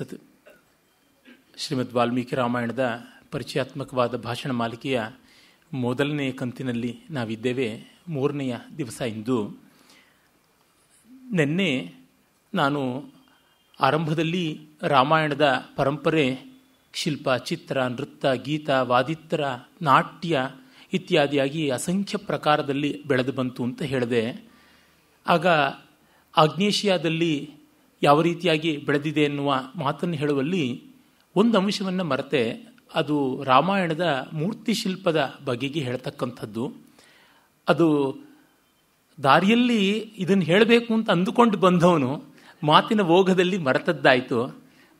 ಸತ್ ಶ್ರೀಮದ್ ವಾಲ್ಮೀಕಿ ರಾಮಾಯಣದ ಪರಿಚಯಾತ್ಮಕವಾದ ಭಾಷಣ ಮಾಲಿಕೆಯ ಮೊದಲನೆಯ ಕಂತಿನಲ್ಲಿ ನಾವಿದ್ದೇವೆ ಮೂರನೆಯ ದಿವಸ ಇಂದು ನಿನ್ನೆ ನಾನು ಆರಂಭದಲ್ಲಿ ರಾಮಾಯಣದ ಪರಂಪರೆ ಶಿಲ್ಪ ಚಿತ್ರ ನೃತ್ಯ ಗೀತ ವಾದಿತ್ರ ನಾಟ್ಯ ಇತ್ಯಾದಿಯಾಗಿ ಅಸಂಖ್ಯ ಪ್ರಕಾರದಲ್ಲಿ ಬೆಳೆದು ಬಂತು ಅಂತ ಹೇಳಿದೆ ಆಗ ಆಗ್ನೇಷಿಯಾದಲ್ಲಿ ಯಾವ ರೀತಿಯಾಗಿ ಬೆಳೆದಿದೆ ಎನ್ನುವ ಮಾತನ್ನು ಹೇಳುವಲ್ಲಿ ಒಂದು ಅಂಶವನ್ನು ಮರೆತೆ ಅದು ರಾಮಾಯಣದ ಮೂರ್ತಿ ಶಿಲ್ಪದ ಬಗೆಗೆ ಹೇಳ್ತಕ್ಕಂಥದ್ದು ಅದು ದಾರಿಯಲ್ಲಿ ಇದನ್ನು ಹೇಳಬೇಕು ಅಂತ ಅಂದುಕೊಂಡು ಬಂದವನು ಮಾತಿನ ಓಘದಲ್ಲಿ ಮರೆತದ್ದಾಯಿತು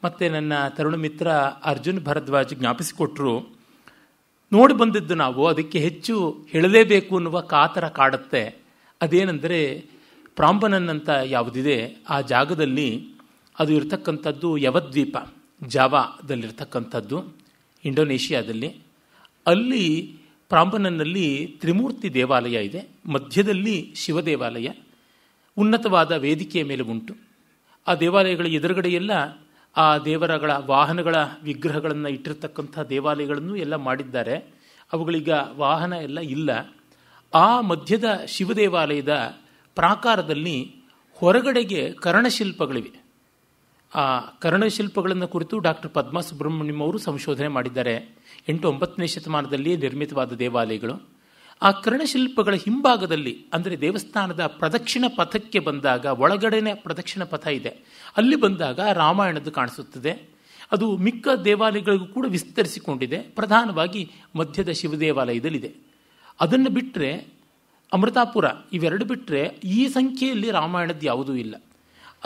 ಮತ್ತು ನನ್ನ ತರುಣ ಮಿತ್ರ ಅರ್ಜುನ್ ಭರದ್ವಾಜ್ ಜ್ಞಾಪಿಸಿಕೊಟ್ರು ನೋಡಿ ಬಂದಿದ್ದು ನಾವು ಅದಕ್ಕೆ ಹೆಚ್ಚು ಹೇಳಲೇಬೇಕು ಅನ್ನುವ ಕಾತರ ಕಾಡುತ್ತೆ ಅದೇನೆಂದರೆ ಅಂತ ಯಾವುದಿದೆ ಆ ಜಾಗದಲ್ಲಿ ಅದು ಇರತಕ್ಕಂಥದ್ದು ಯವದ್ವೀಪ ಜಾವಾದಲ್ಲಿರ್ತಕ್ಕಂಥದ್ದು ಇಂಡೋನೇಷ್ಯಾದಲ್ಲಿ ಅಲ್ಲಿ ಪ್ರಾಂಬನನ್ನಲ್ಲಿ ತ್ರಿಮೂರ್ತಿ ದೇವಾಲಯ ಇದೆ ಮಧ್ಯದಲ್ಲಿ ಶಿವ ದೇವಾಲಯ ಉನ್ನತವಾದ ವೇದಿಕೆಯ ಮೇಲೆ ಉಂಟು ಆ ದೇವಾಲಯಗಳ ಎದುರುಗಡೆಯೆಲ್ಲ ಆ ದೇವರಗಳ ವಾಹನಗಳ ವಿಗ್ರಹಗಳನ್ನು ಇಟ್ಟಿರ್ತಕ್ಕಂಥ ದೇವಾಲಯಗಳನ್ನು ಎಲ್ಲ ಮಾಡಿದ್ದಾರೆ ಅವುಗಳೀಗ ವಾಹನ ಎಲ್ಲ ಇಲ್ಲ ಆ ಮಧ್ಯದ ಶಿವ ದೇವಾಲಯದ ಪ್ರಾಕಾರದಲ್ಲಿ ಹೊರಗಡೆಗೆ ಕರ್ಣಶಿಲ್ಪಗಳಿವೆ ಆ ಕರ್ಣಶಿಲ್ಪಗಳನ್ನು ಕುರಿತು ಡಾಕ್ಟರ್ ಪದ್ಮ ಸುಬ್ರಹ್ಮಣ್ಯಂ ಅವರು ಸಂಶೋಧನೆ ಮಾಡಿದ್ದಾರೆ ಎಂಟು ಒಂಬತ್ತನೇ ಶತಮಾನದಲ್ಲಿಯೇ ನಿರ್ಮಿತವಾದ ದೇವಾಲಯಗಳು ಆ ಕರ್ಣಶಿಲ್ಪಗಳ ಹಿಂಭಾಗದಲ್ಲಿ ಅಂದರೆ ದೇವಸ್ಥಾನದ ಪ್ರದಕ್ಷಿಣ ಪಥಕ್ಕೆ ಬಂದಾಗ ಒಳಗಡೆನೆ ಪ್ರದಕ್ಷಿಣ ಪಥ ಇದೆ ಅಲ್ಲಿ ಬಂದಾಗ ರಾಮಾಯಣದ್ದು ಕಾಣಿಸುತ್ತದೆ ಅದು ಮಿಕ್ಕ ದೇವಾಲಯಗಳಿಗೂ ಕೂಡ ವಿಸ್ತರಿಸಿಕೊಂಡಿದೆ ಪ್ರಧಾನವಾಗಿ ಮಧ್ಯದ ಶಿವ ದೇವಾಲಯದಲ್ಲಿದೆ ಅದನ್ನು ಬಿಟ್ಟರೆ ಅಮೃತಾಪುರ ಇವೆರಡು ಬಿಟ್ಟರೆ ಈ ಸಂಖ್ಯೆಯಲ್ಲಿ ರಾಮಾಯಣದ ಯಾವುದೂ ಇಲ್ಲ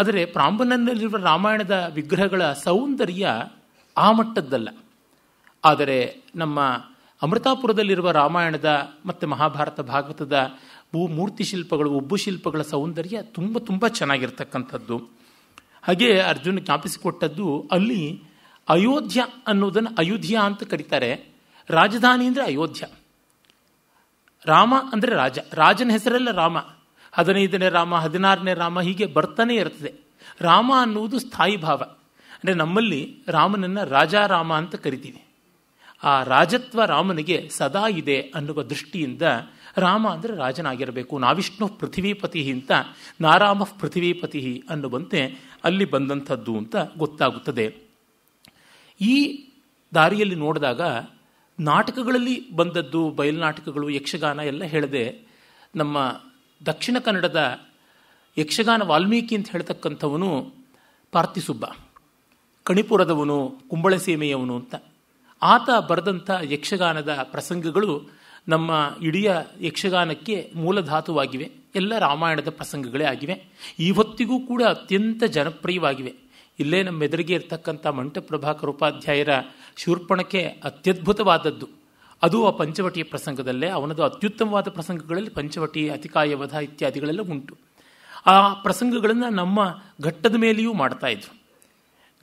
ಆದರೆ ಪ್ರಾಂಬನಲ್ಲಿರುವ ರಾಮಾಯಣದ ವಿಗ್ರಹಗಳ ಸೌಂದರ್ಯ ಆ ಮಟ್ಟದ್ದಲ್ಲ ಆದರೆ ನಮ್ಮ ಅಮೃತಾಪುರದಲ್ಲಿರುವ ರಾಮಾಯಣದ ಮತ್ತು ಮಹಾಭಾರತ ಭಾಗವತದ ಭೂ ಮೂರ್ತಿ ಶಿಲ್ಪಗಳು ಒಬ್ಬು ಶಿಲ್ಪಗಳ ಸೌಂದರ್ಯ ತುಂಬ ತುಂಬ ಚೆನ್ನಾಗಿರ್ತಕ್ಕಂಥದ್ದು ಹಾಗೆ ಅರ್ಜುನ ಜ್ಞಾಪಿಸಿಕೊಟ್ಟದ್ದು ಅಲ್ಲಿ ಅಯೋಧ್ಯ ಅನ್ನೋದನ್ನು ಅಯೋಧ್ಯ ಅಂತ ಕರೀತಾರೆ ರಾಜಧಾನಿ ಅಂದರೆ ಅಯೋಧ್ಯ ರಾಮ ಅಂದರೆ ರಾಜ ರಾಜನ ಹೆಸರಲ್ಲ ರಾಮ ಹದಿನೈದನೇ ರಾಮ ಹದಿನಾರನೇ ರಾಮ ಹೀಗೆ ಬರ್ತಾನೆ ಇರ್ತದೆ ರಾಮ ಅನ್ನುವುದು ಸ್ಥಾಯಿ ಭಾವ ಅಂದರೆ ನಮ್ಮಲ್ಲಿ ರಾಮನನ್ನು ರಾಜಾರಾಮ ಅಂತ ಕರಿತೀವಿ ಆ ರಾಜತ್ವ ರಾಮನಿಗೆ ಸದಾ ಇದೆ ಅನ್ನುವ ದೃಷ್ಟಿಯಿಂದ ರಾಮ ಅಂದರೆ ರಾಜನಾಗಿರಬೇಕು ನಾವಿಷ್ಣು ಪೃಥ್ವೀಪತಿ ಅಂತ ನಾರಾಮ ಪೃಥ್ವೀಪತಿ ಅನ್ನುವಂತೆ ಅಲ್ಲಿ ಬಂದಂಥದ್ದು ಅಂತ ಗೊತ್ತಾಗುತ್ತದೆ ಈ ದಾರಿಯಲ್ಲಿ ನೋಡಿದಾಗ ನಾಟಕಗಳಲ್ಲಿ ಬಂದದ್ದು ಬಯಲು ನಾಟಕಗಳು ಯಕ್ಷಗಾನ ಎಲ್ಲ ಹೇಳದೆ ನಮ್ಮ ದಕ್ಷಿಣ ಕನ್ನಡದ ಯಕ್ಷಗಾನ ವಾಲ್ಮೀಕಿ ಅಂತ ಹೇಳ್ತಕ್ಕಂಥವನು ಪಾರ್ಥಿಸುಬ್ಬ ಕಣಿಪುರದವನು ಕುಂಬಳಸೀಮೆಯವನು ಅಂತ ಆತ ಬರೆದಂಥ ಯಕ್ಷಗಾನದ ಪ್ರಸಂಗಗಳು ನಮ್ಮ ಇಡೀ ಯಕ್ಷಗಾನಕ್ಕೆ ಮೂಲಧಾತುವಾಗಿವೆ ಎಲ್ಲ ರಾಮಾಯಣದ ಪ್ರಸಂಗಗಳೇ ಆಗಿವೆ ಈ ಹೊತ್ತಿಗೂ ಕೂಡ ಅತ್ಯಂತ ಜನಪ್ರಿಯವಾಗಿವೆ ಇಲ್ಲೇ ನಮ್ಮ ಎದುರಿಗೆ ಇರ್ತಕ್ಕಂಥ ಮಂಟಪ್ರಭಾಕರ್ ಉಪಾಧ್ಯಾಯರ ಶೂರ್ಪಣಕ್ಕೆ ಅತ್ಯದ್ಭುತವಾದದ್ದು ಅದು ಆ ಪಂಚವಟಿಯ ಪ್ರಸಂಗದಲ್ಲೇ ಅವನದು ಅತ್ಯುತ್ತಮವಾದ ಪ್ರಸಂಗಗಳಲ್ಲಿ ಪಂಚವಟಿ ಅತಿಕಾಯವಧ ಇತ್ಯಾದಿಗಳೆಲ್ಲ ಉಂಟು ಆ ಪ್ರಸಂಗಗಳನ್ನು ನಮ್ಮ ಘಟ್ಟದ ಮೇಲೆಯೂ ಮಾಡ್ತಾ ಇದ್ರು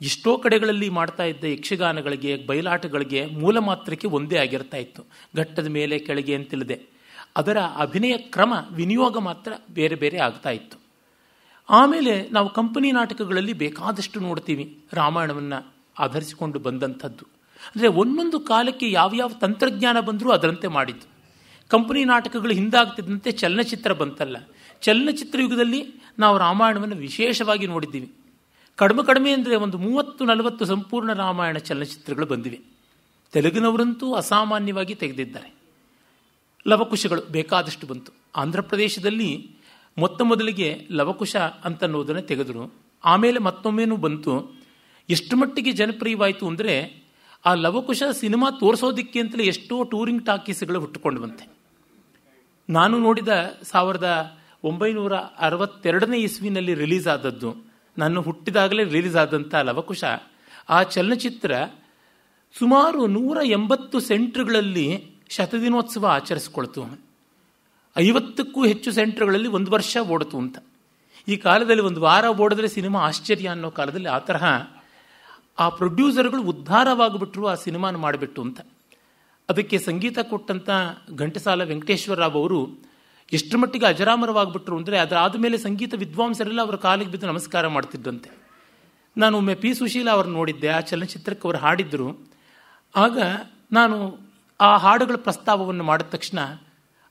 ಎಷ್ಟೋ ಕಡೆಗಳಲ್ಲಿ ಮಾಡ್ತಾ ಇದ್ದ ಯಕ್ಷಗಾನಗಳಿಗೆ ಬಯಲಾಟಗಳಿಗೆ ಮೂಲ ಮಾತ್ರಕ್ಕೆ ಒಂದೇ ಆಗಿರ್ತಾ ಇತ್ತು ಘಟ್ಟದ ಮೇಲೆ ಕೆಳಗೆ ಅಂತಿಲ್ಲದೆ ಅದರ ಅಭಿನಯ ಕ್ರಮ ವಿನಿಯೋಗ ಮಾತ್ರ ಬೇರೆ ಬೇರೆ ಆಗ್ತಾ ಇತ್ತು ಆಮೇಲೆ ನಾವು ಕಂಪನಿ ನಾಟಕಗಳಲ್ಲಿ ಬೇಕಾದಷ್ಟು ನೋಡ್ತೀವಿ ರಾಮಾಯಣವನ್ನು ಆಧರಿಸಿಕೊಂಡು ಬಂದಂಥದ್ದು ಅಂದರೆ ಒಂದೊಂದು ಕಾಲಕ್ಕೆ ಯಾವ್ಯಾವ ತಂತ್ರಜ್ಞಾನ ಬಂದರೂ ಅದರಂತೆ ಮಾಡಿದ್ದು ಕಂಪನಿ ನಾಟಕಗಳು ಹಿಂದಾಗ್ತಿದ್ದಂತೆ ಚಲನಚಿತ್ರ ಬಂತಲ್ಲ ಚಲನಚಿತ್ರ ಯುಗದಲ್ಲಿ ನಾವು ರಾಮಾಯಣವನ್ನು ವಿಶೇಷವಾಗಿ ನೋಡಿದ್ದೀವಿ ಕಡಿಮೆ ಕಡಿಮೆ ಅಂದರೆ ಒಂದು ಮೂವತ್ತು ನಲವತ್ತು ಸಂಪೂರ್ಣ ರಾಮಾಯಣ ಚಲನಚಿತ್ರಗಳು ಬಂದಿವೆ ತೆಲುಗಿನವರಂತೂ ಅಸಾಮಾನ್ಯವಾಗಿ ತೆಗೆದಿದ್ದಾರೆ ಲವಕುಶಗಳು ಬೇಕಾದಷ್ಟು ಬಂತು ಆಂಧ್ರ ಪ್ರದೇಶದಲ್ಲಿ ಮೊತ್ತ ಮೊದಲಿಗೆ ಲವಕುಶ ಅಂತನ್ನುವುದನ್ನು ತೆಗೆದರು ಆಮೇಲೆ ಮತ್ತೊಮ್ಮೆನೂ ಬಂತು ಎಷ್ಟು ಮಟ್ಟಿಗೆ ಜನಪ್ರಿಯವಾಯಿತು ಅಂದರೆ ಆ ಲವಕುಶ ಸಿನಿಮಾ ತೋರಿಸೋದಿಕ್ಕೆ ಅಂತಲೇ ಎಷ್ಟೋ ಟೂರಿಂಗ್ ಟಾಕೀಸ್ಗಳು ಹುಟ್ಟುಕೊಂಡು ಬಂತೆ ನಾನು ನೋಡಿದ ಸಾವಿರದ ಒಂಬೈನೂರ ಅರವತ್ತೆರಡನೇ ಇಸ್ವಿನಲ್ಲಿ ರಿಲೀಸ್ ಆದದ್ದು ನಾನು ಹುಟ್ಟಿದಾಗಲೇ ರಿಲೀಸ್ ಆದಂಥ ಲವಕುಶ ಆ ಚಲನಚಿತ್ರ ಸುಮಾರು ನೂರ ಎಂಬತ್ತು ಸೆಂಟ್ರುಗಳಲ್ಲಿ ಶತದಿನೋತ್ಸವ ಆಚರಿಸಿಕೊಳ್ತು ಐವತ್ತಕ್ಕೂ ಹೆಚ್ಚು ಸೆಂಟ್ರ್ಗಳಲ್ಲಿ ಒಂದು ವರ್ಷ ಓಡಿತು ಅಂತ ಈ ಕಾಲದಲ್ಲಿ ಒಂದು ವಾರ ಓಡಿದ್ರೆ ಸಿನಿಮಾ ಆಶ್ಚರ್ಯ ಅನ್ನೋ ಕಾಲದಲ್ಲಿ ಆ ತರಹ ಆ ಪ್ರೊಡ್ಯೂಸರ್ಗಳು ಉದ್ಧಾರವಾಗಿಬಿಟ್ರು ಆ ಸಿನಿಮಾನ ಮಾಡಿಬಿಟ್ಟು ಅಂತ ಅದಕ್ಕೆ ಸಂಗೀತ ಕೊಟ್ಟಂಥ ಘಂಟಸಾಲ ವೆಂಕಟೇಶ್ವರ ರಾವ್ ಅವರು ಎಷ್ಟು ಮಟ್ಟಿಗೆ ಅಜರಾಮರವಾಗಿಬಿಟ್ರು ಅಂದರೆ ಅದರಾದ ಮೇಲೆ ಸಂಗೀತ ವಿದ್ವಾಂಸರೆಲ್ಲ ಅವರ ಕಾಲಿಗೆ ಬಿದ್ದು ನಮಸ್ಕಾರ ಮಾಡ್ತಿದ್ದಂತೆ ನಾನು ಒಮ್ಮೆ ಪಿ ಸುಶೀಲ ಅವ್ರನ್ನ ನೋಡಿದ್ದೆ ಆ ಚಲನಚಿತ್ರಕ್ಕೆ ಅವರು ಹಾಡಿದ್ದರು ಆಗ ನಾನು ಆ ಹಾಡುಗಳ ಪ್ರಸ್ತಾವವನ್ನು ಮಾಡಿದ ತಕ್ಷಣ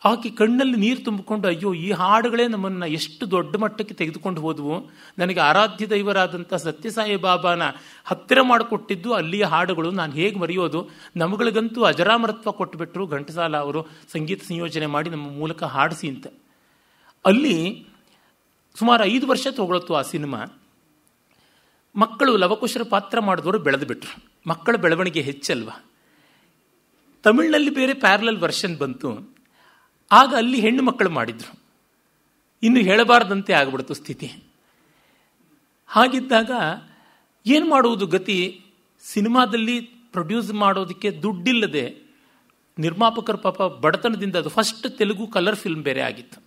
ಆಕೆ ಕಣ್ಣಲ್ಲಿ ನೀರು ತುಂಬಿಕೊಂಡು ಅಯ್ಯೋ ಈ ಹಾಡುಗಳೇ ನಮ್ಮನ್ನು ಎಷ್ಟು ದೊಡ್ಡ ಮಟ್ಟಕ್ಕೆ ತೆಗೆದುಕೊಂಡು ಹೋದವು ನನಗೆ ಆರಾಧ್ಯ ದೈವರಾದಂಥ ಸತ್ಯಸಾಯಿ ಬಾಬಾನ ಹತ್ತಿರ ಮಾಡಿಕೊಟ್ಟಿದ್ದು ಅಲ್ಲಿಯ ಹಾಡುಗಳು ನಾನು ಹೇಗೆ ಮರೆಯೋದು ನಮಗಳಿಗಂತೂ ಅಜರಾಮರತ್ವ ಕೊಟ್ಟುಬಿಟ್ರು ಘಂಟಸಾಲ ಅವರು ಸಂಗೀತ ಸಂಯೋಜನೆ ಮಾಡಿ ನಮ್ಮ ಮೂಲಕ ಹಾಡಿಸಿ ಅಂತ ಅಲ್ಲಿ ಸುಮಾರು ಐದು ವರ್ಷ ತಗೊಳತ್ತು ಆ ಸಿನಿಮಾ ಮಕ್ಕಳು ಲವಕುಶರ ಪಾತ್ರ ಮಾಡಿದವರು ಬೆಳೆದು ಬಿಟ್ರು ಮಕ್ಕಳ ಬೆಳವಣಿಗೆ ಹೆಚ್ಚಲ್ವಾ ತಮಿಳಿನಲ್ಲಿ ಬೇರೆ ಪ್ಯಾರಲಲ್ ವರ್ಷನ್ ಬಂತು ಆಗ ಅಲ್ಲಿ ಹೆಣ್ಣು ಮಕ್ಕಳು ಮಾಡಿದ್ರು ಇನ್ನು ಹೇಳಬಾರದಂತೆ ಆಗ್ಬಿಡ್ತು ಸ್ಥಿತಿ ಹಾಗಿದ್ದಾಗ ಏನು ಮಾಡುವುದು ಗತಿ ಸಿನಿಮಾದಲ್ಲಿ ಪ್ರೊಡ್ಯೂಸ್ ಮಾಡೋದಕ್ಕೆ ದುಡ್ಡಿಲ್ಲದೆ ನಿರ್ಮಾಪಕರ ಪಾಪ ಬಡತನದಿಂದ ಅದು ಫಸ್ಟ್ ತೆಲುಗು ಕಲರ್ ಫಿಲ್ಮ್ ಬೇರೆ ಆಗಿತ್ತು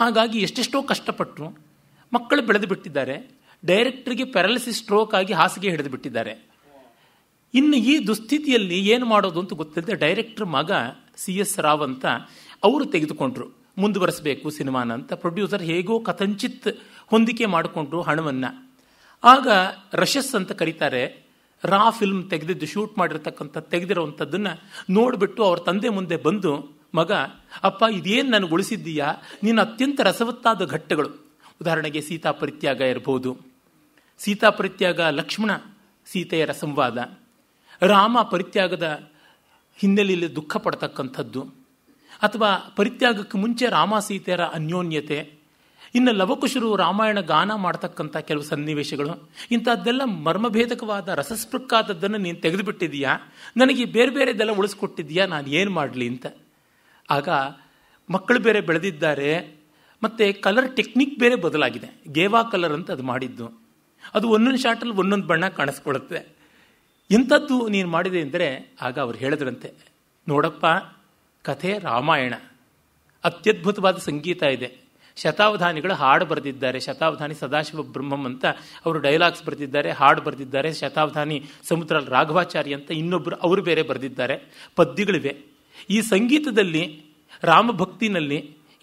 ಹಾಗಾಗಿ ಎಷ್ಟೆಷ್ಟೋ ಕಷ್ಟಪಟ್ಟರು ಮಕ್ಕಳು ಬೆಳೆದು ಬಿಟ್ಟಿದ್ದಾರೆ ಡೈರೆಕ್ಟ್ರಿಗೆ ಪ್ಯಾರಾಲಿಸಿಸ್ ಸ್ಟ್ರೋಕ್ ಆಗಿ ಹಾಸಿಗೆ ಹಿಡಿದು ಬಿಟ್ಟಿದ್ದಾರೆ ಇನ್ನು ಈ ದುಸ್ಥಿತಿಯಲ್ಲಿ ಏನು ಮಾಡೋದು ಅಂತ ಗೊತ್ತಿಲ್ಲದೆ ಡೈರೆಕ್ಟರ್ ಮಗ ಸಿ ಎಸ್ ರಾವ್ ಅಂತ ಅವರು ತೆಗೆದುಕೊಂಡ್ರು ಮುಂದುವರೆಸಬೇಕು ಸಿನಿಮಾನ ಅಂತ ಪ್ರೊಡ್ಯೂಸರ್ ಹೇಗೋ ಕಥಂಚಿತ್ ಹೊಂದಿಕೆ ಮಾಡಿಕೊಂಡ್ರು ಹಣವನ್ನು ಆಗ ರಶಸ್ ಅಂತ ಕರೀತಾರೆ ರಾ ಫಿಲ್ಮ್ ತೆಗೆದಿದ್ದು ಶೂಟ್ ಮಾಡಿರ್ತಕ್ಕಂಥ ತೆಗೆದಿರೋವಂಥದ್ದನ್ನು ನೋಡಿಬಿಟ್ಟು ಅವ್ರ ತಂದೆ ಮುಂದೆ ಬಂದು ಮಗ ಅಪ್ಪ ಇದೇನು ನನಗೆ ಉಳಿಸಿದ್ದೀಯಾ ನೀನು ಅತ್ಯಂತ ರಸವತ್ತಾದ ಘಟ್ಟಗಳು ಉದಾಹರಣೆಗೆ ಸೀತಾ ಪರಿತ್ಯಾಗ ಇರ್ಬೋದು ಸೀತಾ ಪರಿತ್ಯಾಗ ಲಕ್ಷ್ಮಣ ಸೀತೆಯರ ಸಂವಾದ ರಾಮ ಪರಿತ್ಯಾಗದ ಹಿನ್ನೆಲೆಯಲ್ಲಿ ದುಃಖ ಪಡ್ತಕ್ಕಂಥದ್ದು ಅಥವಾ ಪರಿತ್ಯಾಗಕ್ಕೆ ಮುಂಚೆ ರಾಮ ಸೀತೆಯರ ಅನ್ಯೋನ್ಯತೆ ಇನ್ನು ಲವಕುಶರು ರಾಮಾಯಣ ಗಾನ ಮಾಡ್ತಕ್ಕಂಥ ಕೆಲವು ಸನ್ನಿವೇಶಗಳು ಇಂಥದ್ದೆಲ್ಲ ಮರ್ಮಭೇದಕವಾದ ರಸಸ್ಪೃಕ್ಕಾದದ್ದನ್ನು ನೀನು ತೆಗೆದುಬಿಟ್ಟಿದೀಯಾ ನನಗೆ ಬೇರೆ ಬೇರೆದೆಲ್ಲ ಉಳಿಸ್ಕೊಟ್ಟಿದ್ಯಾ ನಾನು ಏನು ಮಾಡಲಿ ಅಂತ ಆಗ ಮಕ್ಕಳು ಬೇರೆ ಬೆಳೆದಿದ್ದಾರೆ ಮತ್ತು ಕಲರ್ ಟೆಕ್ನಿಕ್ ಬೇರೆ ಬದಲಾಗಿದೆ ಗೇವಾ ಕಲರ್ ಅಂತ ಅದು ಮಾಡಿದ್ದು ಅದು ಒಂದೊಂದು ಶಾರ್ಟಲ್ಲಿ ಒಂದೊಂದು ಬಣ್ಣ ಕಾಣಿಸ್ಕೊಳುತ್ತೆ ಇಂಥದ್ದು ನೀನು ಮಾಡಿದೆ ಎಂದರೆ ಆಗ ಅವ್ರು ಹೇಳಿದ್ರಂತೆ ನೋಡಪ್ಪ ಕಥೆ ರಾಮಾಯಣ ಅತ್ಯದ್ಭುತವಾದ ಸಂಗೀತ ಇದೆ ಶತಾವಧಾನಿಗಳು ಹಾಡು ಬರೆದಿದ್ದಾರೆ ಶತಾವಧಾನಿ ಸದಾಶಿವ ಬ್ರಹ್ಮಂ ಅಂತ ಅವರು ಡೈಲಾಗ್ಸ್ ಬರೆದಿದ್ದಾರೆ ಹಾಡು ಬರೆದಿದ್ದಾರೆ ಶತಾವಧಾನಿ ಸಮುದ್ರ ರಾಘವಾಚಾರ್ಯ ಅಂತ ಇನ್ನೊಬ್ಬರು ಅವರು ಬೇರೆ ಬರೆದಿದ್ದಾರೆ ಪದ್ಯಗಳಿವೆ ಈ ಸಂಗೀತದಲ್ಲಿ ರಾಮಭಕ್ತಿನಲ್ಲಿ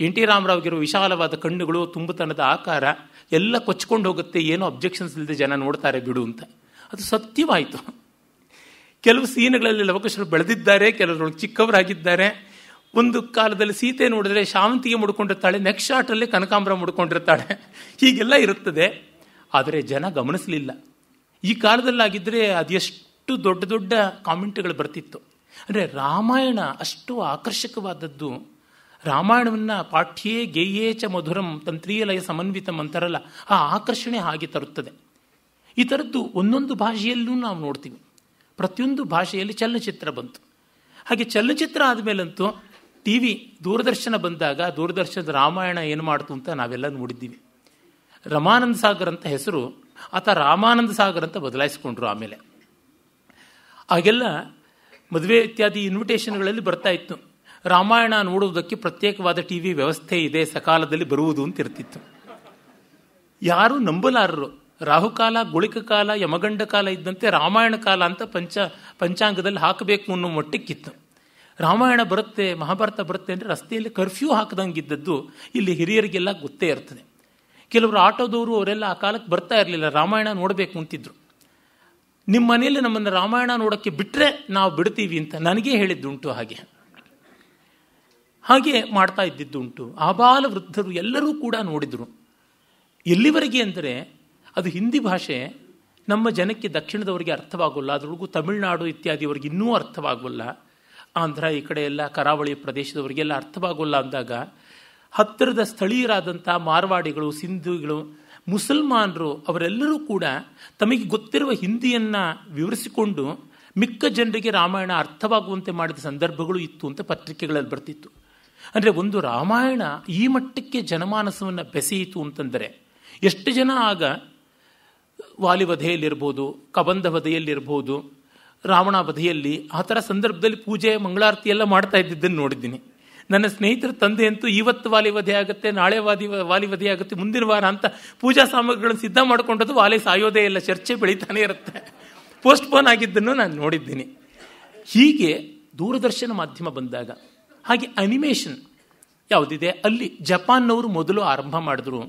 ಎನ್ ಟಿ ರಾಮರಾವ್ಗಿರೋ ವಿಶಾಲವಾದ ಕಣ್ಣುಗಳು ತುಂಬುತನದ ಆಕಾರ ಎಲ್ಲ ಕೊಚ್ಕೊಂಡು ಹೋಗುತ್ತೆ ಏನೋ ಅಬ್ಜೆಕ್ಷನ್ಸ್ ಇಲ್ಲದೆ ಜನ ನೋಡ್ತಾರೆ ಬಿಡು ಅಂತ ಅದು ಸತ್ಯವಾಯಿತು ಕೆಲವು ಸೀನ್ಗಳಲ್ಲಿ ಲವಕುಶರು ಬೆಳೆದಿದ್ದಾರೆ ಕೆಲವರೊಳಗೆ ಚಿಕ್ಕವರಾಗಿದ್ದಾರೆ ಒಂದು ಕಾಲದಲ್ಲಿ ಸೀತೆ ನೋಡಿದ್ರೆ ಶಾಂತಿಗೆ ಮುಡ್ಕೊಂಡಿರ್ತಾಳೆ ನೆಕ್ಸ್ಟ್ ಶಾಟಲ್ಲಿ ಕನಕಾಂಬರ ಮುಡ್ಕೊಂಡಿರ್ತಾಳೆ ಹೀಗೆಲ್ಲ ಇರುತ್ತದೆ ಆದರೆ ಜನ ಗಮನಿಸಲಿಲ್ಲ ಈ ಕಾಲದಲ್ಲಾಗಿದ್ದರೆ ಅದೆಷ್ಟು ದೊಡ್ಡ ದೊಡ್ಡ ಕಾಮೆಂಟ್ಗಳು ಬರ್ತಿತ್ತು ಅಂದರೆ ರಾಮಾಯಣ ಅಷ್ಟು ಆಕರ್ಷಕವಾದದ್ದು ರಾಮಾಯಣವನ್ನು ಪಾಠ್ಯೇ ಗೇಯೇ ಚ ಮಧುರಂ ತಂತ್ರೀಯಲಯ ಸಮನ್ವಿತಂ ಅಂತಾರಲ್ಲ ಆ ಆಕರ್ಷಣೆ ಹಾಗೆ ತರುತ್ತದೆ ಈ ಥರದ್ದು ಒಂದೊಂದು ಭಾಷೆಯಲ್ಲೂ ನಾವು ನೋಡ್ತೀವಿ ಪ್ರತಿಯೊಂದು ಭಾಷೆಯಲ್ಲಿ ಚಲನಚಿತ್ರ ಬಂತು ಹಾಗೆ ಚಲನಚಿತ್ರ ಆದಮೇಲಂತೂ ಟಿ ವಿ ದೂರದರ್ಶನ ಬಂದಾಗ ದೂರದರ್ಶನದ ರಾಮಾಯಣ ಏನು ಮಾಡ್ತು ಅಂತ ನಾವೆಲ್ಲ ನೋಡಿದ್ದೀವಿ ರಮಾನಂದ ಸಾಗರ್ ಅಂತ ಹೆಸರು ಆತ ರಾಮಾನಂದ ಸಾಗರ್ ಅಂತ ಬದಲಾಯಿಸಿಕೊಂಡ್ರು ಆಮೇಲೆ ಆಗೆಲ್ಲ ಮದುವೆ ಇತ್ಯಾದಿ ಇನ್ವಿಟೇಷನ್ಗಳಲ್ಲಿ ಬರ್ತಾ ಇತ್ತು ರಾಮಾಯಣ ನೋಡುವುದಕ್ಕೆ ಪ್ರತ್ಯೇಕವಾದ ಟಿ ವಿ ವ್ಯವಸ್ಥೆ ಇದೆ ಸಕಾಲದಲ್ಲಿ ಬರುವುದು ಅಂತ ಇರ್ತಿತ್ತು ಯಾರೂ ನಂಬಲಾರರು ರಾಹುಕಾಲ ಗುಳಿಕ ಕಾಲ ಯಮಗಂಡ ಕಾಲ ಇದ್ದಂತೆ ರಾಮಾಯಣ ಕಾಲ ಅಂತ ಪಂಚ ಪಂಚಾಂಗದಲ್ಲಿ ಹಾಕಬೇಕು ಅನ್ನೋ ಮಟ್ಟಕ್ಕಿತ್ತು ರಾಮಾಯಣ ಬರುತ್ತೆ ಮಹಾಭಾರತ ಬರುತ್ತೆ ಅಂದರೆ ರಸ್ತೆಯಲ್ಲಿ ಕರ್ಫ್ಯೂ ಹಾಕದಂಗಿದ್ದದ್ದು ಇಲ್ಲಿ ಹಿರಿಯರಿಗೆಲ್ಲ ಗೊತ್ತೇ ಇರ್ತದೆ ಕೆಲವರು ಆಟೋದವರು ಅವರೆಲ್ಲ ಆ ಕಾಲಕ್ಕೆ ಬರ್ತಾ ಇರಲಿಲ್ಲ ರಾಮಾಯಣ ನೋಡಬೇಕು ಅಂತಿದ್ರು ನಿಮ್ಮ ಮನೆಯಲ್ಲಿ ನಮ್ಮನ್ನು ರಾಮಾಯಣ ನೋಡೋಕ್ಕೆ ಬಿಟ್ಟರೆ ನಾವು ಬಿಡ್ತೀವಿ ಅಂತ ನನಗೆ ಹೇಳಿದ್ದುಂಟು ಹಾಗೆ ಹಾಗೆ ಮಾಡ್ತಾ ಇದ್ದಿದ್ದುಂಟು ಆಬಾಲ ವೃದ್ಧರು ಎಲ್ಲರೂ ಕೂಡ ನೋಡಿದರು ಎಲ್ಲಿವರೆಗೆ ಅಂದರೆ ಅದು ಹಿಂದಿ ಭಾಷೆ ನಮ್ಮ ಜನಕ್ಕೆ ದಕ್ಷಿಣದವರಿಗೆ ಅರ್ಥವಾಗಲ್ಲ ಅದರೊಳಗೂ ತಮಿಳುನಾಡು ಇತ್ಯಾದಿಯವರಿಗೆ ಇನ್ನೂ ಅರ್ಥವಾಗಲ್ಲ ಆಂಧ್ರ ಈ ಕಡೆ ಎಲ್ಲ ಕರಾವಳಿ ಪ್ರದೇಶದವರಿಗೆಲ್ಲ ಅರ್ಥವಾಗೋಲ್ಲ ಅಂದಾಗ ಹತ್ತಿರದ ಸ್ಥಳೀಯರಾದಂಥ ಮಾರ್ವಾಡಿಗಳು ಸಿಂಧುಗಳು ಮುಸಲ್ಮಾನರು ಅವರೆಲ್ಲರೂ ಕೂಡ ತಮಗೆ ಗೊತ್ತಿರುವ ಹಿಂದಿಯನ್ನು ವಿವರಿಸಿಕೊಂಡು ಮಿಕ್ಕ ಜನರಿಗೆ ರಾಮಾಯಣ ಅರ್ಥವಾಗುವಂತೆ ಮಾಡಿದ ಸಂದರ್ಭಗಳು ಇತ್ತು ಅಂತ ಪತ್ರಿಕೆಗಳಲ್ಲಿ ಬರ್ತಿತ್ತು ಅಂದರೆ ಒಂದು ರಾಮಾಯಣ ಈ ಮಟ್ಟಕ್ಕೆ ಜನಮಾನಸವನ್ನು ಬೆಸೆಯಿತು ಅಂತಂದರೆ ಎಷ್ಟು ಜನ ಆಗ ವಾಲಿವಧೆಯಲ್ಲಿರ್ಬೋದು ಕಬಂಧವಧೆಯಲ್ಲಿರ್ಬೋದು ರಾವಣ ವಧೆಯಲ್ಲಿ ಆ ಥರ ಸಂದರ್ಭದಲ್ಲಿ ಪೂಜೆ ಮಂಗಳಾರತಿ ಎಲ್ಲ ಮಾಡ್ತಾ ಇದ್ದಿದ್ದನ್ನು ನೋಡಿದ್ದೀನಿ ನನ್ನ ಸ್ನೇಹಿತರ ತಂದೆ ಅಂತೂ ಇವತ್ತು ವಧೆ ಆಗುತ್ತೆ ನಾಳೆ ವಾದಿ ವಧೆ ಆಗುತ್ತೆ ಮುಂದಿನ ವಾರ ಅಂತ ಪೂಜಾ ಸಾಮಗ್ರಿಗಳನ್ನು ಸಿದ್ಧ ಮಾಡ್ಕೊಂಡದ್ದು ವಾಲೆ ಸಾಯೋದೇ ಇಲ್ಲ ಚರ್ಚೆ ಬೆಳೀತಾನೆ ಇರುತ್ತೆ ಪೋಸ್ಟ್ಪೋನ್ ಆಗಿದ್ದನ್ನು ನಾನು ನೋಡಿದ್ದೀನಿ ಹೀಗೆ ದೂರದರ್ಶನ ಮಾಧ್ಯಮ ಬಂದಾಗ ಹಾಗೆ ಅನಿಮೇಷನ್ ಯಾವುದಿದೆ ಅಲ್ಲಿ ಜಪಾನ್ನವರು ಮೊದಲು ಆರಂಭ ಮಾಡಿದ್ರು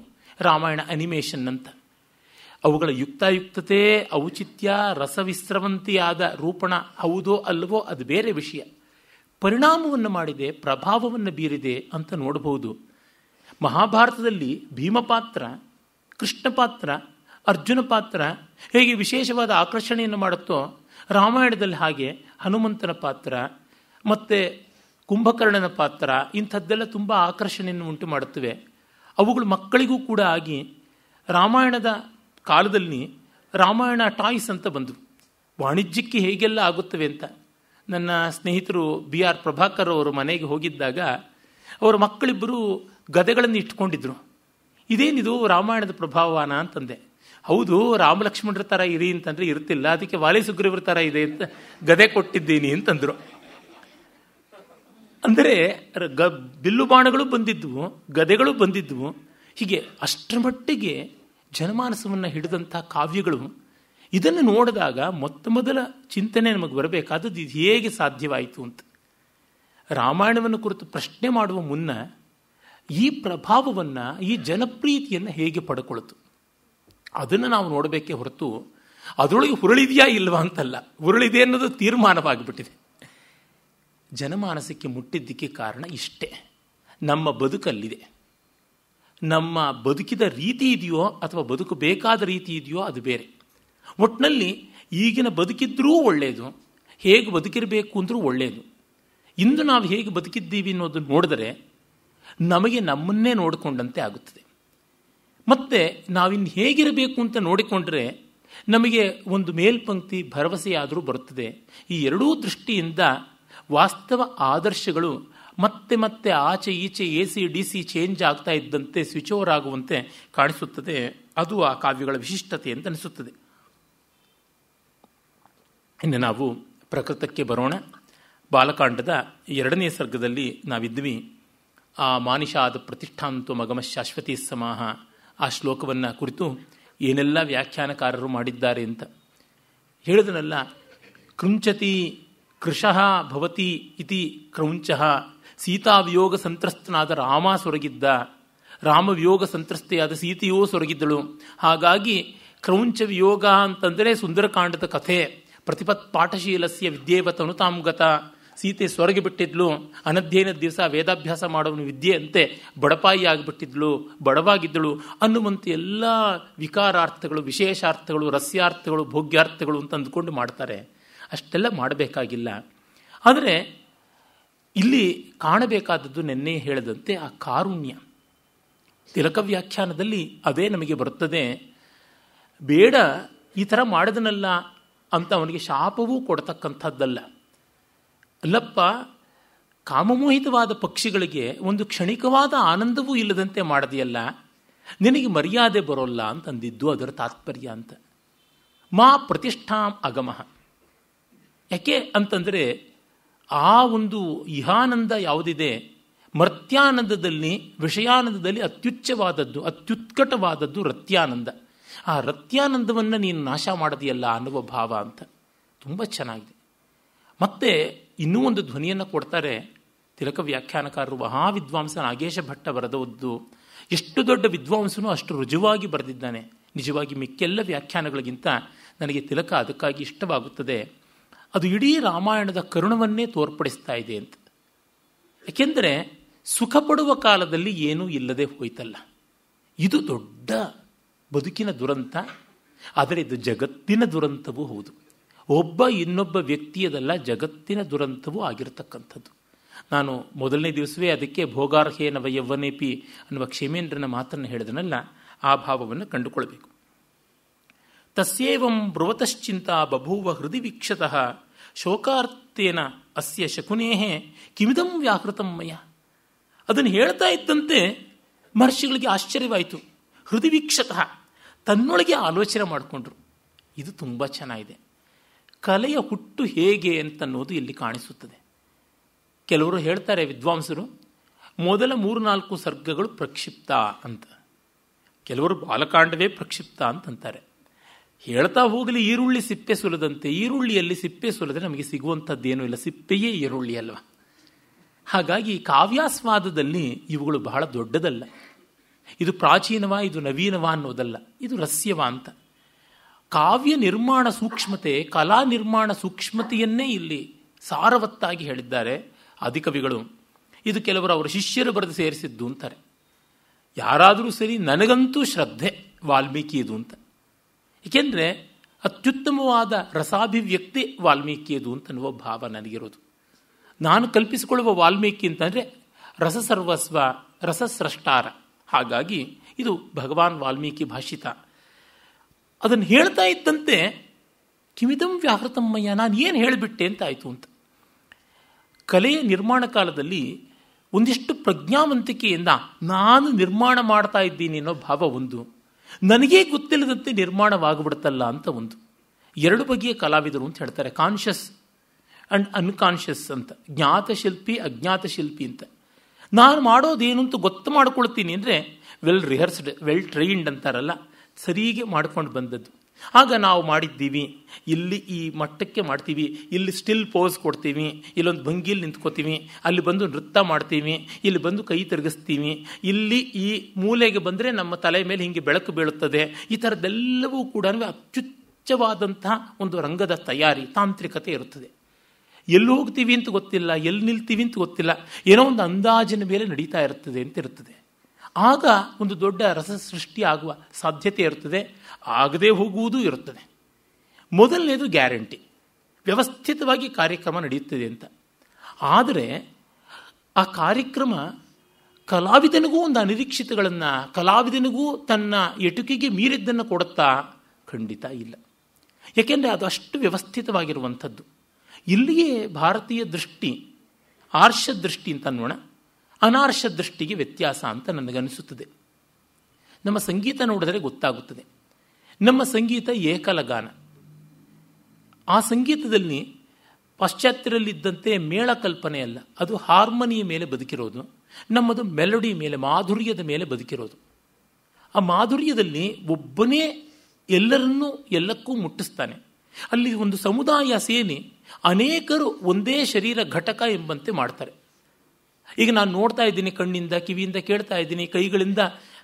ರಾಮಾಯಣ ಅನಿಮೇಷನ್ ಅಂತ ಅವುಗಳ ಯುಕ್ತಾಯುಕ್ತತೆ ಔಚಿತ್ಯ ರಸವಿಸ್ರವಂತಿಯಾದ ರೂಪಣ ಹೌದೋ ಅಲ್ಲವೋ ಅದು ಬೇರೆ ವಿಷಯ ಪರಿಣಾಮವನ್ನು ಮಾಡಿದೆ ಪ್ರಭಾವವನ್ನು ಬೀರಿದೆ ಅಂತ ನೋಡಬಹುದು ಮಹಾಭಾರತದಲ್ಲಿ ಭೀಮಪಾತ್ರ ಕೃಷ್ಣ ಪಾತ್ರ ಅರ್ಜುನ ಪಾತ್ರ ಹೇಗೆ ವಿಶೇಷವಾದ ಆಕರ್ಷಣೆಯನ್ನು ಮಾಡುತ್ತೋ ರಾಮಾಯಣದಲ್ಲಿ ಹಾಗೆ ಹನುಮಂತನ ಪಾತ್ರ ಮತ್ತು ಕುಂಭಕರ್ಣನ ಪಾತ್ರ ಇಂಥದ್ದೆಲ್ಲ ತುಂಬ ಆಕರ್ಷಣೆಯನ್ನು ಉಂಟು ಮಾಡುತ್ತವೆ ಅವುಗಳು ಮಕ್ಕಳಿಗೂ ಕೂಡ ಆಗಿ ರಾಮಾಯಣದ ಕಾಲದಲ್ಲಿ ರಾಮಾಯಣ ಟಾಯ್ಸ್ ಅಂತ ಬಂದರು ವಾಣಿಜ್ಯಕ್ಕೆ ಹೇಗೆಲ್ಲ ಆಗುತ್ತವೆ ಅಂತ ನನ್ನ ಸ್ನೇಹಿತರು ಬಿ ಆರ್ ಪ್ರಭಾಕರ್ ಅವರು ಮನೆಗೆ ಹೋಗಿದ್ದಾಗ ಅವರ ಮಕ್ಕಳಿಬ್ಬರು ಗದೆಗಳನ್ನು ಇಟ್ಕೊಂಡಿದ್ರು ಇದೇನಿದು ರಾಮಾಯಣದ ಪ್ರಭಾವನ ಅಂತಂದೆ ಹೌದು ರಾಮಲಕ್ಷ್ಮಣರ ಥರ ಇರಿ ಅಂತಂದರೆ ಇರ್ತಿಲ್ಲ ಅದಕ್ಕೆ ವಾಲಿ ಸುಗ್ರೀವರ ಥರ ಇದೆ ಅಂತ ಗದೆ ಕೊಟ್ಟಿದ್ದೀನಿ ಅಂತಂದರು ಅಂದರೆ ಗ ಬಿಲ್ಲು ಬಾಣಗಳು ಬಂದಿದ್ವು ಗದೆಗಳು ಬಂದಿದ್ವು ಹೀಗೆ ಅಷ್ಟರ ಮಟ್ಟಿಗೆ ಜನಮಾನಸವನ್ನು ಹಿಡಿದಂಥ ಕಾವ್ಯಗಳು ಇದನ್ನು ನೋಡಿದಾಗ ಮೊತ್ತ ಮೊದಲ ಚಿಂತನೆ ನಮಗೆ ಬರಬೇಕಾದದ್ದು ಇದು ಹೇಗೆ ಸಾಧ್ಯವಾಯಿತು ಅಂತ ರಾಮಾಯಣವನ್ನು ಕುರಿತು ಪ್ರಶ್ನೆ ಮಾಡುವ ಮುನ್ನ ಈ ಪ್ರಭಾವವನ್ನು ಈ ಜನಪ್ರೀತಿಯನ್ನು ಹೇಗೆ ಪಡ್ಕೊಳ್ತು ಅದನ್ನು ನಾವು ನೋಡಬೇಕೇ ಹೊರತು ಅದರೊಳಗೆ ಹುರಳಿದೆಯಾ ಇಲ್ವಾ ಅಂತಲ್ಲ ಹುರಳಿದೆ ಅನ್ನೋದು ತೀರ್ಮಾನವಾಗಿಬಿಟ್ಟಿದೆ ಜನಮಾನಸಕ್ಕೆ ಮುಟ್ಟಿದ್ದಕ್ಕೆ ಕಾರಣ ಇಷ್ಟೇ ನಮ್ಮ ಬದುಕಲ್ಲಿದೆ ನಮ್ಮ ಬದುಕಿದ ರೀತಿ ಇದೆಯೋ ಅಥವಾ ಬದುಕಬೇಕಾದ ರೀತಿ ಇದೆಯೋ ಅದು ಬೇರೆ ಒಟ್ಟಿನಲ್ಲಿ ಈಗಿನ ಬದುಕಿದ್ರೂ ಒಳ್ಳೆಯದು ಹೇಗೆ ಬದುಕಿರಬೇಕು ಅಂದರೂ ಒಳ್ಳೆಯದು ಇಂದು ನಾವು ಹೇಗೆ ಬದುಕಿದ್ದೀವಿ ಅನ್ನೋದನ್ನು ನೋಡಿದರೆ ನಮಗೆ ನಮ್ಮನ್ನೇ ನೋಡಿಕೊಂಡಂತೆ ಆಗುತ್ತದೆ ಮತ್ತು ನಾವಿನ್ನು ಹೇಗಿರಬೇಕು ಅಂತ ನೋಡಿಕೊಂಡ್ರೆ ನಮಗೆ ಒಂದು ಮೇಲ್ಪಂಕ್ತಿ ಭರವಸೆಯಾದರೂ ಬರುತ್ತದೆ ಈ ಎರಡೂ ದೃಷ್ಟಿಯಿಂದ ವಾಸ್ತವ ಆದರ್ಶಗಳು ಮತ್ತೆ ಮತ್ತೆ ಆಚೆ ಈಚೆ A C D C change ಆಗ್ತಾ ಇದ್ದಂತೆ ಸ್ವಿಚ್ ಓವರ್ ಆಗುವಂತೆ ಕಾಣಿಸುತ್ತದೆ ಅದು ಆ ಕಾವ್ಯಗಳ ವಿಶಿಷ್ಟತೆ ಅಂತ ಅನಿಸುತ್ತದೆ ಇನ್ನು ನಾವು ಪ್ರಕೃತಕ್ಕೆ ಬರೋಣ ಬಾಲಕಾಂಡದ ಎರಡನೇ ಸರ್ಗದಲ್ಲಿ ನಾವಿದ್ವಿ ಆ ಮಾನಿಷಾದ ಪ್ರತಿಷ್ಠಾಂತು ಮಗಮ ಶಾಶ್ವತಿ ಸಮಾಹ ಆ ಶ್ಲೋಕವನ್ನು ಕುರಿತು ಏನೆಲ್ಲ ವ್ಯಾಖ್ಯಾನಕಾರರು ಮಾಡಿದ್ದಾರೆ ಅಂತ ಹೇಳಿದನಲ್ಲ ಕೃಂಚತಿ ಕೃಶಃ ಭವತಿ ಇತಿ ಕ್ರೌಂಚ ಸೀತಾವಿಯೋಗ ಸಂತ್ರಸ್ತನಾದ ರಾಮ ಸೊರಗಿದ್ದ ರಾಮವಿಯೋಗ ಸಂತ್ರಸ್ತೆಯಾದ ಸೀತೆಯೂ ಸೊರಗಿದ್ದಳು ಹಾಗಾಗಿ ಕ್ರೌಂಚ ವಿಯೋಗ ಅಂತಂದರೆ ಸುಂದರಕಾಂಡದ ಕಥೆ ಪ್ರತಿಪತ್ ಪಾಠಶೀಲಸ್ಯ ವಿದ್ಯೇವತನು ತಾಮ್ ಸೀತೆ ಸೊರಗಿ ಬಿಟ್ಟಿದ್ಲು ಅನಧ್ಯಯನ ದಿವಸ ವೇದಾಭ್ಯಾಸ ಮಾಡೋನು ವಿದ್ಯೆಯಂತೆ ಬಡಪಾಯಿ ಆಗಿಬಿಟ್ಟಿದ್ಲು ಬಡವಾಗಿದ್ದಳು ಅನ್ನುವಂತೆ ಎಲ್ಲ ವಿಕಾರಾರ್ಥಗಳು ವಿಶೇಷಾರ್ಥಗಳು ರಸ್ಯಾರ್ಥಗಳು ಭೋಗ್ಯಾರ್ಥಗಳು ಅಂತ ಅಂದ್ಕೊಂಡು ಮಾಡ್ತಾರೆ ಅಷ್ಟೆಲ್ಲ ಮಾಡಬೇಕಾಗಿಲ್ಲ ಆದರೆ ಇಲ್ಲಿ ಕಾಣಬೇಕಾದದ್ದು ನಿನ್ನೆ ಹೇಳದಂತೆ ಆ ಕಾರುಣ್ಯ ತಿಲಕ ವ್ಯಾಖ್ಯಾನದಲ್ಲಿ ಅದೇ ನಮಗೆ ಬರುತ್ತದೆ ಬೇಡ ಈ ಥರ ಮಾಡಿದನಲ್ಲ ಅಂತ ಅವನಿಗೆ ಶಾಪವೂ ಕೊಡತಕ್ಕಂಥದ್ದಲ್ಲ ಅಲ್ಲಪ್ಪ ಕಾಮಮೋಹಿತವಾದ ಪಕ್ಷಿಗಳಿಗೆ ಒಂದು ಕ್ಷಣಿಕವಾದ ಆನಂದವೂ ಇಲ್ಲದಂತೆ ಮಾಡದೆಯಲ್ಲ ನಿನಗೆ ಮರ್ಯಾದೆ ಬರೋಲ್ಲ ಅಂತಂದಿದ್ದು ಅದರ ತಾತ್ಪರ್ಯ ಅಂತ ಮಾ ಪ್ರತಿಷ್ಠಾಂ ಅಗಮಃ ಯಾಕೆ ಅಂತಂದರೆ ಆ ಒಂದು ಇಹಾನಂದ ಯಾವುದಿದೆ ಮರ್ತ್ಯಾನಂದದಲ್ಲಿ ವಿಷಯಾನಂದದಲ್ಲಿ ಅತ್ಯುಚ್ಚವಾದದ್ದು ಅತ್ಯುತ್ಕಟವಾದದ್ದು ರತ್ಯಾನಂದ ಆ ರತ್ಯಾನಂದವನ್ನು ನೀನು ನಾಶ ಮಾಡದೆಯಲ್ಲ ಅನ್ನುವ ಭಾವ ಅಂತ ತುಂಬ ಚೆನ್ನಾಗಿದೆ ಮತ್ತೆ ಇನ್ನೂ ಒಂದು ಧ್ವನಿಯನ್ನು ಕೊಡ್ತಾರೆ ತಿಲಕ ವ್ಯಾಖ್ಯಾನಕಾರರು ಮಹಾವಿದ್ವಾಂಸ ನಾಗೇಶ ಭಟ್ಟ ಬರೆದವದ್ದು ಎಷ್ಟು ದೊಡ್ಡ ವಿದ್ವಾಂಸನು ಅಷ್ಟು ರುಜುವಾಗಿ ಬರೆದಿದ್ದಾನೆ ನಿಜವಾಗಿ ಮಿಕ್ಕೆಲ್ಲ ವ್ಯಾಖ್ಯಾನಗಳಿಗಿಂತ ನನಗೆ ತಿಲಕ ಅದಕ್ಕಾಗಿ ಇಷ್ಟವಾಗುತ್ತದೆ ಅದು ಇಡೀ ರಾಮಾಯಣದ ಕರುಣವನ್ನೇ ತೋರ್ಪಡಿಸ್ತಾ ಇದೆ ಅಂತ ಏಕೆಂದರೆ ಸುಖ ಪಡುವ ಕಾಲದಲ್ಲಿ ಏನೂ ಇಲ್ಲದೆ ಹೋಯ್ತಲ್ಲ ಇದು ದೊಡ್ಡ ಬದುಕಿನ ದುರಂತ ಆದರೆ ಇದು ಜಗತ್ತಿನ ದುರಂತವೂ ಹೌದು ಒಬ್ಬ ಇನ್ನೊಬ್ಬ ವ್ಯಕ್ತಿಯದಲ್ಲ ಜಗತ್ತಿನ ದುರಂತವೂ ಆಗಿರತಕ್ಕಂಥದ್ದು ನಾನು ಮೊದಲನೇ ದಿವಸವೇ ಅದಕ್ಕೆ ಭೋಗಾರ್ಹೇನವ ಯೌವ್ವನೇಪಿ ಅನ್ನುವ ಕ್ಷೇಮೇಂದ್ರನ ಮಾತನ್ನು ಹೇಳಿದನಲ್ಲ ಆ ಭಾವವನ್ನು ಕಂಡುಕೊಳ್ಬೇಕು ತಸ್ಯೇವಂ ಬ್ರುವತಶ್ಚಿಂತ ಬಭೂವ ಹೃದಿ ವೀಕ್ಷತಃ ಶೋಕಾರ್ಥೇನ ಅಸ್ಯ ಶಕುನೇಹೇ ಕಿಮಿದಂ ವ್ಯಾಕೃತಂ ಮಯ ಅದನ್ನು ಹೇಳ್ತಾ ಇದ್ದಂತೆ ಮಹರ್ಷಿಗಳಿಗೆ ಆಶ್ಚರ್ಯವಾಯಿತು ಹೃದಯವೀಕ್ಷತಃ ತನ್ನೊಳಗೆ ಆಲೋಚನೆ ಮಾಡಿಕೊಂಡ್ರು ಇದು ತುಂಬ ಚೆನ್ನಾಗಿದೆ ಕಲೆಯ ಹುಟ್ಟು ಹೇಗೆ ಅಂತನ್ನೋದು ಇಲ್ಲಿ ಕಾಣಿಸುತ್ತದೆ ಕೆಲವರು ಹೇಳ್ತಾರೆ ವಿದ್ವಾಂಸರು ಮೊದಲ ಮೂರು ನಾಲ್ಕು ಸರ್ಗಗಳು ಪ್ರಕ್ಷಿಪ್ತ ಅಂತ ಕೆಲವರು ಬಾಲಕಾಂಡವೇ ಪ್ರಕ್ಷಿಪ್ತ ಅಂತಂತಾರೆ ಹೇಳ್ತಾ ಹೋಗಲಿ ಈರುಳ್ಳಿ ಸಿಪ್ಪೆ ಸುಲದಂತೆ ಈರುಳ್ಳಿಯಲ್ಲಿ ಸಿಪ್ಪೆ ಸುಲದೆ ನಮಗೆ ಸಿಗುವಂಥದ್ದೇನೂ ಇಲ್ಲ ಸಿಪ್ಪೆಯೇ ಈರುಳ್ಳಿ ಅಲ್ವಾ ಹಾಗಾಗಿ ಕಾವ್ಯಾಸ್ವಾದದಲ್ಲಿ ಇವುಗಳು ಬಹಳ ದೊಡ್ಡದಲ್ಲ ಇದು ಪ್ರಾಚೀನವ ಇದು ನವೀನವ ಅನ್ನೋದಲ್ಲ ಇದು ರಸ್ಯವಾ ಅಂತ ಕಾವ್ಯ ನಿರ್ಮಾಣ ಸೂಕ್ಷ್ಮತೆ ಕಲಾ ನಿರ್ಮಾಣ ಸೂಕ್ಷ್ಮತೆಯನ್ನೇ ಇಲ್ಲಿ ಸಾರವತ್ತಾಗಿ ಹೇಳಿದ್ದಾರೆ ಅಧಿಕವಿಗಳು ಇದು ಕೆಲವರು ಅವರ ಶಿಷ್ಯರು ಬರೆದು ಸೇರಿಸಿದ್ದು ಅಂತಾರೆ ಯಾರಾದರೂ ಸರಿ ನನಗಂತೂ ಶ್ರದ್ಧೆ ವಾಲ್ಮೀಕಿ ಇದು ಅಂತ ಏಕೆಂದರೆ ಅತ್ಯುತ್ತಮವಾದ ರಸಾಭಿವ್ಯಕ್ತಿ ವಾಲ್ಮೀಕಿಯದು ಅನ್ನುವ ಭಾವ ನನಗಿರೋದು ನಾನು ಕಲ್ಪಿಸಿಕೊಳ್ಳುವ ವಾಲ್ಮೀಕಿ ಅಂತಂದರೆ ರಸ ರಸಸ್ರಷ್ಟಾರ ಹಾಗಾಗಿ ಇದು ಭಗವಾನ್ ವಾಲ್ಮೀಕಿ ಭಾಷಿತ ಅದನ್ನು ಹೇಳ್ತಾ ಇದ್ದಂತೆ ಕಿಮಿದಂ ವ್ಯಾಹೃತಮ್ಮಯ್ಯ ನಾನು ಏನು ಹೇಳಿಬಿಟ್ಟೆ ಅಂತ ಅಂತ ಕಲೆಯ ನಿರ್ಮಾಣ ಕಾಲದಲ್ಲಿ ಒಂದಿಷ್ಟು ಪ್ರಜ್ಞಾವಂತಿಕೆಯಿಂದ ನಾನು ನಿರ್ಮಾಣ ಮಾಡ್ತಾ ಇದ್ದೀನಿ ಅನ್ನೋ ಭಾವ ಒಂದು ನನಗೇ ಗೊತ್ತಿಲ್ಲದಂತೆ ನಿರ್ಮಾಣವಾಗಿಬಿಡುತ್ತಲ್ಲ ಅಂತ ಒಂದು ಎರಡು ಬಗೆಯ ಕಲಾವಿದರು ಅಂತ ಹೇಳ್ತಾರೆ ಕಾನ್ಷಿಯಸ್ ಆ್ಯಂಡ್ ಅನ್ಕಾನ್ಷಿಯಸ್ ಅಂತ ಜ್ಞಾತ ಶಿಲ್ಪಿ ಅಜ್ಞಾತ ಶಿಲ್ಪಿ ಅಂತ ನಾನು ಮಾಡೋದೇನು ಅಂತ ಗೊತ್ತು ಮಾಡ್ಕೊಳ್ತೀನಿ ಅಂದರೆ ವೆಲ್ ರಿಹರ್ಸ್ಡ್ ವೆಲ್ ಟ್ರೈನ್ಡ್ ಅಂತಾರಲ್ಲ ಸರಿಗೆ ಮಾಡ್ಕೊಂಡು ಬಂದದ್ದು ಆಗ ನಾವು ಮಾಡಿದ್ದೀವಿ ಇಲ್ಲಿ ಈ ಮಟ್ಟಕ್ಕೆ ಮಾಡ್ತೀವಿ ಇಲ್ಲಿ ಸ್ಟಿಲ್ ಪೋಸ್ ಕೊಡ್ತೀವಿ ಇಲ್ಲೊಂದು ಭಂಗಿಯಲ್ಲಿ ನಿಂತ್ಕೋತೀವಿ ಅಲ್ಲಿ ಬಂದು ನೃತ್ಯ ಮಾಡ್ತೀವಿ ಇಲ್ಲಿ ಬಂದು ಕೈ ತಿರುಗಿಸ್ತೀವಿ ಇಲ್ಲಿ ಈ ಮೂಲೆಗೆ ಬಂದರೆ ನಮ್ಮ ತಲೆ ಮೇಲೆ ಹಿಂಗೆ ಬೆಳಕು ಬೀಳುತ್ತದೆ ಈ ಥರದ್ದೆಲ್ಲವೂ ಕೂಡ ಅತ್ಯುಚ್ಚವಾದಂತಹ ಒಂದು ರಂಗದ ತಯಾರಿ ತಾಂತ್ರಿಕತೆ ಇರುತ್ತದೆ ಎಲ್ಲಿ ಹೋಗ್ತೀವಿ ಅಂತ ಗೊತ್ತಿಲ್ಲ ಎಲ್ಲಿ ನಿಲ್ತೀವಿ ಅಂತ ಗೊತ್ತಿಲ್ಲ ಏನೋ ಒಂದು ಅಂದಾಜಿನ ಮೇಲೆ ನಡೀತಾ ಇರ್ತದೆ ಅಂತ ಇರ್ತದೆ ಆಗ ಒಂದು ದೊಡ್ಡ ರಸ ಸೃಷ್ಟಿ ಆಗುವ ಸಾಧ್ಯತೆ ಇರ್ತದೆ ಆಗದೇ ಹೋಗುವುದೂ ಇರುತ್ತದೆ ಮೊದಲನೇದು ಗ್ಯಾರಂಟಿ ವ್ಯವಸ್ಥಿತವಾಗಿ ಕಾರ್ಯಕ್ರಮ ನಡೆಯುತ್ತದೆ ಅಂತ ಆದರೆ ಆ ಕಾರ್ಯಕ್ರಮ ಕಲಾವಿದನಿಗೂ ಒಂದು ಅನಿರೀಕ್ಷಿತಗಳನ್ನು ಕಲಾವಿದನಿಗೂ ತನ್ನ ಎಟುಕಿಗೆ ಮೀರಿದ್ದನ್ನು ಕೊಡುತ್ತಾ ಖಂಡಿತ ಇಲ್ಲ ಏಕೆಂದರೆ ಅದು ಅಷ್ಟು ವ್ಯವಸ್ಥಿತವಾಗಿರುವಂಥದ್ದು ಇಲ್ಲಿಯೇ ಭಾರತೀಯ ದೃಷ್ಟಿ ಆರ್ಷ ದೃಷ್ಟಿ ಅಂತ ನೋಣ ಅನಾರ್ಷ ದೃಷ್ಟಿಗೆ ವ್ಯತ್ಯಾಸ ಅಂತ ನನಗನಿಸುತ್ತದೆ ನಮ್ಮ ಸಂಗೀತ ನೋಡಿದರೆ ಗೊತ್ತಾಗುತ್ತದೆ ನಮ್ಮ ಸಂಗೀತ ಏಕಲಗಾನ ಆ ಸಂಗೀತದಲ್ಲಿ ಪಾಶ್ಚಾತ್ಯರಲ್ಲಿದ್ದಂತೆ ಮೇಳ ಕಲ್ಪನೆ ಅಲ್ಲ ಅದು ಹಾರ್ಮನಿಯ ಮೇಲೆ ಬದುಕಿರೋದು ನಮ್ಮದು ಮೆಲಡಿ ಮೇಲೆ ಮಾಧುರ್ಯದ ಮೇಲೆ ಬದುಕಿರೋದು ಆ ಮಾಧುರ್ಯದಲ್ಲಿ ಒಬ್ಬನೇ ಎಲ್ಲರನ್ನೂ ಎಲ್ಲಕ್ಕೂ ಮುಟ್ಟಿಸ್ತಾನೆ ಅಲ್ಲಿ ಒಂದು ಸಮುದಾಯ ಸೇನೆ ಅನೇಕರು ಒಂದೇ ಶರೀರ ಘಟಕ ಎಂಬಂತೆ ಮಾಡ್ತಾರೆ ಈಗ ನಾನು ನೋಡ್ತಾ ಇದ್ದೀನಿ ಕಣ್ಣಿಂದ ಕಿವಿಯಿಂದ ಕೇಳ್ತಾ ಇದ್ದೀನಿ ಕೈಗಳಿಂದ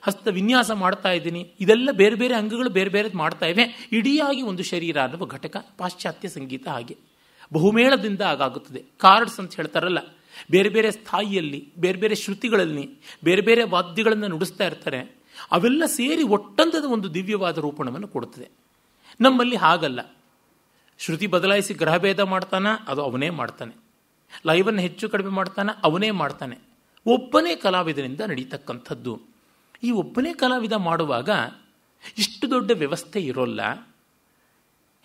ಹಸ್ತ ವಿನ್ಯಾಸ ಮಾಡ್ತಾ ಇದ್ದೀನಿ ಇದೆಲ್ಲ ಬೇರೆ ಬೇರೆ ಅಂಗಗಳು ಬೇರೆ ಬೇರೆದು ಮಾಡ್ತಾ ಇವೆ ಇಡಿಯಾಗಿ ಒಂದು ಶರೀರ ಅನ್ನುವ ಘಟಕ ಪಾಶ್ಚಾತ್ಯ ಸಂಗೀತ ಹಾಗೆ ಬಹುಮೇಳದಿಂದ ಆಗಾಗುತ್ತದೆ ಕಾರ್ಡ್ಸ್ ಅಂತ ಹೇಳ್ತಾರಲ್ಲ ಬೇರೆ ಬೇರೆ ಸ್ಥಾಯಿಯಲ್ಲಿ ಬೇರೆ ಬೇರೆ ಶ್ರುತಿಗಳಲ್ಲಿ ಬೇರೆ ಬೇರೆ ವಾದ್ಯಗಳನ್ನು ನುಡಿಸ್ತಾ ಇರ್ತಾರೆ ಅವೆಲ್ಲ ಸೇರಿ ಒಟ್ಟಂದದ ಒಂದು ದಿವ್ಯವಾದ ರೂಪಣವನ್ನು ಕೊಡುತ್ತದೆ ನಮ್ಮಲ್ಲಿ ಹಾಗಲ್ಲ ಶ್ರುತಿ ಬದಲಾಯಿಸಿ ಗ್ರಹಭೇದ ಮಾಡ್ತಾನ ಅದು ಅವನೇ ಮಾಡ್ತಾನೆ ಲೈವನ್ನು ಹೆಚ್ಚು ಕಡಿಮೆ ಮಾಡ್ತಾನೆ ಅವನೇ ಮಾಡ್ತಾನೆ ಒಬ್ಬನೇ ಕಲಾವಿದನಿಂದ ನಡೀತಕ್ಕಂಥದ್ದು ಈ ಒಬ್ಬನೇ ಕಲಾವಿದ ಮಾಡುವಾಗ ಇಷ್ಟು ದೊಡ್ಡ ವ್ಯವಸ್ಥೆ ಇರೋಲ್ಲ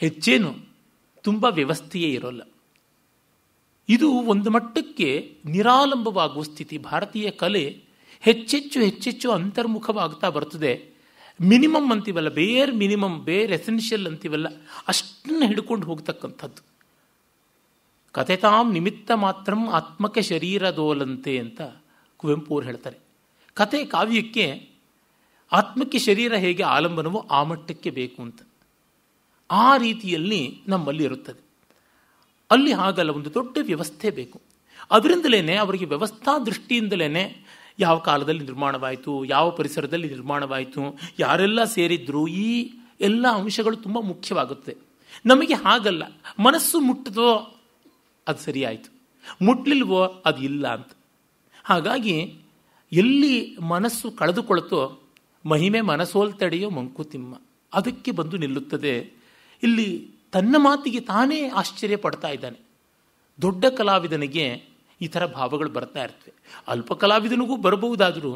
ಹೆಚ್ಚೇನು ತುಂಬ ವ್ಯವಸ್ಥೆಯೇ ಇರೋಲ್ಲ ಇದು ಒಂದು ಮಟ್ಟಕ್ಕೆ ನಿರಾಲಂಬವಾಗುವ ಸ್ಥಿತಿ ಭಾರತೀಯ ಕಲೆ ಹೆಚ್ಚೆಚ್ಚು ಹೆಚ್ಚೆಚ್ಚು ಅಂತರ್ಮುಖವಾಗ್ತಾ ಬರ್ತದೆ ಮಿನಿಮಮ್ ಅಂತೀವಲ್ಲ ಬೇರೆ ಮಿನಿಮಮ್ ಬೇರೆ ಎಸೆನ್ಷಿಯಲ್ ಅಂತೀವಲ್ಲ ಅಷ್ಟನ್ನು ಹಿಡ್ಕೊಂಡು ಹೋಗ್ತಕ್ಕಂಥದ್ದು ಕಥೆ ನಿಮಿತ್ತ ಮಾತ್ರ ಆತ್ಮಕ್ಕೆ ಶರೀರ ದೋಲಂತೆ ಅಂತ ಕುವೆಂಪು ಅವ್ರು ಹೇಳ್ತಾರೆ ಕತೆ ಕಾವ್ಯಕ್ಕೆ ಆತ್ಮಕ್ಕೆ ಶರೀರ ಹೇಗೆ ಆಲಂಬನವೋ ಆ ಮಟ್ಟಕ್ಕೆ ಬೇಕು ಅಂತ ಆ ರೀತಿಯಲ್ಲಿ ನಮ್ಮಲ್ಲಿ ಇರುತ್ತದೆ ಅಲ್ಲಿ ಹಾಗಲ್ಲ ಒಂದು ದೊಡ್ಡ ವ್ಯವಸ್ಥೆ ಬೇಕು ಅದರಿಂದಲೇ ಅವರಿಗೆ ವ್ಯವಸ್ಥಾ ದೃಷ್ಟಿಯಿಂದಲೇ ಯಾವ ಕಾಲದಲ್ಲಿ ನಿರ್ಮಾಣವಾಯಿತು ಯಾವ ಪರಿಸರದಲ್ಲಿ ನಿರ್ಮಾಣವಾಯಿತು ಯಾರೆಲ್ಲ ಸೇರಿದ್ರು ಈ ಎಲ್ಲ ಅಂಶಗಳು ತುಂಬ ಮುಖ್ಯವಾಗುತ್ತೆ ನಮಗೆ ಹಾಗಲ್ಲ ಮನಸ್ಸು ಮುಟ್ಟದೋ ಅದು ಸರಿಯಾಯಿತು ಮುಟ್ಲಿಲ್ವೋ ಅದು ಇಲ್ಲ ಅಂತ ಹಾಗಾಗಿ ಎಲ್ಲಿ ಮನಸ್ಸು ಕಳೆದುಕೊಳ್ತೋ ಮಹಿಮೆ ಮನಸೋಲ್ತಡೆಯೋ ಮಂಕುತಿಮ್ಮ ಅದಕ್ಕೆ ಬಂದು ನಿಲ್ಲುತ್ತದೆ ಇಲ್ಲಿ ತನ್ನ ಮಾತಿಗೆ ತಾನೇ ಆಶ್ಚರ್ಯ ಪಡ್ತಾ ಇದ್ದಾನೆ ದೊಡ್ಡ ಕಲಾವಿದನಿಗೆ ಈ ಥರ ಭಾವಗಳು ಬರ್ತಾ ಇರ್ತವೆ ಅಲ್ಪ ಕಲಾವಿದನಿಗೂ ಬರಬಹುದಾದರೂ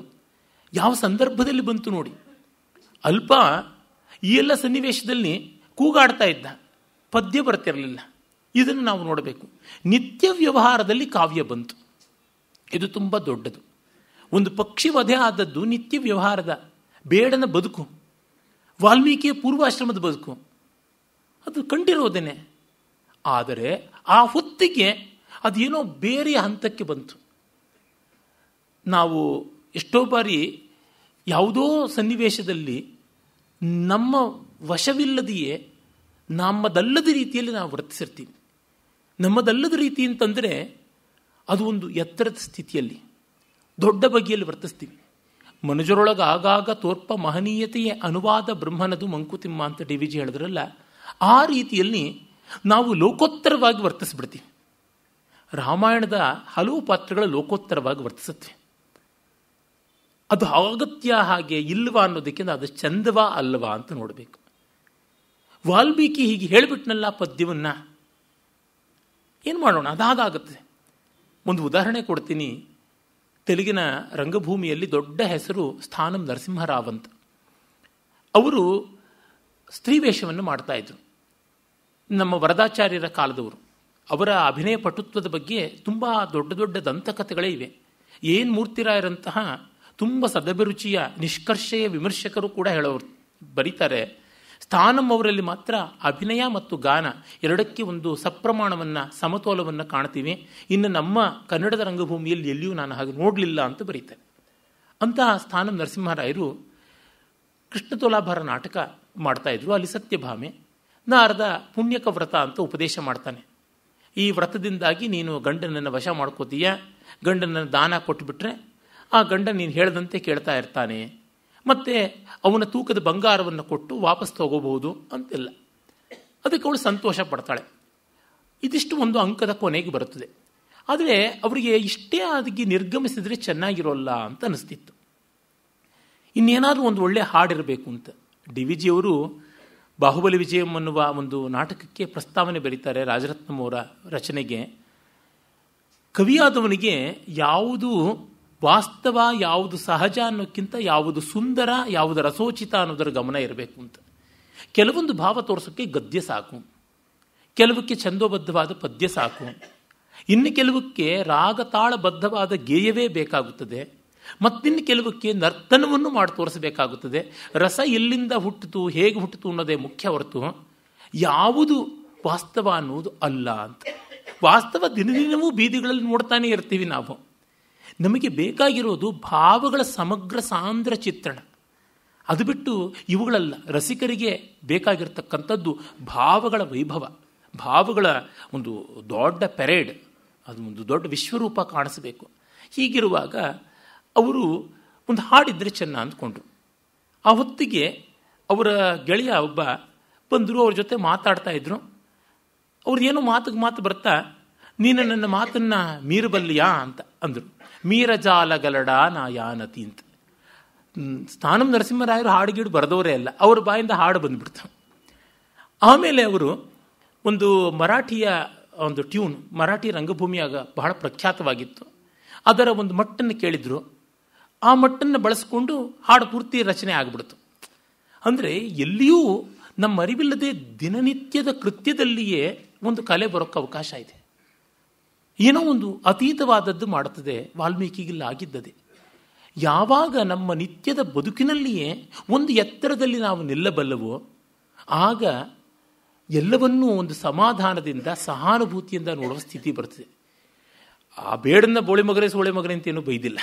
ಯಾವ ಸಂದರ್ಭದಲ್ಲಿ ಬಂತು ನೋಡಿ ಅಲ್ಪ ಈ ಎಲ್ಲ ಸನ್ನಿವೇಶದಲ್ಲಿ ಕೂಗಾಡ್ತಾ ಇದ್ದ ಪದ್ಯ ಬರ್ತಿರಲಿಲ್ಲ ಇದನ್ನು ನಾವು ನೋಡಬೇಕು ನಿತ್ಯ ವ್ಯವಹಾರದಲ್ಲಿ ಕಾವ್ಯ ಬಂತು ಇದು ತುಂಬ ದೊಡ್ಡದು ಒಂದು ಪಕ್ಷಿ ವಧೆ ಆದದ್ದು ನಿತ್ಯ ವ್ಯವಹಾರದ ಬೇಡನ ಬದುಕು ವಾಲ್ಮೀಕಿಯ ಪೂರ್ವಾಶ್ರಮದ ಬದುಕು ಅದು ಕಂಡಿರೋದೇನೆ ಆದರೆ ಆ ಹೊತ್ತಿಗೆ ಅದೇನೋ ಬೇರೆಯ ಹಂತಕ್ಕೆ ಬಂತು ನಾವು ಎಷ್ಟೋ ಬಾರಿ ಯಾವುದೋ ಸನ್ನಿವೇಶದಲ್ಲಿ ನಮ್ಮ ವಶವಿಲ್ಲದೆಯೇ ನಮ್ಮದಲ್ಲದ ರೀತಿಯಲ್ಲಿ ನಾವು ವರ್ತಿಸಿರ್ತೀವಿ ನಮ್ಮದಲ್ಲದ ರೀತಿ ಅಂತಂದರೆ ಅದು ಒಂದು ಎತ್ತರದ ಸ್ಥಿತಿಯಲ್ಲಿ ದೊಡ್ಡ ಬಗೆಯಲ್ಲಿ ವರ್ತಿಸ್ತೀವಿ ಮನುಜರೊಳಗೆ ಆಗಾಗ ತೋರ್ಪ ಮಹನೀಯತೆಯ ಅನುವಾದ ಬ್ರಹ್ಮನದು ಮಂಕುತಿಮ್ಮ ಅಂತ ಡಿ ವಿ ಜಿ ಹೇಳಿದ್ರಲ್ಲ ಆ ರೀತಿಯಲ್ಲಿ ನಾವು ಲೋಕೋತ್ತರವಾಗಿ ವರ್ತಿಸ್ಬಿಡ್ತೀವಿ ರಾಮಾಯಣದ ಹಲವು ಪಾತ್ರಗಳು ಲೋಕೋತ್ತರವಾಗಿ ವರ್ತಿಸುತ್ತೆ ಅದು ಅಗತ್ಯ ಹಾಗೆ ಇಲ್ವಾ ಅನ್ನೋದಕ್ಕಿಂತ ಅದು ಚಂದವಾ ಅಲ್ವಾ ಅಂತ ನೋಡಬೇಕು ವಾಲ್ಮೀಕಿ ಹೀಗೆ ಹೇಳಿಬಿಟ್ನಲ್ಲ ಪದ್ಯವನ್ನು ಏನು ಮಾಡೋಣ ಅದಾಗುತ್ತೆ ಒಂದು ಉದಾಹರಣೆ ಕೊಡ್ತೀನಿ ತೆಲುಗಿನ ರಂಗಭೂಮಿಯಲ್ಲಿ ದೊಡ್ಡ ಹೆಸರು ಸ್ಥಾನಂ ನರಸಿಂಹರಾವ್ ಅಂತ ಅವರು ಸ್ತ್ರೀವೇಷವನ್ನು ಮಾಡ್ತಾ ಇದ್ರು ನಮ್ಮ ವರದಾಚಾರ್ಯರ ಕಾಲದವರು ಅವರ ಅಭಿನಯ ಪಟುತ್ವದ ಬಗ್ಗೆ ತುಂಬ ದೊಡ್ಡ ದೊಡ್ಡ ದಂತಕಥೆಗಳೇ ಇವೆ ಏನು ಮೂರ್ತಿರಾಯರಂತಹ ತುಂಬ ಸದಭಿರುಚಿಯ ನಿಷ್ಕರ್ಷೆಯ ವಿಮರ್ಶಕರು ಕೂಡ ಹೇಳೋರು ಬರೀತಾರೆ ಸ್ಥಾನಂ ಅವರಲ್ಲಿ ಮಾತ್ರ ಅಭಿನಯ ಮತ್ತು ಗಾನ ಎರಡಕ್ಕೆ ಒಂದು ಸಪ್ರಮಾಣವನ್ನು ಸಮತೋಲವನ್ನು ಕಾಣ್ತೀವಿ ಇನ್ನು ನಮ್ಮ ಕನ್ನಡದ ರಂಗಭೂಮಿಯಲ್ಲಿ ಎಲ್ಲಿಯೂ ನಾನು ಹಾಗೆ ನೋಡಲಿಲ್ಲ ಅಂತ ಬರೀತೇನೆ ಅಂತಹ ಸ್ಥಾನ ನರಸಿಂಹರಾಯರು ಕೃಷ್ಣತೋಲಾಭಾರ ನಾಟಕ ಇದ್ರು ಅಲ್ಲಿ ಸತ್ಯಭಾಮೆ ನಾರದ ಪುಣ್ಯಕ ವ್ರತ ಅಂತ ಉಪದೇಶ ಮಾಡ್ತಾನೆ ಈ ವ್ರತದಿಂದಾಗಿ ನೀನು ಗಂಡನನ್ನು ವಶ ಮಾಡ್ಕೋತೀಯ ಗಂಡನನ್ನು ದಾನ ಕೊಟ್ಟುಬಿಟ್ರೆ ಆ ಗಂಡ ನೀನು ಹೇಳದಂತೆ ಕೇಳ್ತಾ ಇರ್ತಾನೆ ಮತ್ತೆ ಅವನ ತೂಕದ ಬಂಗಾರವನ್ನು ಕೊಟ್ಟು ವಾಪಸ್ ತಗೋಬಹುದು ಅಂತಿಲ್ಲ ಅದಕ್ಕೆ ಅವಳು ಸಂತೋಷ ಪಡ್ತಾಳೆ ಇದಿಷ್ಟು ಒಂದು ಅಂಕದ ಕೊನೆಗೆ ಬರುತ್ತದೆ ಆದರೆ ಅವರಿಗೆ ಇಷ್ಟೇ ಅದಕ್ಕೆ ನಿರ್ಗಮಿಸಿದರೆ ಚೆನ್ನಾಗಿರೋಲ್ಲ ಅಂತ ಅನಿಸ್ತಿತ್ತು ಇನ್ನೇನಾದರೂ ಒಂದು ಒಳ್ಳೆಯ ಹಾಡಿರಬೇಕು ಅಂತ ಡಿ ವಿ ಜಿಯವರು ಬಾಹುಬಲಿ ವಿಜಯಂ ಅನ್ನುವ ಒಂದು ನಾಟಕಕ್ಕೆ ಪ್ರಸ್ತಾವನೆ ಬರೀತಾರೆ ರಾಜರತ್ನಂ ಅವರ ರಚನೆಗೆ ಕವಿಯಾದವನಿಗೆ ಯಾವುದು ವಾಸ್ತವ ಯಾವುದು ಸಹಜ ಅನ್ನೋಕ್ಕಿಂತ ಯಾವುದು ಸುಂದರ ಯಾವುದು ರಸೋಚಿತ ಅನ್ನೋದರ ಗಮನ ಇರಬೇಕು ಅಂತ ಕೆಲವೊಂದು ಭಾವ ತೋರಿಸೋಕ್ಕೆ ಗದ್ಯ ಸಾಕು ಕೆಲವಕ್ಕೆ ಛಂದೋಬದ್ಧವಾದ ಪದ್ಯ ಸಾಕು ಇನ್ನು ಕೆಲವಕ್ಕೆ ರಾಗ ತಾಳಬದ್ಧವಾದ ಗೇಯವೇ ಬೇಕಾಗುತ್ತದೆ ಮತ್ತಿನ್ನು ಕೆಲವಕ್ಕೆ ನರ್ತನವನ್ನು ಮಾಡಿ ತೋರಿಸಬೇಕಾಗುತ್ತದೆ ರಸ ಎಲ್ಲಿಂದ ಹುಟ್ಟಿತು ಹೇಗೆ ಹುಟ್ಟಿತು ಅನ್ನೋದೇ ಮುಖ್ಯ ಹೊರತು ಯಾವುದು ವಾಸ್ತವ ಅನ್ನೋದು ಅಲ್ಲ ಅಂತ ವಾಸ್ತವ ದಿನದಿನವೂ ಬೀದಿಗಳಲ್ಲಿ ನೋಡ್ತಾನೆ ಇರ್ತೀವಿ ನಾವು ನಮಗೆ ಬೇಕಾಗಿರೋದು ಭಾವಗಳ ಸಮಗ್ರ ಸಾಂದ್ರ ಚಿತ್ರಣ ಅದು ಬಿಟ್ಟು ಇವುಗಳಲ್ಲ ರಸಿಕರಿಗೆ ಬೇಕಾಗಿರ್ತಕ್ಕಂಥದ್ದು ಭಾವಗಳ ವೈಭವ ಭಾವಗಳ ಒಂದು ದೊಡ್ಡ ಪೆರೇಡ್ ಅದು ಒಂದು ದೊಡ್ಡ ವಿಶ್ವರೂಪ ಕಾಣಿಸಬೇಕು ಹೀಗಿರುವಾಗ ಅವರು ಒಂದು ಹಾಡಿದ್ರೆ ಚೆನ್ನ ಅಂದ್ಕೊಂಡ್ರು ಆ ಹೊತ್ತಿಗೆ ಅವರ ಗೆಳೆಯ ಒಬ್ಬ ಬಂದರು ಅವ್ರ ಜೊತೆ ಮಾತಾಡ್ತಾ ಇದ್ರು ಏನೋ ಮಾತಿಗೆ ಮಾತು ಬರ್ತಾ ನೀನು ನನ್ನ ಮಾತನ್ನು ಮೀರಬಲ್ಲಿಯಾ ಅಂತ ಅಂದರು ಮೀರಜಾಲಗಲಡ ನಾಯಾನತಿ ಅಂತ ಸ್ಥಾನಂ ನರಸಿಂಹರಾಯರು ಹಾಡುಗೀಡು ಬರೆದವರೇ ಅಲ್ಲ ಅವ್ರ ಬಾಯಿಂದ ಹಾಡು ಬಂದ್ಬಿಡ್ತು ಆಮೇಲೆ ಅವರು ಒಂದು ಮರಾಠಿಯ ಒಂದು ಟ್ಯೂನ್ ಮರಾಠಿ ರಂಗಭೂಮಿಯಾಗ ಬಹಳ ಪ್ರಖ್ಯಾತವಾಗಿತ್ತು ಅದರ ಒಂದು ಮಟ್ಟನ್ನು ಕೇಳಿದ್ರು ಆ ಮಟ್ಟನ್ನು ಬಳಸಿಕೊಂಡು ಹಾಡು ಪೂರ್ತಿ ರಚನೆ ಆಗಿಬಿಡ್ತು ಅಂದರೆ ಎಲ್ಲಿಯೂ ನಮ್ಮ ಅರಿವಿಲ್ಲದೆ ದಿನನಿತ್ಯದ ಕೃತ್ಯದಲ್ಲಿಯೇ ಒಂದು ಕಲೆ ಬರೋಕ್ಕೆ ಅವಕಾಶ ಇದೆ ಏನೋ ಒಂದು ಅತೀತವಾದದ್ದು ಮಾಡುತ್ತದೆ ವಾಲ್ಮೀಕಿಗಿಲ್ಲ ಆಗಿದ್ದದೆ ಯಾವಾಗ ನಮ್ಮ ನಿತ್ಯದ ಬದುಕಿನಲ್ಲಿಯೇ ಒಂದು ಎತ್ತರದಲ್ಲಿ ನಾವು ನಿಲ್ಲಬಲ್ಲವೋ ಆಗ ಎಲ್ಲವನ್ನೂ ಒಂದು ಸಮಾಧಾನದಿಂದ ಸಹಾನುಭೂತಿಯಿಂದ ನೋಡುವ ಸ್ಥಿತಿ ಬರ್ತದೆ ಆ ಬೇಡನ್ನ ಬೋಳೆ ಮಗನೇ ಸೋಳೆ ಮಗನೇ ಅಂತೇನು ಬೈದಿಲ್ಲ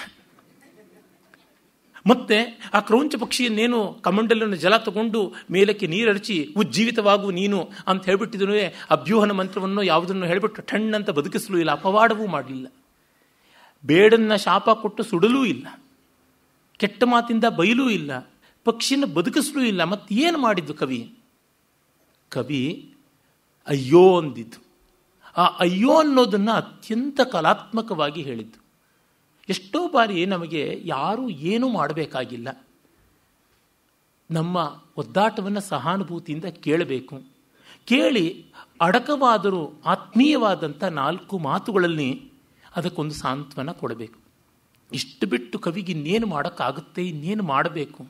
ಮತ್ತೆ ಆ ಕ್ರೌಂಚ ಪಕ್ಷಿಯನ್ನೇನು ಕಮಂಡಲನ್ನು ಜಲ ತಗೊಂಡು ಮೇಲಕ್ಕೆ ನೀರಡಚಿ ಉಜ್ಜೀವಿತವಾಗು ನೀನು ಅಂತ ಹೇಳ್ಬಿಟ್ಟಿದನು ಅಭ್ಯೂಹನ ಮಂತ್ರವನ್ನು ಯಾವುದನ್ನು ಹೇಳಿಬಿಟ್ಟು ಠಣ್ಣಂತ ಬದುಕಿಸಲೂ ಇಲ್ಲ ಅಪವಾಡವೂ ಮಾಡಲಿಲ್ಲ ಬೇಡನ್ನ ಶಾಪ ಕೊಟ್ಟು ಸುಡಲೂ ಇಲ್ಲ ಕೆಟ್ಟ ಮಾತಿಂದ ಬಯಲೂ ಇಲ್ಲ ಪಕ್ಷಿನ ಬದುಕಿಸಲೂ ಇಲ್ಲ ಮತ್ತೆ ಏನು ಮಾಡಿದ್ದು ಕವಿ ಕವಿ ಅಯ್ಯೋ ಅಂದಿದ್ದು ಆ ಅಯ್ಯೋ ಅನ್ನೋದನ್ನು ಅತ್ಯಂತ ಕಲಾತ್ಮಕವಾಗಿ ಹೇಳಿದ್ದು ಎಷ್ಟೋ ಬಾರಿ ನಮಗೆ ಯಾರೂ ಏನೂ ಮಾಡಬೇಕಾಗಿಲ್ಲ ನಮ್ಮ ಒದ್ದಾಟವನ್ನು ಸಹಾನುಭೂತಿಯಿಂದ ಕೇಳಬೇಕು ಕೇಳಿ ಅಡಕವಾದರೂ ಆತ್ಮೀಯವಾದಂಥ ನಾಲ್ಕು ಮಾತುಗಳಲ್ಲಿ ಅದಕ್ಕೊಂದು ಸಾಂತ್ವನ ಕೊಡಬೇಕು ಇಷ್ಟು ಬಿಟ್ಟು ಕವಿಗೆ ಇನ್ನೇನು ಮಾಡೋಕ್ಕಾಗುತ್ತೆ ಇನ್ನೇನು ಮಾಡಬೇಕು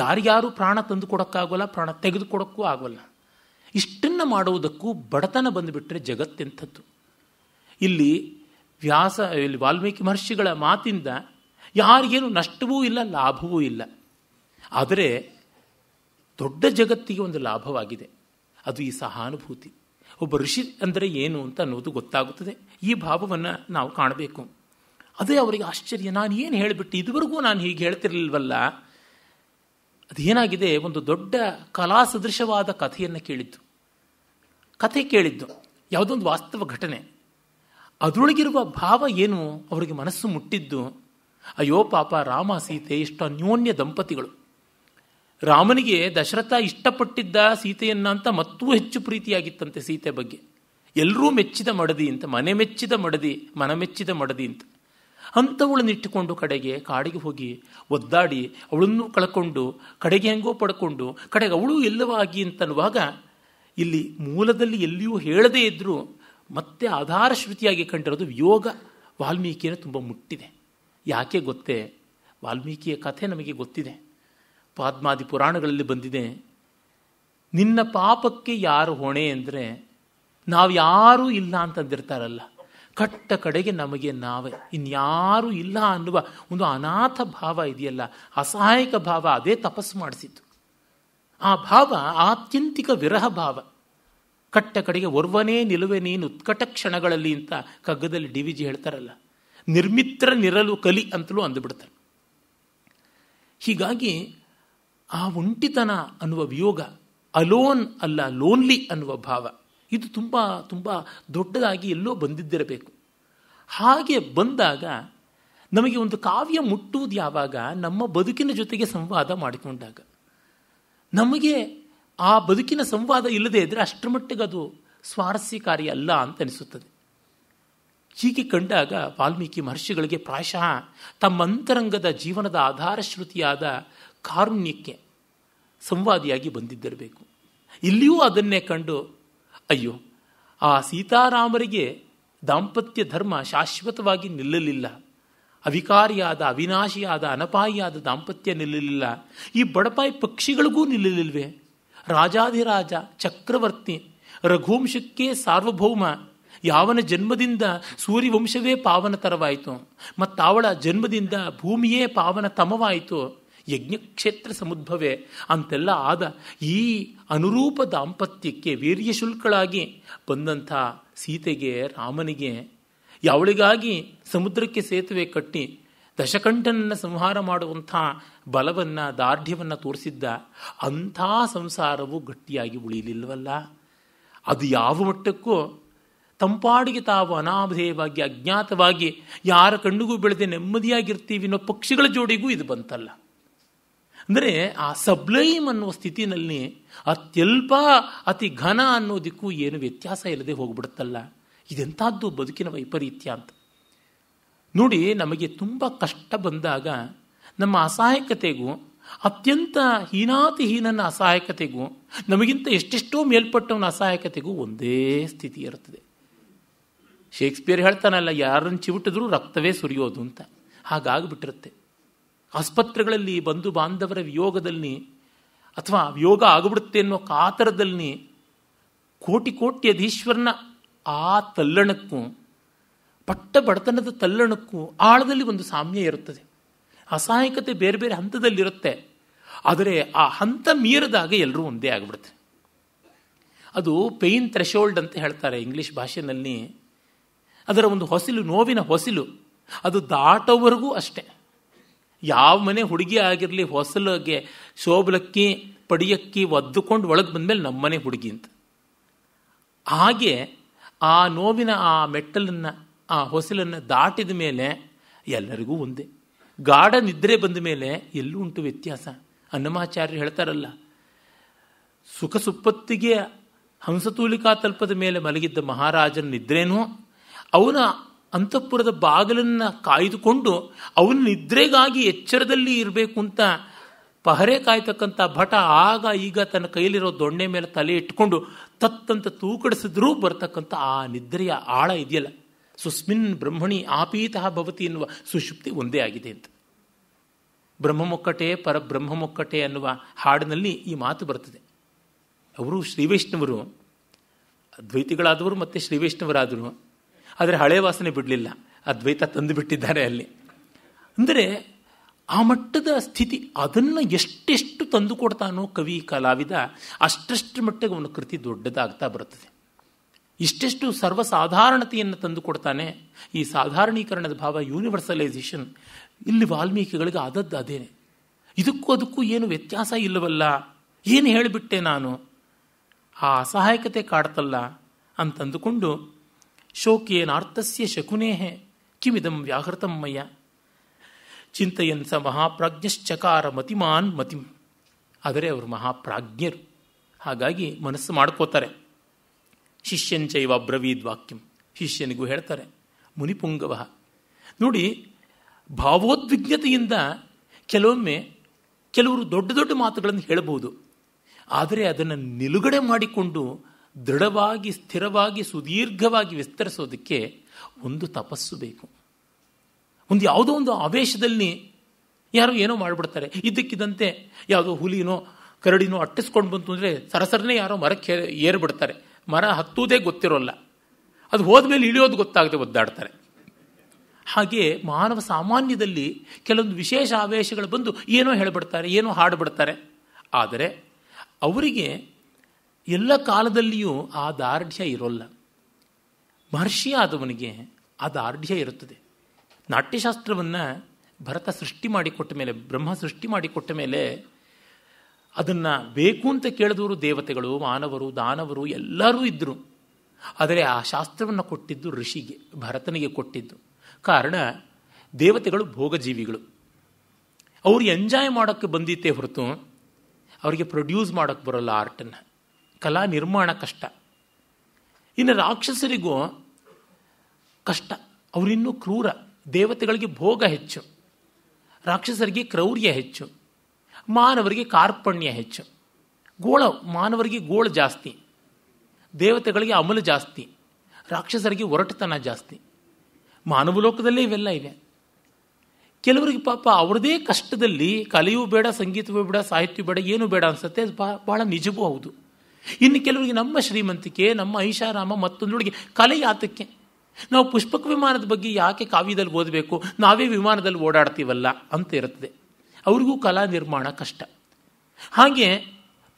ಯಾರ್ಯಾರು ಪ್ರಾಣ ತಂದು ಕೊಡೋಕ್ಕಾಗೋಲ್ಲ ಪ್ರಾಣ ತೆಗೆದುಕೊಡೋಕ್ಕೂ ಆಗೋಲ್ಲ ಇಷ್ಟನ್ನು ಮಾಡುವುದಕ್ಕೂ ಬಡತನ ಬಂದುಬಿಟ್ರೆ ಜಗತ್ತೆಂಥದ್ದು ಇಲ್ಲಿ ವ್ಯಾಸ ಇಲ್ಲಿ ವಾಲ್ಮೀಕಿ ಮಹರ್ಷಿಗಳ ಮಾತಿಂದ ಯಾರಿಗೇನು ನಷ್ಟವೂ ಇಲ್ಲ ಲಾಭವೂ ಇಲ್ಲ ಆದರೆ ದೊಡ್ಡ ಜಗತ್ತಿಗೆ ಒಂದು ಲಾಭವಾಗಿದೆ ಅದು ಈ ಸಹಾನುಭೂತಿ ಒಬ್ಬ ಋಷಿ ಅಂದರೆ ಏನು ಅಂತ ಅನ್ನೋದು ಗೊತ್ತಾಗುತ್ತದೆ ಈ ಭಾವವನ್ನು ನಾವು ಕಾಣಬೇಕು ಅದೇ ಅವರಿಗೆ ಆಶ್ಚರ್ಯ ನಾನು ಏನು ಹೇಳಿಬಿಟ್ಟು ಇದುವರೆಗೂ ನಾನು ಹೀಗೆ ಹೇಳ್ತಿರ್ಲಿಲ್ವಲ್ಲ ಅದೇನಾಗಿದೆ ಒಂದು ದೊಡ್ಡ ಕಲಾ ಸದೃಶವಾದ ಕಥೆಯನ್ನು ಕೇಳಿದ್ದು ಕಥೆ ಕೇಳಿದ್ದು ಯಾವುದೊಂದು ವಾಸ್ತವ ಘಟನೆ ಅದರೊಳಗಿರುವ ಭಾವ ಏನು ಅವರಿಗೆ ಮನಸ್ಸು ಮುಟ್ಟಿದ್ದು ಅಯ್ಯೋ ಪಾಪ ರಾಮ ಸೀತೆ ಇಷ್ಟು ಅನ್ಯೋನ್ಯ ದಂಪತಿಗಳು ರಾಮನಿಗೆ ದಶರಥ ಇಷ್ಟಪಟ್ಟಿದ್ದ ಸೀತೆಯನ್ನ ಅಂತ ಮತ್ತೂ ಹೆಚ್ಚು ಪ್ರೀತಿಯಾಗಿತ್ತಂತೆ ಸೀತೆ ಬಗ್ಗೆ ಎಲ್ಲರೂ ಮೆಚ್ಚಿದ ಮಡದಿ ಅಂತ ಮನೆ ಮೆಚ್ಚಿದ ಮಡದಿ ಮನ ಮೆಚ್ಚಿದ ಮಡದಿ ಅಂತ ಅಂಥವಳನ್ನಿಟ್ಟುಕೊಂಡು ಕಡೆಗೆ ಕಾಡಿಗೆ ಹೋಗಿ ಒದ್ದಾಡಿ ಅವಳನ್ನು ಕಳ್ಕೊಂಡು ಕಡೆಗೆ ಹೆಂಗೋ ಪಡ್ಕೊಂಡು ಕಡೆಗೆ ಅವಳು ಎಲ್ಲವಾಗಿ ಅಂತನ್ನುವಾಗ ಇಲ್ಲಿ ಮೂಲದಲ್ಲಿ ಎಲ್ಲಿಯೂ ಹೇಳದೇ ಇದ್ದರೂ ಮತ್ತೆ ಆಧಾರ ಶ್ರುತಿಯಾಗಿ ಕಂಡಿರೋದು ಯೋಗ ವಾಲ್ಮೀಕಿಯನ್ನು ತುಂಬ ಮುಟ್ಟಿದೆ ಯಾಕೆ ಗೊತ್ತೇ ವಾಲ್ಮೀಕಿಯ ಕಥೆ ನಮಗೆ ಗೊತ್ತಿದೆ ಪಾದ್ಮಾದಿ ಪುರಾಣಗಳಲ್ಲಿ ಬಂದಿದೆ ನಿನ್ನ ಪಾಪಕ್ಕೆ ಯಾರು ಹೊಣೆ ಅಂದರೆ ನಾವು ಯಾರೂ ಇಲ್ಲ ಅಂತಂದಿರ್ತಾರಲ್ಲ ಕಟ್ಟ ಕಡೆಗೆ ನಮಗೆ ನಾವೇ ಇನ್ಯಾರೂ ಇಲ್ಲ ಅನ್ನುವ ಒಂದು ಅನಾಥ ಭಾವ ಇದೆಯಲ್ಲ ಅಸಹಾಯಕ ಭಾವ ಅದೇ ತಪಸ್ಸು ಮಾಡಿಸಿತ್ತು ಆ ಭಾವ ಆತ್ಯಂತಿಕ ವಿರಹ ಭಾವ ಕಟ್ಟ ಕಡೆಗೆ ಒರ್ವನೇ ನಿಲುವೆ ನೀನು ಉತ್ಕಟ ಕ್ಷಣಗಳಲ್ಲಿ ಅಂತ ಕಗ್ಗದಲ್ಲಿ ಡಿ ವಿ ಜಿ ಹೇಳ್ತಾರಲ್ಲ ನಿರ್ಮಿತ್ರ ನಿರಲು ಕಲಿ ಅಂತಲೂ ಅಂದುಬಿಡ್ತಾನೆ ಹೀಗಾಗಿ ಆ ಒಂಟಿತನ ಅನ್ನುವ ವಿಯೋಗ ಅಲೋನ್ ಅಲ್ಲ ಲೋನ್ಲಿ ಅನ್ನುವ ಭಾವ ಇದು ತುಂಬ ತುಂಬ ದೊಡ್ಡದಾಗಿ ಎಲ್ಲೋ ಬಂದಿದ್ದಿರಬೇಕು ಹಾಗೆ ಬಂದಾಗ ನಮಗೆ ಒಂದು ಕಾವ್ಯ ಮುಟ್ಟುವುದು ಯಾವಾಗ ನಮ್ಮ ಬದುಕಿನ ಜೊತೆಗೆ ಸಂವಾದ ಮಾಡಿಕೊಂಡಾಗ ನಮಗೆ ಆ ಬದುಕಿನ ಸಂವಾದ ಇಲ್ಲದೆ ಇದ್ದರೆ ಅಷ್ಟರ ಮಟ್ಟಿಗೆ ಅದು ಸ್ವಾರಸ್ಯಕಾರಿ ಅಲ್ಲ ಅಂತ ಅನಿಸುತ್ತದೆ ಹೀಗೆ ಕಂಡಾಗ ವಾಲ್ಮೀಕಿ ಮಹರ್ಷಿಗಳಿಗೆ ಪ್ರಾಯಶಃ ತಮ್ಮ ಅಂತರಂಗದ ಜೀವನದ ಆಧಾರ ಶ್ರುತಿಯಾದ ಕಾರುಣ್ಯಕ್ಕೆ ಸಂವಾದಿಯಾಗಿ ಬಂದಿದ್ದಿರಬೇಕು ಇಲ್ಲಿಯೂ ಅದನ್ನೇ ಕಂಡು ಅಯ್ಯೋ ಆ ಸೀತಾರಾಮರಿಗೆ ದಾಂಪತ್ಯ ಧರ್ಮ ಶಾಶ್ವತವಾಗಿ ನಿಲ್ಲಲಿಲ್ಲ ಅವಿಕಾರಿಯಾದ ಅವಿನಾಶಿಯಾದ ಅನಪಾಯಿಯಾದ ದಾಂಪತ್ಯ ನಿಲ್ಲಲಿಲ್ಲ ಈ ಬಡಪಾಯಿ ಪಕ್ಷಿಗಳಿಗೂ ನಿಲ್ಲಲಿಲ್ವೇ ರಾಜಾಧಿರಾಜ ಚಕ್ರವರ್ತಿ ರಘುವಂಶಕ್ಕೆ ಸಾರ್ವಭೌಮ ಯಾವನ ಜನ್ಮದಿಂದ ಸೂರ್ಯವಂಶವೇ ಪಾವನತರವಾಯಿತು ಮತ್ತಾವಳ ಜನ್ಮದಿಂದ ಭೂಮಿಯೇ ಪಾವನತಮವಾಯಿತು ಯಜ್ಞಕ್ಷೇತ್ರ ಸಮುದ್ಭವೇ ಅಂತೆಲ್ಲ ಆದ ಈ ಅನುರೂಪ ದಾಂಪತ್ಯಕ್ಕೆ ವೀರ್ಯ ಶುಲ್ಕಳಾಗಿ ಬಂದಂಥ ಸೀತೆಗೆ ರಾಮನಿಗೆ ಯಾವಳಿಗಾಗಿ ಸಮುದ್ರಕ್ಕೆ ಸೇತುವೆ ಕಟ್ಟಿ ದಶಕಂಠನನ್ನು ಸಂಹಾರ ಮಾಡುವಂಥ ಬಲವನ್ನು ದಾರ್ಢ್ಯವನ್ನು ತೋರಿಸಿದ್ದ ಅಂಥ ಸಂಸಾರವು ಗಟ್ಟಿಯಾಗಿ ಉಳಿಯಲಿಲ್ಲವಲ್ಲ ಅದು ಯಾವ ಮಟ್ಟಕ್ಕೂ ತಂಪಾಡಿಗೆ ತಾವು ಅನಾಮಧೇಯವಾಗಿ ಅಜ್ಞಾತವಾಗಿ ಯಾರ ಕಣ್ಣಿಗೂ ಬೆಳೆದೇ ನೆಮ್ಮದಿಯಾಗಿರ್ತೀವಿ ಅನ್ನೋ ಪಕ್ಷಿಗಳ ಜೋಡಿಗೂ ಇದು ಬಂತಲ್ಲ ಅಂದರೆ ಆ ಸಬ್ಲೈಮ್ ಅನ್ನುವ ಸ್ಥಿತಿನಲ್ಲಿ ಅತ್ಯಲ್ಪ ಅತಿ ಘನ ಅನ್ನೋದಕ್ಕೂ ಏನು ವ್ಯತ್ಯಾಸ ಇಲ್ಲದೆ ಹೋಗ್ಬಿಡುತ್ತಲ್ಲ ಇದೆಂಥದ್ದು ಬದುಕಿನ ವೈಪರೀತ್ಯ ಅಂತ ನೋಡಿ ನಮಗೆ ತುಂಬ ಕಷ್ಟ ಬಂದಾಗ ನಮ್ಮ ಅಸಹಾಯಕತೆಗೂ ಅತ್ಯಂತ ಹೀನಾತಿಹೀನನ ಅಸಹಾಯಕತೆಗೂ ನಮಗಿಂತ ಎಷ್ಟೆಷ್ಟೋ ಮೇಲ್ಪಟ್ಟವನ ಅಸಹಾಯಕತೆಗೂ ಒಂದೇ ಸ್ಥಿತಿ ಇರುತ್ತದೆ ಶೇಕ್ಸ್ಪಿಯರ್ ಹೇಳ್ತಾನಲ್ಲ ಯಾರನ್ನು ಚಿವುಟಿದ್ರು ರಕ್ತವೇ ಸುರಿಯೋದು ಅಂತ ಹಾಗಾಗ್ಬಿಟ್ಟಿರುತ್ತೆ ಆಸ್ಪತ್ರೆಗಳಲ್ಲಿ ಬಂಧು ಬಾಂಧವರ ವಿಯೋಗದಲ್ಲಿ ಅಥವಾ ವಿಯೋಗ ಆಗಿಬಿಡುತ್ತೆ ಅನ್ನೋ ಕಾತರದಲ್ಲಿ ಕೋಟಿ ಕೋಟಿ ಅಧೀಶ್ವರನ ಆ ತಲ್ಲಣಕ್ಕೂ ಪಟ್ಟ ಬಡತನದ ತಲ್ಲಣಕ್ಕೂ ಆಳದಲ್ಲಿ ಒಂದು ಸಾಮ್ಯ ಇರುತ್ತದೆ ಅಸಹಾಯಕತೆ ಬೇರೆ ಬೇರೆ ಹಂತದಲ್ಲಿರುತ್ತೆ ಆದರೆ ಆ ಹಂತ ಮೀರಿದಾಗ ಎಲ್ಲರೂ ಒಂದೇ ಆಗಿಬಿಡುತ್ತೆ ಅದು ಪೇಯ್ನ್ ಥ್ರೆಶೋಲ್ಡ್ ಅಂತ ಹೇಳ್ತಾರೆ ಇಂಗ್ಲೀಷ್ ಭಾಷೆಯಲ್ಲಿ ಅದರ ಒಂದು ಹೊಸಿಲು ನೋವಿನ ಹೊಸಿಲು ಅದು ದಾಟೋವರೆಗೂ ಅಷ್ಟೆ ಯಾವ ಮನೆ ಹುಡುಗಿ ಆಗಿರಲಿ ಹೊಸಲಿಗೆ ಶೋಭಲಕ್ಕಿ ಪಡಿಯಕ್ಕಿ ಒದ್ದುಕೊಂಡು ಒಳಗೆ ಮೇಲೆ ನಮ್ಮನೆ ಹುಡುಗಿ ಅಂತ ಹಾಗೆ ಆ ನೋವಿನ ಆ ಮೆಟ್ಟಲನ್ನು ಆ ಹೊಸಲನ್ನು ದಾಟಿದ ಮೇಲೆ ಎಲ್ಲರಿಗೂ ಒಂದೇ ಗಾಢ ನಿದ್ರೆ ಬಂದ ಮೇಲೆ ಎಲ್ಲೂ ಉಂಟು ವ್ಯತ್ಯಾಸ ಅನ್ನಮಾಚಾರ್ಯರು ಹೇಳ್ತಾರಲ್ಲ ಸುಖ ಸುಪ್ಪತ್ತಿಗೆ ಹಂಸತೂಲಿಕಾ ತಲ್ಪದ ಮೇಲೆ ಮಲಗಿದ್ದ ಮಹಾರಾಜನ ನಿದ್ರೇನೋ ಅವನ ಅಂತಃಪುರದ ಬಾಗಿಲನ್ನು ಕಾಯ್ದುಕೊಂಡು ಅವನ ನಿದ್ರೆಗಾಗಿ ಎಚ್ಚರದಲ್ಲಿ ಇರಬೇಕು ಅಂತ ಪಹರೆ ಕಾಯ್ತಕ್ಕಂಥ ಭಟ ಆಗ ಈಗ ತನ್ನ ಕೈಲಿರೋ ದೊಣ್ಣೆ ಮೇಲೆ ತಲೆ ಇಟ್ಟುಕೊಂಡು ತತ್ತಂತ ತೂಕಡಿಸಿದ್ರೂ ಬರ್ತಕ್ಕಂಥ ಆ ನಿದ್ರೆಯ ಆಳ ಇದೆಯಲ್ಲ ಸುಸ್ಮಿನ್ ಬ್ರಹ್ಮಣಿ ಆಪೀತಃ ಭವತಿ ಎನ್ನುವ ಸುಷುಪ್ತಿ ಒಂದೇ ಆಗಿದೆ ಅಂತ ಬ್ರಹ್ಮಮೊಕ್ಕಟೆ ಪರಬ್ರಹ್ಮಮೊಕ್ಕಟೆ ಅನ್ನುವ ಹಾಡಿನಲ್ಲಿ ಈ ಮಾತು ಬರ್ತದೆ ಅವರು ಶ್ರೀವೈಷ್ಣವರು ದ್ವೈತಿಗಳಾದವರು ಮತ್ತು ಶ್ರೀವೈಷ್ಣವರಾದರು ಆದರೆ ಹಳೆ ವಾಸನೆ ಬಿಡಲಿಲ್ಲ ಅದ್ವೈತ ತಂದು ಬಿಟ್ಟಿದ್ದಾರೆ ಅಲ್ಲಿ ಅಂದರೆ ಆ ಮಟ್ಟದ ಸ್ಥಿತಿ ಅದನ್ನು ಎಷ್ಟೆಷ್ಟು ತಂದುಕೊಡ್ತಾನೋ ಕವಿ ಕಲಾವಿದ ಅಷ್ಟಷ್ಟು ಮಟ್ಟಿಗೆ ಅವನ ಕೃತಿ ದೊಡ್ಡದಾಗ್ತಾ ಬರುತ್ತದೆ ಇಷ್ಟೆಷ್ಟು ಸರ್ವಸಾಧಾರಣತೆಯನ್ನು ತಂದು ಕೊಡ್ತಾನೆ ಈ ಸಾಧಾರಣೀಕರಣದ ಭಾವ ಯೂನಿವರ್ಸಲೈಸೇಷನ್ ಇಲ್ಲಿ ವಾಲ್ಮೀಕಿಗಳಿಗೆ ಆದದ್ದು ಅದೇನೆ ಇದಕ್ಕೂ ಅದಕ್ಕೂ ಏನು ವ್ಯತ್ಯಾಸ ಇಲ್ಲವಲ್ಲ ಏನು ಹೇಳಿಬಿಟ್ಟೆ ನಾನು ಆ ಅಸಹಾಯಕತೆ ಕಾಡ್ತಲ್ಲ ಅಂತಂದುಕೊಂಡು ಶೋಕೇನಾರ್ಥಸ್ಯ ಶಕುನೇಹೆ ಕಿಮಿದಂ ವ್ಯಾಹೃತಂ ಚಿಂತೆಯನ್ ಸ ಮಹಾಪ್ರಾಜ್ಞಶ್ಚಕಾರ ಮತಿಮಾನ್ ಮತಿಂ ಆದರೆ ಅವರು ಮಹಾಪ್ರಾಜ್ಞರು ಹಾಗಾಗಿ ಮನಸ್ಸು ಮಾಡ್ಕೋತಾರೆ ಶಿಷ್ಯಂಚೈವ ಬ್ರವೀದ್ ವಾಕ್ಯಂ ಶಿಷ್ಯನಿಗೂ ಹೇಳ್ತಾರೆ ಮುನಿಪುಂಗವ ನೋಡಿ ಭಾವೋದ್ವಿಗ್ನತೆಯಿಂದ ಕೆಲವೊಮ್ಮೆ ಕೆಲವರು ದೊಡ್ಡ ದೊಡ್ಡ ಮಾತುಗಳನ್ನು ಹೇಳಬಹುದು ಆದರೆ ಅದನ್ನು ನಿಲುಗಡೆ ಮಾಡಿಕೊಂಡು ದೃಢವಾಗಿ ಸ್ಥಿರವಾಗಿ ಸುದೀರ್ಘವಾಗಿ ವಿಸ್ತರಿಸೋದಕ್ಕೆ ಒಂದು ತಪಸ್ಸು ಬೇಕು ಒಂದು ಯಾವುದೋ ಒಂದು ಆವೇಶದಲ್ಲಿ ಯಾರೋ ಏನೋ ಮಾಡಿಬಿಡ್ತಾರೆ ಇದ್ದಕ್ಕಿದ್ದಂತೆ ಯಾವುದೋ ಹುಲಿನೋ ಕರಡಿನೋ ಅಟ್ಟಿಸ್ಕೊಂಡು ಬಂತು ಅಂದರೆ ಸರಸರನೇ ಯಾರೋ ಮರಕ್ಕೆ ಏರ್ಬಿಡ್ತಾರೆ ಮರ ಹತ್ತುವುದೇ ಗೊತ್ತಿರೋಲ್ಲ ಅದು ಮೇಲೆ ಇಳಿಯೋದು ಗೊತ್ತಾಗದೆ ಒದ್ದಾಡ್ತಾರೆ ಹಾಗೆ ಮಾನವ ಸಾಮಾನ್ಯದಲ್ಲಿ ಕೆಲವೊಂದು ವಿಶೇಷ ಆವೇಶಗಳು ಬಂದು ಏನೋ ಹೇಳಿಬಿಡ್ತಾರೆ ಏನೋ ಹಾಡುಬಿಡ್ತಾರೆ ಆದರೆ ಅವರಿಗೆ ಎಲ್ಲ ಕಾಲದಲ್ಲಿಯೂ ಆ ದಾರ್ಢ್ಯ ಇರೋಲ್ಲ ಆದವನಿಗೆ ಆ ದಾರ್ಢ್ಯ ಇರುತ್ತದೆ ನಾಟ್ಯಶಾಸ್ತ್ರವನ್ನು ಭರತ ಸೃಷ್ಟಿ ಮಾಡಿಕೊಟ್ಟ ಮೇಲೆ ಬ್ರಹ್ಮ ಸೃಷ್ಟಿ ಮಾಡಿಕೊಟ್ಟ ಮೇಲೆ ಅದನ್ನು ಬೇಕು ಅಂತ ಕೇಳಿದವರು ದೇವತೆಗಳು ಮಾನವರು ದಾನವರು ಎಲ್ಲರೂ ಇದ್ದರು ಆದರೆ ಆ ಶಾಸ್ತ್ರವನ್ನು ಕೊಟ್ಟಿದ್ದು ಋಷಿಗೆ ಭರತನಿಗೆ ಕೊಟ್ಟಿದ್ದು ಕಾರಣ ದೇವತೆಗಳು ಭೋಗಜೀವಿಗಳು ಅವರು ಎಂಜಾಯ್ ಮಾಡೋಕ್ಕೆ ಬಂದಿತ್ತೇ ಹೊರತು ಅವರಿಗೆ ಪ್ರೊಡ್ಯೂಸ್ ಮಾಡೋಕ್ಕೆ ಬರೋಲ್ಲ ಆರ್ಟನ್ನು ಕಲಾ ನಿರ್ಮಾಣ ಕಷ್ಟ ಇನ್ನು ರಾಕ್ಷಸರಿಗೂ ಕಷ್ಟ ಅವರಿನ್ನೂ ಕ್ರೂರ ದೇವತೆಗಳಿಗೆ ಭೋಗ ಹೆಚ್ಚು ರಾಕ್ಷಸರಿಗೆ ಕ್ರೌರ್ಯ ಹೆಚ್ಚು ಮಾನವರಿಗೆ ಕಾರ್ಪಣ್ಯ ಹೆಚ್ಚು ಗೋಳ ಮಾನವರಿಗೆ ಗೋಳ ಜಾಸ್ತಿ ದೇವತೆಗಳಿಗೆ ಅಮಲು ಜಾಸ್ತಿ ರಾಕ್ಷಸರಿಗೆ ಒರಟುತನ ಜಾಸ್ತಿ ಮಾನವ ಲೋಕದಲ್ಲೇ ಇವೆಲ್ಲ ಇವೆ ಕೆಲವರಿಗೆ ಪಾಪ ಅವರದೇ ಕಷ್ಟದಲ್ಲಿ ಕಲೆಯೂ ಬೇಡ ಸಂಗೀತವೂ ಬೇಡ ಸಾಹಿತ್ಯವೂ ಬೇಡ ಏನು ಬೇಡ ಅನಿಸುತ್ತೆ ಬಹಳ ನಿಜವೂ ಹೌದು ಇನ್ನು ಕೆಲವರಿಗೆ ನಮ್ಮ ಶ್ರೀಮಂತಿಕೆ ನಮ್ಮ ಐಷಾರಾಮ ಮತ್ತೊಂದೊಳಗೆ ಕಲೆ ಆತಕ್ಕೆ ನಾವು ಪುಷ್ಪಕ ವಿಮಾನದ ಬಗ್ಗೆ ಯಾಕೆ ಕಾವ್ಯದಲ್ಲಿ ಓದಬೇಕು ನಾವೇ ವಿಮಾನದಲ್ಲಿ ಓಡಾಡ್ತೀವಲ್ಲ ಅಂತ ಇರುತ್ತದೆ ಅವ್ರಿಗೂ ಕಲಾ ನಿರ್ಮಾಣ ಕಷ್ಟ ಹಾಗೆ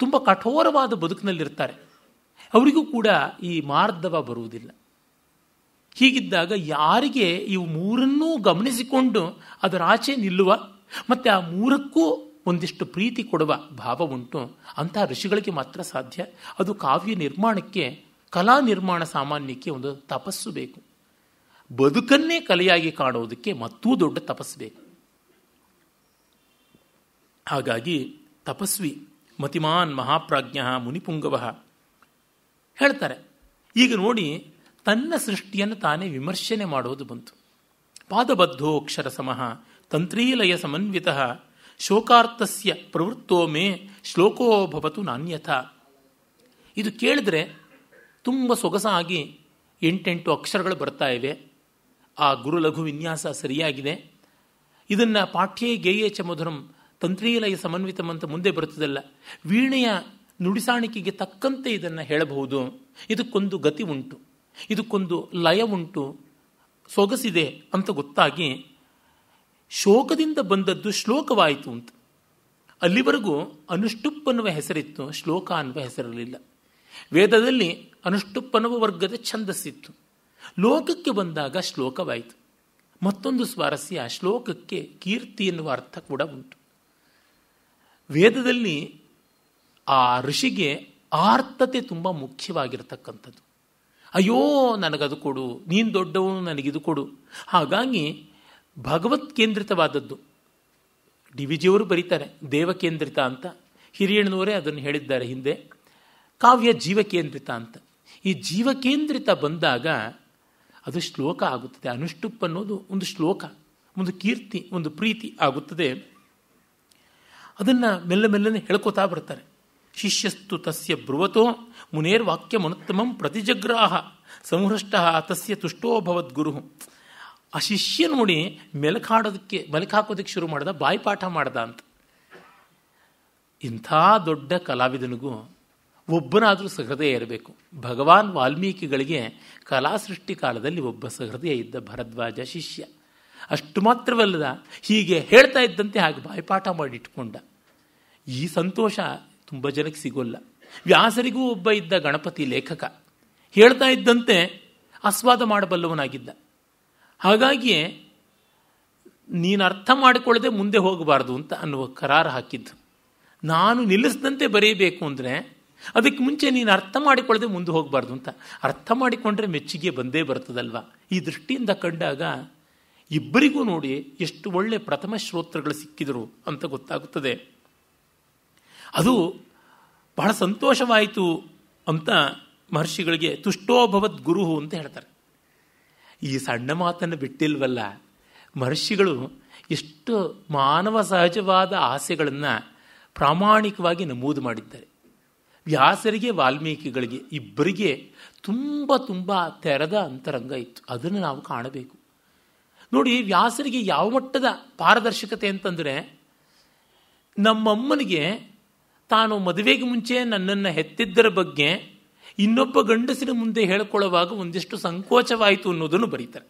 ತುಂಬ ಕಠೋರವಾದ ಬದುಕಿನಲ್ಲಿರ್ತಾರೆ ಅವರಿಗೂ ಕೂಡ ಈ ಮಾರ್ಧವ ಬರುವುದಿಲ್ಲ ಹೀಗಿದ್ದಾಗ ಯಾರಿಗೆ ಇವು ಮೂರನ್ನೂ ಗಮನಿಸಿಕೊಂಡು ಅದರ ಆಚೆ ನಿಲ್ಲುವ ಮತ್ತು ಆ ಮೂರಕ್ಕೂ ಒಂದಿಷ್ಟು ಪ್ರೀತಿ ಕೊಡುವ ಭಾವ ಉಂಟು ಅಂಥ ಋಷಿಗಳಿಗೆ ಮಾತ್ರ ಸಾಧ್ಯ ಅದು ಕಾವ್ಯ ನಿರ್ಮಾಣಕ್ಕೆ ಕಲಾ ನಿರ್ಮಾಣ ಸಾಮಾನ್ಯಕ್ಕೆ ಒಂದು ತಪಸ್ಸು ಬೇಕು ಬದುಕನ್ನೇ ಕಲೆಯಾಗಿ ಕಾಣುವುದಕ್ಕೆ ಮತ್ತೂ ದೊಡ್ಡ ತಪಸ್ಸು ಬೇಕು ಹಾಗಾಗಿ ತಪಸ್ವಿ ಮತಿಮಾನ್ ಮಹಾಪ್ರಾಜ್ಞ ಮುನಿಪುಂಗವ ಹೇಳ್ತಾರೆ ಈಗ ನೋಡಿ ತನ್ನ ಸೃಷ್ಟಿಯನ್ನು ತಾನೇ ವಿಮರ್ಶನೆ ಮಾಡೋದು ಬಂತು ಪಾದಬದ್ಧೋಕ್ಷರ ಸಮಃ ತಂತ್ರೀಲಯ ಸಮನ್ವಿತ ಶೋಕಾರ್ಥಸ್ಯ ಪ್ರವೃತ್ತೋ ಮೇ ಶ್ಲೋಕೋ ಭವತು ನಾಣ್ಯಥ ಇದು ಕೇಳಿದ್ರೆ ತುಂಬ ಸೊಗಸಾಗಿ ಎಂಟೆಂಟು ಅಕ್ಷರಗಳು ಬರ್ತಾ ಇವೆ ಆ ಗುರು ಲಘು ವಿನ್ಯಾಸ ಸರಿಯಾಗಿದೆ ಇದನ್ನು ಪಾಠ್ಯೇ ಗೇಯೇ ಚ ಮಧುರಂ ತಂತ್ರೀಲಯ ಸಮನ್ವಿತಂ ಅಂತ ಮುಂದೆ ಬರುತ್ತದಲ್ಲ ವೀಣೆಯ ನುಡಿಸಾಣಿಕೆಗೆ ತಕ್ಕಂತೆ ಇದನ್ನು ಹೇಳಬಹುದು ಇದಕ್ಕೊಂದು ಗತಿ ಉಂಟು ಇದಕ್ಕೊಂದು ಲಯ ಉಂಟು ಸೊಗಸಿದೆ ಅಂತ ಗೊತ್ತಾಗಿ ಶೋಕದಿಂದ ಬಂದದ್ದು ಶ್ಲೋಕವಾಯಿತು ಅಂತ ಅಲ್ಲಿವರೆಗೂ ಅನುಷ್ಠುಪ್ ಅನ್ನುವ ಹೆಸರಿತ್ತು ಶ್ಲೋಕ ಅನ್ನುವ ಹೆಸರಿರಲಿಲ್ಲ ವೇದದಲ್ಲಿ ಅನುಷ್ಠುಪ್ ಅನ್ನುವ ವರ್ಗದ ಛಂದಸ್ಸಿತ್ತು ಲೋಕಕ್ಕೆ ಬಂದಾಗ ಶ್ಲೋಕವಾಯಿತು ಮತ್ತೊಂದು ಸ್ವಾರಸ್ಯ ಶ್ಲೋಕಕ್ಕೆ ಕೀರ್ತಿ ಎನ್ನುವ ಅರ್ಥ ಕೂಡ ಉಂಟು ವೇದದಲ್ಲಿ ಆ ಋಷಿಗೆ ಆರ್ತತೆ ತುಂಬ ಮುಖ್ಯವಾಗಿರ್ತಕ್ಕಂಥದ್ದು ಅಯ್ಯೋ ನನಗದು ಕೊಡು ನೀನು ದೊಡ್ಡವನು ನನಗಿದು ಕೊಡು ಹಾಗಾಗಿ ಭಗವತ್ ಕೇಂದ್ರಿತವಾದದ್ದು ಡಿ ವಿ ಜಿಯವರು ಬರೀತಾರೆ ದೇವಕೇಂದ್ರಿತ ಅಂತ ಹಿರಿಯಣ್ಣನವರೇ ಅದನ್ನು ಹೇಳಿದ್ದಾರೆ ಹಿಂದೆ ಕಾವ್ಯ ಜೀವಕೇಂದ್ರಿತ ಅಂತ ಈ ಜೀವಕೇಂದ್ರಿತ ಬಂದಾಗ ಅದು ಶ್ಲೋಕ ಆಗುತ್ತದೆ ಅನುಷ್ಠುಪ್ ಅನ್ನೋದು ಒಂದು ಶ್ಲೋಕ ಒಂದು ಕೀರ್ತಿ ಒಂದು ಪ್ರೀತಿ ಆಗುತ್ತದೆ ಅದನ್ನು ಮೆಲ್ಲ ಮೆಲ್ಲನೆ ಹೇಳ್ಕೋತಾ ಬರ್ತಾರೆ ಶಿಷ್ಯಸ್ತು ತಸ್ಯ ಬ್ರುವತೋ ವಾಕ್ಯ ಮನುತ್ತಮಂ ಪ್ರತಿಜಗ್ರಾಹ ಸಂಹೃಷ್ಟ ತಸ್ಯ ತುಷ್ಟೋಭವದ್ ಗುರು ಆ ಶಿಷ್ಯ ನೋಡಿ ಮೆಲಕಾಡೋದಕ್ಕೆ ಮೆಲಕಾಕೋದಕ್ಕೆ ಶುರು ಮಾಡ್ದ ಬಾಯಿಪಾಠ ಮಾಡ್ದ ಅಂತ ಇಂಥ ದೊಡ್ಡ ಕಲಾವಿದನಿಗೂ ಒಬ್ಬನಾದರೂ ಸಹೃದಯ ಇರಬೇಕು ಭಗವಾನ್ ವಾಲ್ಮೀಕಿಗಳಿಗೆ ಕಲಾ ಸೃಷ್ಟಿ ಕಾಲದಲ್ಲಿ ಒಬ್ಬ ಸಹೃದಯ ಇದ್ದ ಭರದ್ವಾಜ ಶಿಷ್ಯ ಅಷ್ಟು ಮಾತ್ರವಲ್ಲದ ಹೀಗೆ ಹೇಳ್ತಾ ಇದ್ದಂತೆ ಹಾಗೆ ಬಾಯಿಪಾಠ ಮಾಡಿಟ್ಕೊಂಡ ಈ ಸಂತೋಷ ತುಂಬ ಜನಕ್ಕೆ ಸಿಗೋಲ್ಲ ವ್ಯಾಸರಿಗೂ ಒಬ್ಬ ಇದ್ದ ಗಣಪತಿ ಲೇಖಕ ಹೇಳ್ತಾ ಇದ್ದಂತೆ ಆಸ್ವಾದ ಮಾಡಬಲ್ಲವನಾಗಿದ್ದ ಹಾಗಾಗಿಯೇ ನೀನು ಅರ್ಥ ಮಾಡಿಕೊಳ್ಳದೆ ಮುಂದೆ ಹೋಗಬಾರ್ದು ಅಂತ ಅನ್ನುವ ಕರಾರ ಹಾಕಿದ್ದು ನಾನು ನಿಲ್ಲಿಸದಂತೆ ಬರೆಯಬೇಕು ಅಂದರೆ ಅದಕ್ಕೆ ಮುಂಚೆ ನೀನು ಅರ್ಥ ಮಾಡಿಕೊಳ್ಳದೆ ಮುಂದೆ ಹೋಗಬಾರ್ದು ಅಂತ ಅರ್ಥ ಮಾಡಿಕೊಂಡ್ರೆ ಮೆಚ್ಚುಗೆ ಬಂದೇ ಬರ್ತದಲ್ವ ಈ ದೃಷ್ಟಿಯಿಂದ ಕಂಡಾಗ ಇಬ್ಬರಿಗೂ ನೋಡಿ ಎಷ್ಟು ಒಳ್ಳೆ ಪ್ರಥಮ ಶ್ರೋತ್ರಗಳು ಸಿಕ್ಕಿದರು ಅಂತ ಗೊತ್ತಾಗುತ್ತದೆ ಅದು ಬಹಳ ಸಂತೋಷವಾಯಿತು ಅಂತ ಮಹರ್ಷಿಗಳಿಗೆ ತುಷ್ಟೋಭವದ್ ಗುರು ಅಂತ ಹೇಳ್ತಾರೆ ಈ ಸಣ್ಣ ಮಾತನ್ನು ಬಿಟ್ಟಿಲ್ವಲ್ಲ ಮಹರ್ಷಿಗಳು ಎಷ್ಟು ಮಾನವ ಸಹಜವಾದ ಆಸೆಗಳನ್ನು ಪ್ರಾಮಾಣಿಕವಾಗಿ ನಮೂದು ಮಾಡಿದ್ದಾರೆ ವ್ಯಾಸರಿಗೆ ವಾಲ್ಮೀಕಿಗಳಿಗೆ ಇಬ್ಬರಿಗೆ ತುಂಬ ತುಂಬ ತೆರೆದ ಅಂತರಂಗ ಇತ್ತು ಅದನ್ನು ನಾವು ಕಾಣಬೇಕು ನೋಡಿ ವ್ಯಾಸರಿಗೆ ಯಾವ ಮಟ್ಟದ ಪಾರದರ್ಶಕತೆ ಅಂತಂದರೆ ನಮ್ಮಮ್ಮನಿಗೆ ತಾನು ಮದುವೆಗೆ ಮುಂಚೆ ನನ್ನನ್ನು ಹೆತ್ತಿದ್ದರ ಬಗ್ಗೆ ಇನ್ನೊಬ್ಬ ಗಂಡಸಿನ ಮುಂದೆ ಹೇಳ್ಕೊಳ್ಳುವಾಗ ಒಂದಿಷ್ಟು ಸಂಕೋಚವಾಯಿತು ಅನ್ನೋದನ್ನು ಬರೀತಾರೆ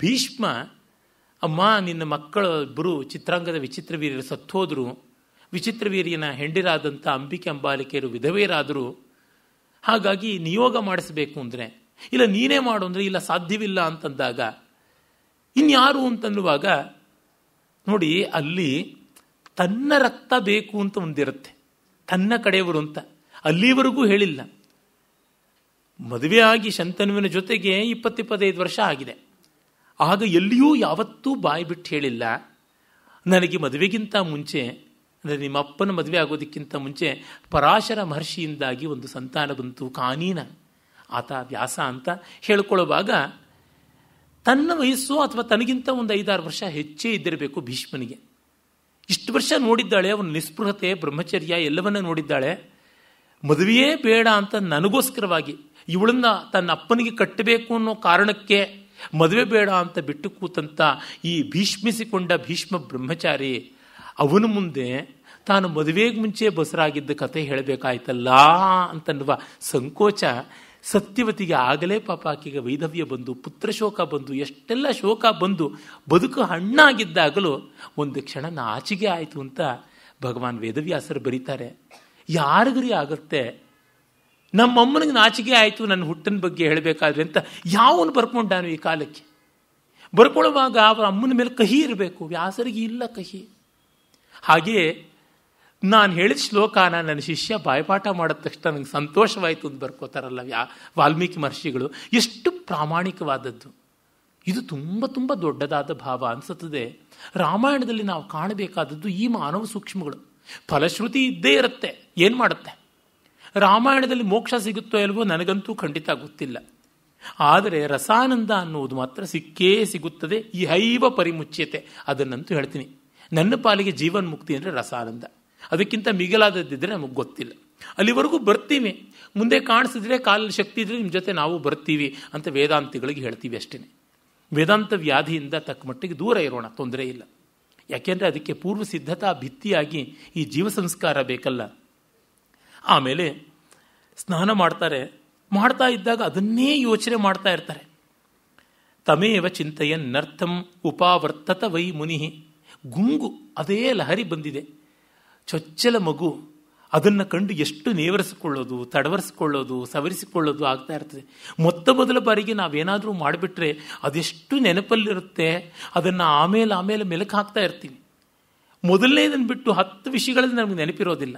ಭೀಷ್ಮ ಅಮ್ಮ ನಿನ್ನ ಮಕ್ಕಳ ಇಬ್ಬರು ಚಿತ್ರಾಂಗದ ವಿಚಿತ್ರವೀರ್ಯರು ಸತ್ತೋದ್ರು ವಿಚಿತ್ರ ಹೆಂಡಿರಾದಂಥ ಅಂಬಿಕೆ ಅಂಬಾಲಿಕೆಯರು ವಿಧವೆಯರಾದರು ಹಾಗಾಗಿ ನಿಯೋಗ ಮಾಡಿಸಬೇಕು ಅಂದರೆ ಇಲ್ಲ ನೀನೇ ಮಾಡು ಅಂದರೆ ಇಲ್ಲ ಸಾಧ್ಯವಿಲ್ಲ ಅಂತಂದಾಗ ಇನ್ಯಾರು ಅಂತನ್ನುವಾಗ ನೋಡಿ ಅಲ್ಲಿ ತನ್ನ ರಕ್ತ ಬೇಕು ಅಂತ ಒಂದಿರುತ್ತೆ ತನ್ನ ಕಡೆಯವರು ಅಂತ ಅಲ್ಲಿವರೆಗೂ ಹೇಳಿಲ್ಲ ಮದುವೆ ಆಗಿ ಶಂತನುವಿನ ಜೊತೆಗೆ ಇಪ್ಪತ್ತಿಪ್ಪತ್ತೈದು ವರ್ಷ ಆಗಿದೆ ಆಗ ಎಲ್ಲಿಯೂ ಯಾವತ್ತೂ ಬಾಯಿ ಬಿಟ್ಟು ಹೇಳಿಲ್ಲ ನನಗೆ ಮದುವೆಗಿಂತ ಮುಂಚೆ ಅಂದರೆ ನಿಮ್ಮ ಅಪ್ಪನ ಮದುವೆ ಆಗೋದಕ್ಕಿಂತ ಮುಂಚೆ ಪರಾಶರ ಮಹರ್ಷಿಯಿಂದಾಗಿ ಒಂದು ಸಂತಾನ ಬಂತು ಕಾನೀನ ಆತ ವ್ಯಾಸ ಅಂತ ಹೇಳ್ಕೊಳ್ಳುವಾಗ ತನ್ನ ವಯಸ್ಸು ಅಥವಾ ತನಗಿಂತ ಒಂದು ಐದಾರು ವರ್ಷ ಹೆಚ್ಚೇ ಇದ್ದಿರಬೇಕು ಭೀಷ್ಮನಿಗೆ ಇಷ್ಟು ವರ್ಷ ನೋಡಿದ್ದಾಳೆ ಅವನ ನಿಸ್ಪೃಹತೆ ಬ್ರಹ್ಮಚರ್ಯ ಎಲ್ಲವನ್ನ ನೋಡಿದ್ದಾಳೆ ಮದುವೆಯೇ ಬೇಡ ಅಂತ ನನಗೋಸ್ಕರವಾಗಿ ಇವಳನ್ನ ತನ್ನ ಅಪ್ಪನಿಗೆ ಕಟ್ಟಬೇಕು ಅನ್ನೋ ಕಾರಣಕ್ಕೆ ಮದುವೆ ಬೇಡ ಅಂತ ಬಿಟ್ಟು ಕೂತಂತ ಈ ಭೀಷ್ಮಿಸಿಕೊಂಡ ಭೀಷ್ಮ ಬ್ರಹ್ಮಚಾರಿ ಅವನ ಮುಂದೆ ತಾನು ಮದುವೆಗೆ ಮುಂಚೆ ಬಸರಾಗಿದ್ದ ಕತೆ ಹೇಳಬೇಕಾಯ್ತಲ್ಲ ಅಂತನ್ನುವ ಸಂಕೋಚ ಸತ್ಯವತಿಗೆ ಆಗಲೇ ಪಾಪ ಆಕೆಗೆ ವೈಧವ್ಯ ಬಂದು ಪುತ್ರ ಶೋಕ ಬಂದು ಎಷ್ಟೆಲ್ಲ ಶೋಕ ಬಂದು ಬದುಕು ಹಣ್ಣಾಗಿದ್ದಾಗಲೂ ಒಂದು ಕ್ಷಣ ನಾಚಿಗೆ ಆಯಿತು ಅಂತ ಭಗವಾನ್ ವೇದವ್ಯಾಸರು ಬರೀತಾರೆ ಯಾರಿಗ್ರಿ ಆಗುತ್ತೆ ನಮ್ಮಮ್ಮನಿಗೆ ನಾಚಿಗೆ ಆಯಿತು ನನ್ನ ಹುಟ್ಟಿನ ಬಗ್ಗೆ ಹೇಳಬೇಕಾದ್ರೆ ಅಂತ ಯಾವನು ಬರ್ಕೊಂಡಾನು ಈ ಕಾಲಕ್ಕೆ ಬರ್ಕೊಳ್ಳುವಾಗ ಅವರ ಅಮ್ಮನ ಮೇಲೆ ಕಹಿ ಇರಬೇಕು ವ್ಯಾಸರಿಗೆ ಇಲ್ಲ ಕಹಿ ಹಾಗೆಯೇ ನಾನು ಹೇಳಿದ ಶ್ಲೋಕಾನ ನನ್ನ ಶಿಷ್ಯ ಬಾಯಿಪಾಠ ಮಾಡಿದ ತಕ್ಷಣ ನನಗೆ ಸಂತೋಷವಾಯಿತು ಅಂತ ಬರ್ಕೋತಾರಲ್ಲ ಯಾ ವಾಲ್ಮೀಕಿ ಮಹರ್ಷಿಗಳು ಎಷ್ಟು ಪ್ರಾಮಾಣಿಕವಾದದ್ದು ಇದು ತುಂಬ ತುಂಬ ದೊಡ್ಡದಾದ ಭಾವ ಅನಿಸುತ್ತದೆ ರಾಮಾಯಣದಲ್ಲಿ ನಾವು ಕಾಣಬೇಕಾದದ್ದು ಈ ಮಾನವ ಸೂಕ್ಷ್ಮಗಳು ಫಲಶ್ರುತಿ ಇದ್ದೇ ಇರುತ್ತೆ ಏನು ಮಾಡುತ್ತೆ ರಾಮಾಯಣದಲ್ಲಿ ಮೋಕ್ಷ ಸಿಗುತ್ತೋ ಇಲ್ವೋ ನನಗಂತೂ ಖಂಡಿತ ಗೊತ್ತಿಲ್ಲ ಆದರೆ ರಸಾನಂದ ಅನ್ನುವುದು ಮಾತ್ರ ಸಿಕ್ಕೇ ಸಿಗುತ್ತದೆ ಈ ಹೈವ ಪರಿಮುಚ್ಯತೆ ಅದನ್ನಂತೂ ಹೇಳ್ತೀನಿ ನನ್ನ ಪಾಲಿಗೆ ಜೀವನ್ಮುಕ್ತಿ ಅಂದರೆ ರಸಾನಂದ ಅದಕ್ಕಿಂತ ಮಿಗಿಲಾದದ್ದಿದ್ರೆ ನಮಗೆ ಗೊತ್ತಿಲ್ಲ ಅಲ್ಲಿವರೆಗೂ ಬರ್ತೀವಿ ಮುಂದೆ ಕಾಣಿಸಿದ್ರೆ ಕಾಲ ಶಕ್ತಿ ಇದ್ರೆ ನಿಮ್ಮ ಜೊತೆ ನಾವು ಬರ್ತೀವಿ ಅಂತ ವೇದಾಂತಿಗಳಿಗೆ ಹೇಳ್ತೀವಿ ಅಷ್ಟೇ ವೇದಾಂತ ವ್ಯಾಧಿಯಿಂದ ತಕ್ಕ ಮಟ್ಟಿಗೆ ದೂರ ಇರೋಣ ತೊಂದರೆ ಇಲ್ಲ ಯಾಕೆಂದರೆ ಅದಕ್ಕೆ ಪೂರ್ವ ಸಿದ್ಧತಾ ಭಿತ್ತಿಯಾಗಿ ಈ ಜೀವ ಸಂಸ್ಕಾರ ಬೇಕಲ್ಲ ಆಮೇಲೆ ಸ್ನಾನ ಮಾಡ್ತಾರೆ ಮಾಡ್ತಾ ಇದ್ದಾಗ ಅದನ್ನೇ ಯೋಚನೆ ಮಾಡ್ತಾ ಇರ್ತಾರೆ ತಮೇವ ಚಿಂತೆಯನ್ನರ್ಥಂ ಉಪಾವರ್ತತ ವೈ ಮುನಿ ಗುಂಗು ಅದೇ ಲಹರಿ ಬಂದಿದೆ ಚೊಚ್ಚಲ ಮಗು ಅದನ್ನು ಕಂಡು ಎಷ್ಟು ನೇವರಿಸಿಕೊಳ್ಳೋದು ತಡವರಿಸಿಕೊಳ್ಳೋದು ಸವರಿಸಿಕೊಳ್ಳೋದು ಆಗ್ತಾ ಇರ್ತದೆ ಮೊತ್ತ ಮೊದಲ ಬಾರಿಗೆ ನಾವೇನಾದರೂ ಮಾಡಿಬಿಟ್ರೆ ಅದೆಷ್ಟು ನೆನಪಲ್ಲಿರುತ್ತೆ ಅದನ್ನು ಆಮೇಲೆ ಆಮೇಲೆ ಮೆಲುಕು ಹಾಕ್ತಾ ಇರ್ತೀನಿ ಮೊದಲನೇದನ್ನು ಬಿಟ್ಟು ಹತ್ತು ವಿಷಯಗಳಲ್ಲಿ ನಮಗೆ ನೆನಪಿರೋದಿಲ್ಲ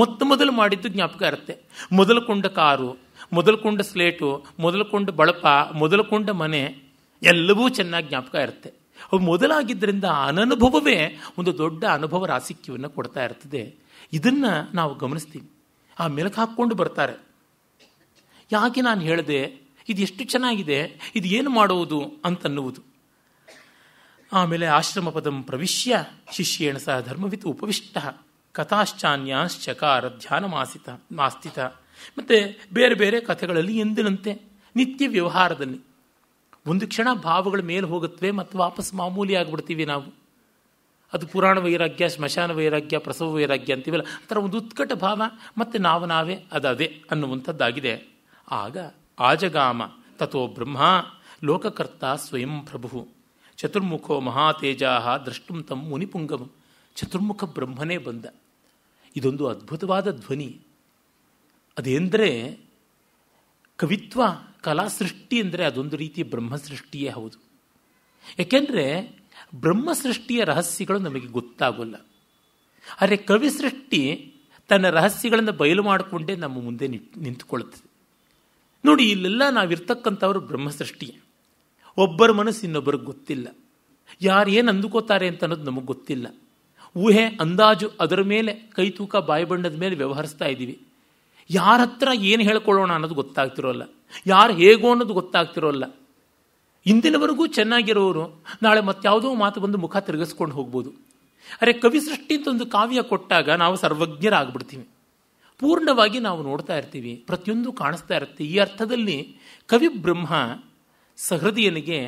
ಮೊತ್ತ ಮೊದಲು ಮಾಡಿದ್ದು ಜ್ಞಾಪಕ ಇರುತ್ತೆ ಮೊದಲುಕೊಂಡ ಕಾರು ಮೊದಲುಕೊಂಡ ಸ್ಲೇಟು ಮೊದಲುಕೊಂಡ ಬಳಪ ಮೊದಲುಕೊಂಡ ಮನೆ ಎಲ್ಲವೂ ಚೆನ್ನಾಗಿ ಜ್ಞಾಪಕ ಇರುತ್ತೆ ಅವು ಮೊದಲಾಗಿದ್ದರಿಂದ ಅನನುಭವವೇ ಒಂದು ದೊಡ್ಡ ಅನುಭವ ರಾಸಿಕ್ಯವನ್ನು ಕೊಡ್ತಾ ಇರ್ತದೆ ಇದನ್ನು ನಾವು ಗಮನಿಸ್ತೀವಿ ಆ ಮೆಲುಕು ಹಾಕ್ಕೊಂಡು ಬರ್ತಾರೆ ಯಾಕೆ ನಾನು ಹೇಳಿದೆ ಇದು ಎಷ್ಟು ಚೆನ್ನಾಗಿದೆ ಇದು ಏನು ಮಾಡುವುದು ಅಂತನ್ನುವುದು ಆಮೇಲೆ ಆಶ್ರಮ ಪದಂ ಪ್ರವಿಶ್ಯ ಶಿಷ್ಯೇಣ ಸಹ ಧರ್ಮವಿತ್ ಉಪವಿಷ್ಟ ಕಥಾಶ್ಚಾನ್ಯಾಶ್ಚಕಾರ ಧ್ಯಾನ ಮಾಸಿತ ಮಾಸ್ತಿತ ಮತ್ತು ಬೇರೆ ಬೇರೆ ಕಥೆಗಳಲ್ಲಿ ಎಂದಿನಂತೆ ನಿತ್ಯ ವ್ಯವಹಾರದಲ್ಲಿ ಒಂದು ಕ್ಷಣ ಭಾವಗಳ ಮೇಲೆ ಹೋಗುತ್ತವೆ ಮತ್ತು ವಾಪಸ್ ಮಾಮೂಲಿ ಆಗಿಬಿಡ್ತೀವಿ ನಾವು ಅದು ಪುರಾಣ ವೈರಾಗ್ಯ ಸ್ಮಶಾನ ವೈರಾಗ್ಯ ಪ್ರಸವ ವೈರಾಗ್ಯ ಅಂತೀವಲ್ಲ ಆ ಥರ ಒಂದು ಉತ್ಕಟ ಭಾವ ಮತ್ತು ನಾವು ನಾವೇ ಅದು ಅದೇ ಅನ್ನುವಂಥದ್ದಾಗಿದೆ ಆಗ ಆಜಗಾಮ ತಥೋ ಬ್ರಹ್ಮ ಲೋಕಕರ್ತ ಸ್ವಯಂ ಪ್ರಭು ಚತುರ್ಮುಖೋ ಮಹಾತೇಜಾ ದ್ರಷ್ಟುಂ ತಂ ಮುನಿಪುಂಗಮ ಚತುರ್ಮುಖ ಬ್ರಹ್ಮನೇ ಬಂದ ಇದೊಂದು ಅದ್ಭುತವಾದ ಧ್ವನಿ ಅದೇಂದರೆ ಕವಿತ್ವ ಕಲಾ ಸೃಷ್ಟಿ ಅಂದರೆ ಅದೊಂದು ರೀತಿ ಬ್ರಹ್ಮ ಸೃಷ್ಟಿಯೇ ಹೌದು ಏಕೆಂದರೆ ಬ್ರಹ್ಮ ಸೃಷ್ಟಿಯ ರಹಸ್ಯಗಳು ನಮಗೆ ಗೊತ್ತಾಗೋಲ್ಲ ಆದರೆ ಕವಿ ಸೃಷ್ಟಿ ತನ್ನ ರಹಸ್ಯಗಳನ್ನು ಬಯಲು ಮಾಡಿಕೊಂಡೇ ನಮ್ಮ ಮುಂದೆ ನಿಂತುಕೊಳ್ಳುತ್ತದೆ ನೋಡಿ ಇಲ್ಲೆಲ್ಲ ನಾವಿರ್ತಕ್ಕಂಥವರು ಬ್ರಹ್ಮ ಸೃಷ್ಟಿಯೇ ಒಬ್ಬರ ಮನಸ್ಸು ಇನ್ನೊಬ್ಬರಿಗೆ ಗೊತ್ತಿಲ್ಲ ಯಾರು ಏನು ಅಂದುಕೋತಾರೆ ಅಂತ ಅನ್ನೋದು ನಮಗೆ ಗೊತ್ತಿಲ್ಲ ಊಹೆ ಅಂದಾಜು ಅದರ ಮೇಲೆ ಕೈ ತೂಕ ಬಾಯಿ ಬಣ್ಣದ ಮೇಲೆ ವ್ಯವಹರಿಸ್ತಾ ಇದ್ದೀವಿ ಯಾರ ಹತ್ರ ಏನು ಹೇಳ್ಕೊಳ್ಳೋಣ ಅನ್ನೋದು ಗೊತ್ತಾಗ್ತಿರೋಲ್ಲ ಯಾರು ಹೇಗೋ ಅನ್ನೋದು ಗೊತ್ತಾಗ್ತಿರೋಲ್ಲ ಇಂದಿನವರೆಗೂ ಚೆನ್ನಾಗಿರೋರು ನಾಳೆ ಮತ್ತಾವುದೋ ಮಾತು ಬಂದು ಮುಖ ತಿರುಗಿಸ್ಕೊಂಡು ಹೋಗ್ಬೋದು ಅರೆ ಕವಿ ಸೃಷ್ಟಿ ಅಂತ ಒಂದು ಕಾವ್ಯ ಕೊಟ್ಟಾಗ ನಾವು ಸರ್ವಜ್ಞರಾಗ್ಬಿಡ್ತೀವಿ ಪೂರ್ಣವಾಗಿ ನಾವು ನೋಡ್ತಾ ಇರ್ತೀವಿ ಪ್ರತಿಯೊಂದು ಕಾಣಿಸ್ತಾ ಇರುತ್ತೆ ಈ ಅರ್ಥದಲ್ಲಿ ಕವಿ ಬ್ರಹ್ಮ ಸಹೃದಯನಿಗೆ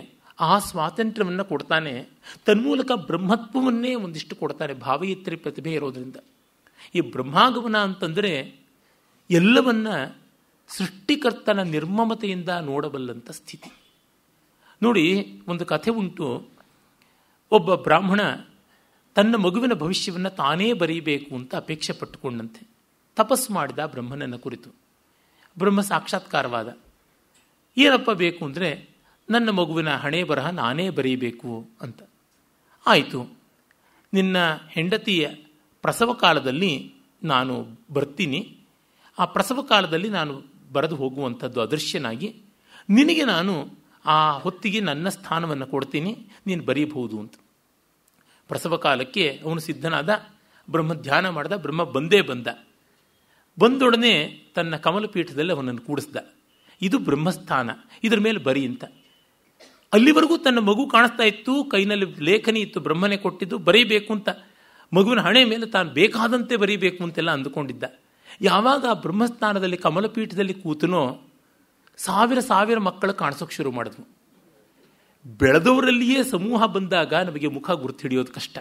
ಆ ಸ್ವಾತಂತ್ರ್ಯವನ್ನು ಕೊಡ್ತಾನೆ ತನ್ಮೂಲಕ ಬ್ರಹ್ಮತ್ವವನ್ನೇ ಒಂದಿಷ್ಟು ಕೊಡ್ತಾನೆ ಭಾವಯಿತ್ರಿ ಪ್ರತಿಭೆ ಇರೋದರಿಂದ ಈ ಬ್ರಹ್ಮಾಗಮನ ಅಂತಂದರೆ ಎಲ್ಲವನ್ನ ಸೃಷ್ಟಿಕರ್ತನ ನಿರ್ಮಮತೆಯಿಂದ ನೋಡಬಲ್ಲಂಥ ಸ್ಥಿತಿ ನೋಡಿ ಒಂದು ಕಥೆ ಉಂಟು ಒಬ್ಬ ಬ್ರಾಹ್ಮಣ ತನ್ನ ಮಗುವಿನ ಭವಿಷ್ಯವನ್ನು ತಾನೇ ಬರೀಬೇಕು ಅಂತ ಅಪೇಕ್ಷೆ ಪಟ್ಟುಕೊಂಡಂತೆ ತಪಸ್ಸು ಮಾಡಿದ ಬ್ರಹ್ಮನನ್ನು ಕುರಿತು ಬ್ರಹ್ಮ ಸಾಕ್ಷಾತ್ಕಾರವಾದ ಏನಪ್ಪ ಬೇಕು ಅಂದರೆ ನನ್ನ ಮಗುವಿನ ಹಣೆ ಬರಹ ನಾನೇ ಬರೀಬೇಕು ಅಂತ ಆಯಿತು ನಿನ್ನ ಹೆಂಡತಿಯ ಪ್ರಸವ ಕಾಲದಲ್ಲಿ ನಾನು ಬರ್ತೀನಿ ಆ ಪ್ರಸವ ಕಾಲದಲ್ಲಿ ನಾನು ಬರೆದು ಹೋಗುವಂಥದ್ದು ಅದೃಶ್ಯನಾಗಿ ನಿನಗೆ ನಾನು ಆ ಹೊತ್ತಿಗೆ ನನ್ನ ಸ್ಥಾನವನ್ನು ಕೊಡ್ತೀನಿ ನೀನು ಬರೀಬಹುದು ಅಂತ ಪ್ರಸವ ಕಾಲಕ್ಕೆ ಅವನು ಸಿದ್ಧನಾದ ಬ್ರಹ್ಮ ಧ್ಯಾನ ಮಾಡಿದ ಬ್ರಹ್ಮ ಬಂದೇ ಬಂದ ಬಂದೊಡನೆ ತನ್ನ ಕಮಲಪೀಠದಲ್ಲಿ ಅವನನ್ನು ಕೂಡಿಸ್ದ ಇದು ಬ್ರಹ್ಮಸ್ಥಾನ ಇದರ ಮೇಲೆ ಬರಿ ಅಂತ ಅಲ್ಲಿವರೆಗೂ ತನ್ನ ಮಗು ಕಾಣಿಸ್ತಾ ಇತ್ತು ಕೈನಲ್ಲಿ ಲೇಖನಿ ಇತ್ತು ಬ್ರಹ್ಮನೇ ಕೊಟ್ಟಿದ್ದು ಬರೀಬೇಕು ಅಂತ ಮಗುವಿನ ಹಣೆ ಮೇಲೆ ತಾನು ಬೇಕಾದಂತೆ ಬರೀಬೇಕು ಅಂತೆಲ್ಲ ಅಂದುಕೊಂಡಿದ್ದ ಯಾವಾಗ ಬ್ರಹ್ಮಸ್ಥಾನದಲ್ಲಿ ಕಮಲಪೀಠದಲ್ಲಿ ಕೂತನೋ ಸಾವಿರ ಸಾವಿರ ಮಕ್ಕಳು ಕಾಣಿಸೋಕೆ ಶುರು ಮಾಡಿದ್ವು ಬೆಳೆದವರಲ್ಲಿಯೇ ಸಮೂಹ ಬಂದಾಗ ನಮಗೆ ಮುಖ ಗುರ್ತಿಡಿಯೋದು ಕಷ್ಟ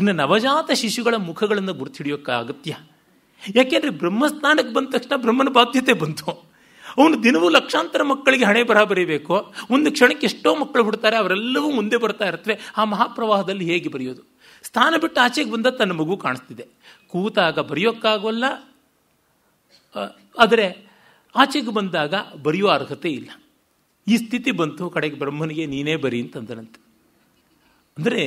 ಇನ್ನು ನವಜಾತ ಶಿಶುಗಳ ಮುಖಗಳನ್ನು ಗುರ್ತಿಡಿಯೋಕೆ ಅಗತ್ಯ ಯಾಕೆಂದರೆ ಬ್ರಹ್ಮಸ್ಥಾನಕ್ಕೆ ಬಂದ ತಕ್ಷಣ ಬ್ರಹ್ಮನ ಬಾಧ್ಯತೆ ಬಂತು ಅವನು ದಿನವೂ ಲಕ್ಷಾಂತರ ಮಕ್ಕಳಿಗೆ ಹಣೆ ಬರಹ ಬರೀಬೇಕು ಒಂದು ಕ್ಷಣಕ್ಕೆ ಎಷ್ಟೋ ಮಕ್ಕಳು ಹುಡ್ತಾರೆ ಅವರೆಲ್ಲವೂ ಮುಂದೆ ಬರ್ತಾ ಇರ್ತವೆ ಆ ಮಹಾಪ್ರವಾಹದಲ್ಲಿ ಹೇಗೆ ಬರೆಯೋದು ಸ್ಥಾನ ಬಿಟ್ಟು ಆಚೆಗೆ ಬಂದ ತನ್ನ ಮಗು ಕಾಣಿಸ್ತಿದೆ ಕೂತಾಗ ಬರೆಯೋಕ್ಕಾಗೋಲ್ಲ ಆದರೆ ಆಚೆಗೆ ಬಂದಾಗ ಬರೆಯುವ ಅರ್ಹತೆ ಇಲ್ಲ ಈ ಸ್ಥಿತಿ ಬಂತು ಕಡೆಗೆ ಬ್ರಹ್ಮನಿಗೆ ನೀನೇ ಬರಿ ಅಂತಂದನಂತೆ ಅಂದರೆ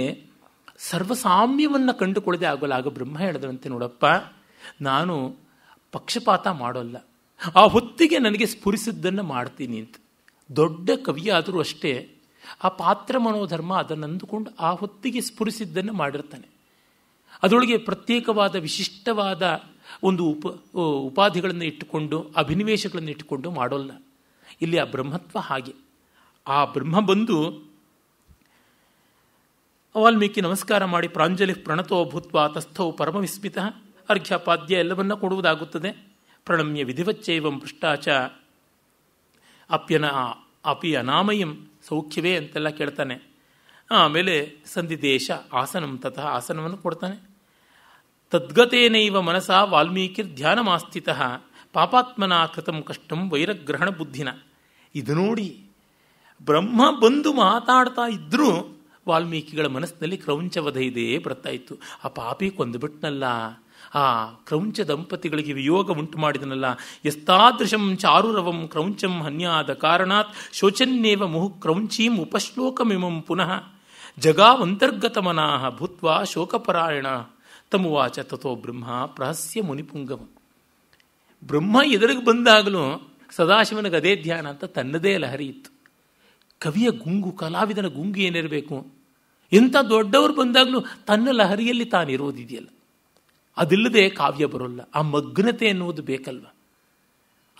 ಸರ್ವಸಾಮ್ಯವನ್ನು ಕಂಡುಕೊಳ್ಳದೆ ಆಗೋಲ್ಲ ಆಗ ಬ್ರಹ್ಮ ಹೇಳಿದ್ರಂತೆ ನೋಡಪ್ಪ ನಾನು ಪಕ್ಷಪಾತ ಮಾಡೋಲ್ಲ ಆ ಹೊತ್ತಿಗೆ ನನಗೆ ಸ್ಫುರಿಸಿದ್ದನ್ನು ಮಾಡ್ತೀನಿ ಅಂತ ದೊಡ್ಡ ಕವಿಯಾದರೂ ಅಷ್ಟೇ ಆ ಪಾತ್ರ ಮನೋಧರ್ಮ ಅದನ್ನು ಅಂದುಕೊಂಡು ಆ ಹೊತ್ತಿಗೆ ಸ್ಫುರಿಸಿದ್ದನ್ನು ಮಾಡಿರ್ತಾನೆ ಅದರೊಳಗೆ ಪ್ರತ್ಯೇಕವಾದ ವಿಶಿಷ್ಟವಾದ ಒಂದು ಉಪ ಉಪಾಧಿಗಳನ್ನು ಇಟ್ಟುಕೊಂಡು ಅಭಿನಿವೇಶಗಳನ್ನು ಇಟ್ಟುಕೊಂಡು ಮಾಡೋಲ್ಲ ಇಲ್ಲಿ ಆ ಬ್ರಹ್ಮತ್ವ ಹಾಗೆ ಆ ಬ್ರಹ್ಮ ಬಂದು ವಾಲ್ಮೀಕಿ ನಮಸ್ಕಾರ ಮಾಡಿ ಪ್ರಾಂಜಲಿ ಪ್ರಣತೋ ಭೂತ್ವ ಪರಮ ಪರಮವಿಸ್ಮಿತ ಅರ್ಘ್ಯ ಪಾದ್ಯ ಎಲ್ಲವನ್ನ ಕೊಡುವುದಾಗುತ್ತದೆ ಪ್ರಣಮ್ಯ ವಿಧಿವಚ್ಚೈವಂ ಪೃಷ್ಟಾಚ ಅಪ್ಯನ ಅಪಿ ಅನಾಮಯಂ ಸೌಖ್ಯವೇ ಅಂತೆಲ್ಲ ಕೇಳ್ತಾನೆ ಆಮೇಲೆ ಸಂಧಿದೇಶ ಆಸನಂ ತತಃ ಆಸನವನ್ನು ಕೊಡ್ತಾನೆ ತದ್ಗತೇನೈವ ಮನಸಾ ವಾಲ್ಮೀಕಿರ್ ಧ್ಯಾನಮಾಸ್ಥಿತ ಪಾಪಾತ್ಮನಾ ಕೃತಂ ಕಷ್ಟಂ ವೈರಗ್ರಹಣ ಬುದ್ಧಿನ ಇದು ನೋಡಿ ಬ್ರಹ್ಮ ಬಂದು ಮಾತಾಡ್ತಾ ಇದ್ರೂ ವಾಲ್ಮೀಕಿಗಳ ಮನಸ್ಸಿನಲ್ಲಿ ಕ್ರೌಂಚವಧ ಇದೆ ಬರ್ತಾ ಇತ್ತು ಆ ಪಾಪಿ ಕೊಂದುಬಿಟ್ನಲ್ಲ ಆ ಕ್ರೌಂಚ ದಂಪತಿಗಳಿಗೆ ವಿಯೋಗ ಉಂಟು ಮಾಡಿದನಲ್ಲ ಎಸ್ತಾದೃಶಂ ಚಾರುರವಂ ಕ್ರೌಂಚಂ ಹನ್ಯಾದ ಕಾರಣಾತ್ ಶೋಚನ್ಯೇವ ಮುಹು ಕ್ರೌಂಚೀಂ ಉಪಶ್ಲೋಕಮಿಮಂ ಪುನಃ ಜಗಾವಂತರ್ಗತ ಮನಾಹ ಭೂತ್ವಾ ಶೋಕಪರಾಯಣ ಉತ್ತಮವಾಚ ತಥೋ ಬ್ರಹ್ಮ ಪ್ರಹಸ್ಯ ಮುನಿಪುಂಗಮ ಬ್ರಹ್ಮ ಎದುರಿಗೆ ಬಂದಾಗಲೂ ಸದಾಶಿವನಿಗೆ ಅದೇ ಧ್ಯಾನ ಅಂತ ತನ್ನದೇ ಲಹರಿ ಇತ್ತು ಕವಿಯ ಗುಂಗು ಕಲಾವಿದನ ಗುಂಗು ಏನಿರಬೇಕು ಎಂಥ ದೊಡ್ಡವರು ಬಂದಾಗಲೂ ತನ್ನ ಲಹರಿಯಲ್ಲಿ ತಾನಿರೋದಿದೆಯಲ್ಲ ಅದಿಲ್ಲದೆ ಕಾವ್ಯ ಬರೋಲ್ಲ ಆ ಮಗ್ನತೆ ಎನ್ನುವುದು ಬೇಕಲ್ವ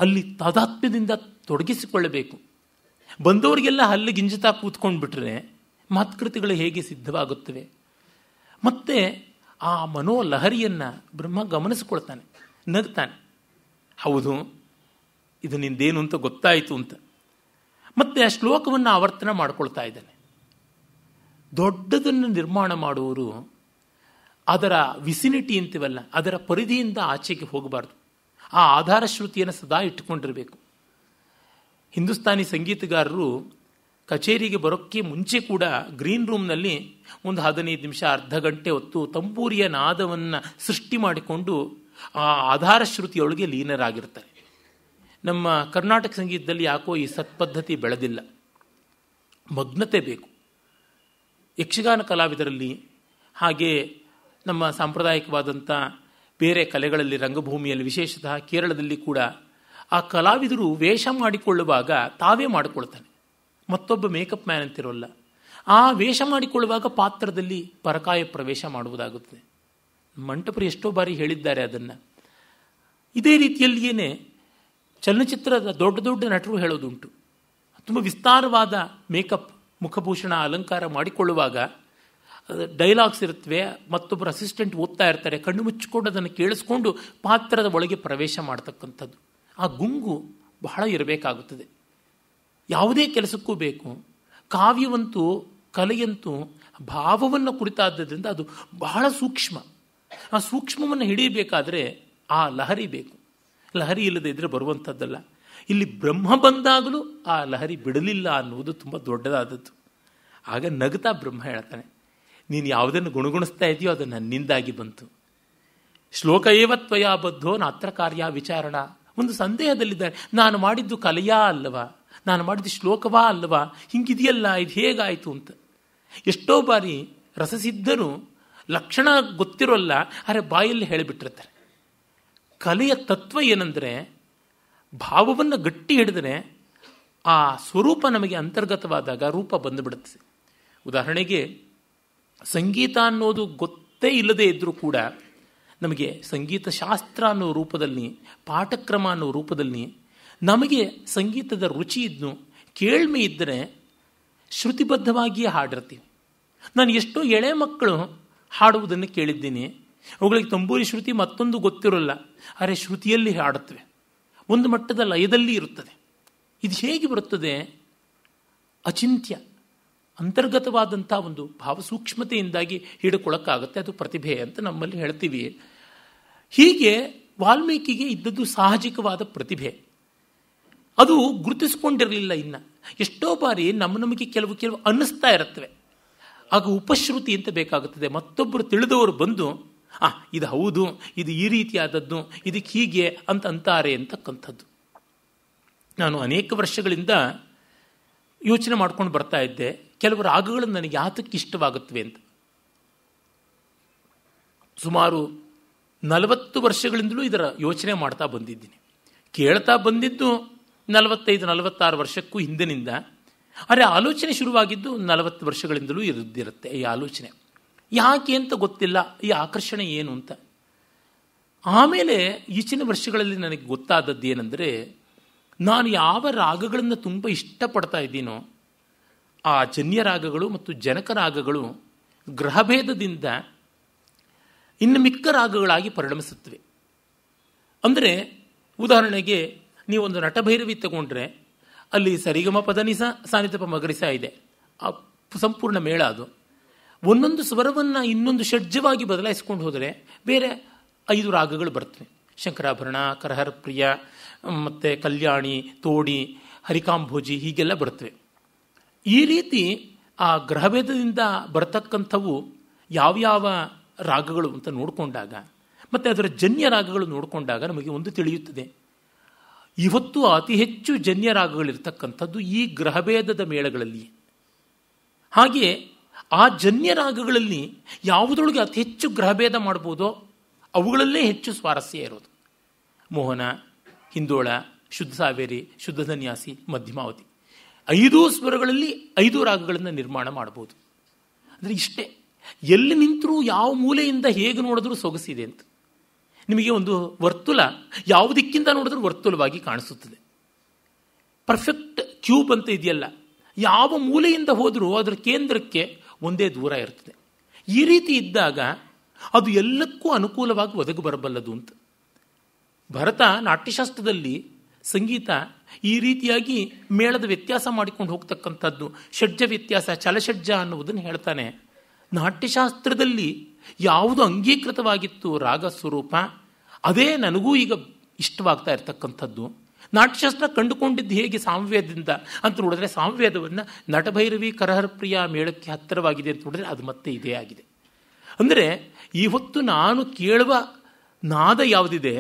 ಅಲ್ಲಿ ತಾದಾತ್ಮ್ಯದಿಂದ ತೊಡಗಿಸಿಕೊಳ್ಳಬೇಕು ಬಂದವರಿಗೆಲ್ಲ ಹಲ್ಲು ಗಿಂಜತಾ ಕೂತ್ಕೊಂಡು ಬಿಟ್ರೆ ಮಾತುಕೃತಿಗಳು ಹೇಗೆ ಸಿದ್ಧವಾಗುತ್ತವೆ ಮತ್ತೆ ಆ ಮನೋಲಹರಿಯನ್ನು ಬ್ರಹ್ಮ ಗಮನಿಸ್ಕೊಳ್ತಾನೆ ನಗ್ತಾನೆ ಹೌದು ಇದು ನಿಂದೇನು ಅಂತ ಗೊತ್ತಾಯಿತು ಅಂತ ಮತ್ತೆ ಆ ಶ್ಲೋಕವನ್ನು ಆವರ್ತನ ಮಾಡ್ಕೊಳ್ತಾ ಇದ್ದಾನೆ ದೊಡ್ಡದನ್ನು ನಿರ್ಮಾಣ ಮಾಡುವವರು ಅದರ ವಿಸಿನಿಟಿ ಅಂತಿವಲ್ಲ ಅದರ ಪರಿಧಿಯಿಂದ ಆಚೆಗೆ ಹೋಗಬಾರ್ದು ಆ ಆಧಾರ ಶ್ರುತಿಯನ್ನು ಸದಾ ಇಟ್ಟುಕೊಂಡಿರಬೇಕು ಹಿಂದೂಸ್ತಾನಿ ಸಂಗೀತಗಾರರು ಕಚೇರಿಗೆ ಬರೋಕ್ಕೆ ಮುಂಚೆ ಕೂಡ ಗ್ರೀನ್ ರೂಮ್ನಲ್ಲಿ ಒಂದು ಹದಿನೈದು ನಿಮಿಷ ಅರ್ಧ ಗಂಟೆ ಹೊತ್ತು ತಂಬೂರಿಯ ನಾದವನ್ನು ಸೃಷ್ಟಿ ಮಾಡಿಕೊಂಡು ಆ ಆಧಾರ ಶ್ರುತಿಯೊಳಗೆ ಲೀನರಾಗಿರ್ತಾರೆ ನಮ್ಮ ಕರ್ನಾಟಕ ಸಂಗೀತದಲ್ಲಿ ಯಾಕೋ ಈ ಸತ್ಪದ್ಧತಿ ಬೆಳೆದಿಲ್ಲ ಮಗ್ನತೆ ಬೇಕು ಯಕ್ಷಗಾನ ಕಲಾವಿದರಲ್ಲಿ ಹಾಗೆ ನಮ್ಮ ಸಾಂಪ್ರದಾಯಿಕವಾದಂಥ ಬೇರೆ ಕಲೆಗಳಲ್ಲಿ ರಂಗಭೂಮಿಯಲ್ಲಿ ವಿಶೇಷತಃ ಕೇರಳದಲ್ಲಿ ಕೂಡ ಆ ಕಲಾವಿದರು ವೇಷ ಮಾಡಿಕೊಳ್ಳುವಾಗ ತಾವೇ ಮಾಡಿಕೊಳ್ತಾನೆ ಮತ್ತೊಬ್ಬ ಮೇಕಪ್ ಮ್ಯಾನ್ ಅಂತಿರೋಲ್ಲ ಆ ವೇಷ ಮಾಡಿಕೊಳ್ಳುವಾಗ ಪಾತ್ರದಲ್ಲಿ ಪರಕಾಯ ಪ್ರವೇಶ ಮಾಡುವುದಾಗುತ್ತದೆ ಮಂಟಪರು ಎಷ್ಟೋ ಬಾರಿ ಹೇಳಿದ್ದಾರೆ ಅದನ್ನು ಇದೇ ರೀತಿಯಲ್ಲಿಯೇ ಚಲನಚಿತ್ರದ ದೊಡ್ಡ ದೊಡ್ಡ ನಟರು ಹೇಳೋದುಂಟು ತುಂಬ ವಿಸ್ತಾರವಾದ ಮೇಕಪ್ ಮುಖಭೂಷಣ ಅಲಂಕಾರ ಮಾಡಿಕೊಳ್ಳುವಾಗ ಡೈಲಾಗ್ಸ್ ಇರುತ್ತವೆ ಮತ್ತೊಬ್ಬರು ಅಸಿಸ್ಟೆಂಟ್ ಓದ್ತಾ ಇರ್ತಾರೆ ಕಣ್ಣು ಮುಚ್ಚಿಕೊಂಡು ಅದನ್ನು ಕೇಳಿಸ್ಕೊಂಡು ಪಾತ್ರದ ಒಳಗೆ ಪ್ರವೇಶ ಮಾಡತಕ್ಕಂಥದ್ದು ಆ ಗುಂಗು ಬಹಳ ಇರಬೇಕಾಗುತ್ತದೆ ಯಾವುದೇ ಕೆಲಸಕ್ಕೂ ಬೇಕು ಕಾವ್ಯವಂತೂ ಕಲೆಯಂತೂ ಭಾವವನ್ನು ಕುರಿತಾದ್ದರಿಂದ ಅದು ಬಹಳ ಸೂಕ್ಷ್ಮ ಆ ಸೂಕ್ಷ್ಮವನ್ನು ಹಿಡಿಯಬೇಕಾದರೆ ಆ ಲಹರಿ ಬೇಕು ಲಹರಿ ಇಲ್ಲದೇ ಇದ್ದರೆ ಬರುವಂಥದ್ದಲ್ಲ ಇಲ್ಲಿ ಬ್ರಹ್ಮ ಬಂದಾಗಲೂ ಆ ಲಹರಿ ಬಿಡಲಿಲ್ಲ ಅನ್ನುವುದು ತುಂಬ ದೊಡ್ಡದಾದದ್ದು ಆಗ ನಗತಾ ಬ್ರಹ್ಮ ಹೇಳ್ತಾನೆ ನೀನು ಯಾವುದನ್ನು ಗುಣಗುಣಿಸ್ತಾ ಇದೆಯೋ ಅದು ನನ್ನಿಂದಾಗಿ ಬಂತು ಶ್ಲೋಕ ಏವತ್ವಯ ಬದ್ಧೋ ನಾತ್ರ ಕಾರ್ಯ ವಿಚಾರಣ ಒಂದು ಸಂದೇಹದಲ್ಲಿದ್ದಾರೆ ನಾನು ಮಾಡಿದ್ದು ಕಲೆಯಾ ಅಲ್ಲವಾ ನಾನು ಮಾಡಿದ ಶ್ಲೋಕವಾ ಅಲ್ಲವಾ ಹಿಂಗಿದೆಯಲ್ಲ ಇದು ಹೇಗಾಯಿತು ಅಂತ ಎಷ್ಟೋ ಬಾರಿ ರಸಸಿದ್ಧರು ಲಕ್ಷಣ ಗೊತ್ತಿರೋಲ್ಲ ಆದರೆ ಬಾಯಲ್ಲಿ ಹೇಳಿಬಿಟ್ಟಿರ್ತಾರೆ ಕಲೆಯ ತತ್ವ ಏನಂದರೆ ಭಾವವನ್ನು ಗಟ್ಟಿ ಹಿಡಿದರೆ ಆ ಸ್ವರೂಪ ನಮಗೆ ಅಂತರ್ಗತವಾದಾಗ ರೂಪ ಬಂದುಬಿಡುತ್ತೆ ಉದಾಹರಣೆಗೆ ಸಂಗೀತ ಅನ್ನೋದು ಗೊತ್ತೇ ಇಲ್ಲದೆ ಇದ್ದರೂ ಕೂಡ ನಮಗೆ ಸಂಗೀತ ಶಾಸ್ತ್ರ ಅನ್ನೋ ರೂಪದಲ್ಲಿ ಪಾಠಕ್ರಮ ಅನ್ನೋ ರೂಪದಲ್ಲಿ ನಮಗೆ ಸಂಗೀತದ ರುಚಿ ಇದ್ನು ಕೇಳ್ಮೆ ಇದ್ದರೆ ಶ್ರುತಿಬದ್ಧವಾಗಿಯೇ ಹಾಡಿರ್ತೀವಿ ನಾನು ಎಷ್ಟೋ ಎಳೆ ಮಕ್ಕಳು ಹಾಡುವುದನ್ನು ಕೇಳಿದ್ದೀನಿ ಅವುಗಳಿಗೆ ತಂಬೂರಿ ಶ್ರುತಿ ಮತ್ತೊಂದು ಗೊತ್ತಿರೋಲ್ಲ ಅರೆ ಶ್ರುತಿಯಲ್ಲಿ ಹಾಡುತ್ತವೆ ಒಂದು ಮಟ್ಟದ ಲಯದಲ್ಲಿ ಇರುತ್ತದೆ ಇದು ಹೇಗೆ ಬರುತ್ತದೆ ಅಚಿಂತ್ಯ ಅಂತರ್ಗತವಾದಂಥ ಒಂದು ಭಾವಸೂಕ್ಷ್ಮತೆಯಿಂದಾಗಿ ಹಿಡ್ಕೊಳ್ಳೋಕ್ಕಾಗುತ್ತೆ ಅದು ಪ್ರತಿಭೆ ಅಂತ ನಮ್ಮಲ್ಲಿ ಹೇಳ್ತೀವಿ ಹೀಗೆ ವಾಲ್ಮೀಕಿಗೆ ಇದ್ದದ್ದು ಸಾಹಜಿಕವಾದ ಪ್ರತಿಭೆ ಅದು ಗುರುತಿಸ್ಕೊಂಡಿರಲಿಲ್ಲ ಇನ್ನ ಎಷ್ಟೋ ಬಾರಿ ನಮ್ಮ ನಮಗೆ ಕೆಲವು ಕೆಲವು ಅನ್ನಿಸ್ತಾ ಇರುತ್ತವೆ ಆಗ ಉಪಶ್ರುತಿ ಅಂತ ಬೇಕಾಗುತ್ತದೆ ಮತ್ತೊಬ್ಬರು ತಿಳಿದವರು ಬಂದು ಆ ಇದು ಹೌದು ಇದು ಈ ರೀತಿಯಾದದ್ದು ಇದಕ್ಕೆ ಹೀಗೆ ಅಂತ ಅಂತಾರೆ ಅಂತಕ್ಕಂಥದ್ದು ನಾನು ಅನೇಕ ವರ್ಷಗಳಿಂದ ಯೋಚನೆ ಮಾಡ್ಕೊಂಡು ಬರ್ತಾ ಇದ್ದೆ ಕೆಲವು ರಾಗಗಳು ನನಗೆ ಯಾತಕ್ಕೆ ಇಷ್ಟವಾಗುತ್ತವೆ ಅಂತ ಸುಮಾರು ನಲವತ್ತು ವರ್ಷಗಳಿಂದಲೂ ಇದರ ಯೋಚನೆ ಮಾಡ್ತಾ ಬಂದಿದ್ದೀನಿ ಕೇಳ್ತಾ ಬಂದಿದ್ದು ನಲವತ್ತೈದು ನಲವತ್ತಾರು ವರ್ಷಕ್ಕೂ ಹಿಂದಿನಿಂದ ಅರೆ ಆಲೋಚನೆ ಶುರುವಾಗಿದ್ದು ನಲವತ್ತು ವರ್ಷಗಳಿಂದಲೂ ಇರದ್ದಿರುತ್ತೆ ಈ ಆಲೋಚನೆ ಯಾಕೆ ಅಂತ ಗೊತ್ತಿಲ್ಲ ಈ ಆಕರ್ಷಣೆ ಏನು ಅಂತ ಆಮೇಲೆ ಈಚಿನ ವರ್ಷಗಳಲ್ಲಿ ನನಗೆ ಗೊತ್ತಾದದ್ದು ಏನೆಂದರೆ ನಾನು ಯಾವ ರಾಗಗಳನ್ನು ತುಂಬ ಇಷ್ಟಪಡ್ತಾ ಇದ್ದೀನೋ ಆ ಜನ್ಯ ರಾಗಗಳು ಮತ್ತು ಜನಕ ರಾಗಗಳು ಗ್ರಹಭೇದದಿಂದ ಇನ್ನು ಮಿಕ್ಕ ರಾಗಗಳಾಗಿ ಪರಿಣಮಿಸುತ್ತವೆ ಅಂದರೆ ಉದಾಹರಣೆಗೆ ನೀವೊಂದು ನಟಭೈರವಿ ತಗೊಂಡ್ರೆ ಅಲ್ಲಿ ಸರಿಗಮ ಪದನಿಸ ಸಾನಿತಪ ಮಗರಿಸ ಇದೆ ಆ ಸಂಪೂರ್ಣ ಮೇಳ ಅದು ಒಂದೊಂದು ಸ್ವರವನ್ನು ಇನ್ನೊಂದು ಷಡ್ಜವಾಗಿ ಬದಲಾಯಿಸ್ಕೊಂಡು ಹೋದರೆ ಬೇರೆ ಐದು ರಾಗಗಳು ಬರ್ತವೆ ಶಂಕರಾಭರಣ ಕರಹರ ಪ್ರಿಯ ಮತ್ತು ಕಲ್ಯಾಣಿ ತೋಡಿ ಹರಿಕಾಂಭೋಜಿ ಹೀಗೆಲ್ಲ ಬರ್ತವೆ ಈ ರೀತಿ ಆ ಗ್ರಹಭೇದದಿಂದ ಬರತಕ್ಕಂಥವು ಯಾವ್ಯಾವ ರಾಗಗಳು ಅಂತ ನೋಡಿಕೊಂಡಾಗ ಮತ್ತು ಅದರ ಜನ್ಯ ರಾಗಗಳು ನೋಡಿಕೊಂಡಾಗ ನಮಗೆ ಒಂದು ತಿಳಿಯುತ್ತದೆ ಇವತ್ತು ಅತಿ ಹೆಚ್ಚು ಜನ್ಯ ರಾಗಗಳಿರ್ತಕ್ಕಂಥದ್ದು ಈ ಗ್ರಹಭೇದದ ಮೇಳಗಳಲ್ಲಿ ಹಾಗೆಯೇ ಆ ಜನ್ಯ ರಾಗಗಳಲ್ಲಿ ಯಾವುದರೊಳಗೆ ಅತಿ ಹೆಚ್ಚು ಗ್ರಹಭೇದ ಮಾಡ್ಬೋದೋ ಅವುಗಳಲ್ಲೇ ಹೆಚ್ಚು ಸ್ವಾರಸ್ಯ ಇರೋದು ಮೋಹನ ಹಿಂದೋಳ ಶುದ್ಧ ಸಾವೇರಿ ಶುದ್ಧ ಸನ್ಯಾಸಿ ಮಧ್ಯಮಾವತಿ ಐದು ಸ್ವರಗಳಲ್ಲಿ ಐದು ರಾಗಗಳನ್ನು ನಿರ್ಮಾಣ ಮಾಡ್ಬೋದು ಅಂದರೆ ಇಷ್ಟೇ ಎಲ್ಲಿ ನಿಂತರೂ ಯಾವ ಮೂಲೆಯಿಂದ ಹೇಗೆ ನೋಡಿದ್ರೂ ಸೊಗಸಿದೆ ಅಂತ ನಿಮಗೆ ಒಂದು ವರ್ತುಲ ಯಾವುದಕ್ಕಿಂತ ನೋಡಿದ್ರೂ ವರ್ತುಲವಾಗಿ ಕಾಣಿಸುತ್ತದೆ ಪರ್ಫೆಕ್ಟ್ ಕ್ಯೂಬ್ ಅಂತ ಇದೆಯಲ್ಲ ಯಾವ ಮೂಲೆಯಿಂದ ಹೋದರೂ ಅದರ ಕೇಂದ್ರಕ್ಕೆ ಒಂದೇ ದೂರ ಇರ್ತದೆ ಈ ರೀತಿ ಇದ್ದಾಗ ಅದು ಎಲ್ಲಕ್ಕೂ ಅನುಕೂಲವಾಗಿ ಒದಗಿ ಬರಬಲ್ಲದು ಅಂತ ಭರತ ನಾಟ್ಯಶಾಸ್ತ್ರದಲ್ಲಿ ಸಂಗೀತ ಈ ರೀತಿಯಾಗಿ ಮೇಳದ ವ್ಯತ್ಯಾಸ ಮಾಡಿಕೊಂಡು ಹೋಗ್ತಕ್ಕಂಥದ್ದು ಷಡ್ಜ ವ್ಯತ್ಯಾಸ ಚಲಷಡ್ಜ ಅನ್ನುವುದನ್ನು ಹೇಳ್ತಾನೆ ನಾಟ್ಯಶಾಸ್ತ್ರದಲ್ಲಿ ಯಾವುದು ಅಂಗೀಕೃತವಾಗಿತ್ತು ರಾಗ ಸ್ವರೂಪ ಅದೇ ನನಗೂ ಈಗ ಇಷ್ಟವಾಗ್ತಾ ಇರ್ತಕ್ಕಂಥದ್ದು ನಾಟ್ಯಶಾಸ್ತ್ರ ಕಂಡುಕೊಂಡಿದ್ದು ಹೇಗೆ ಸಾಮವೇದದಿಂದ ಅಂತ ನೋಡಿದ್ರೆ ಸಾಮವೇದವನ್ನು ನಟಭೈರವಿ ಕರಹರಪ್ರಿಯ ಮೇಳಕ್ಕೆ ಹತ್ತಿರವಾಗಿದೆ ಅಂತ ನೋಡಿದ್ರೆ ಅದು ಮತ್ತೆ ಇದೇ ಆಗಿದೆ ಅಂದರೆ ಇವತ್ತು ನಾನು ಕೇಳುವ ನಾದ ಯಾವುದಿದೆ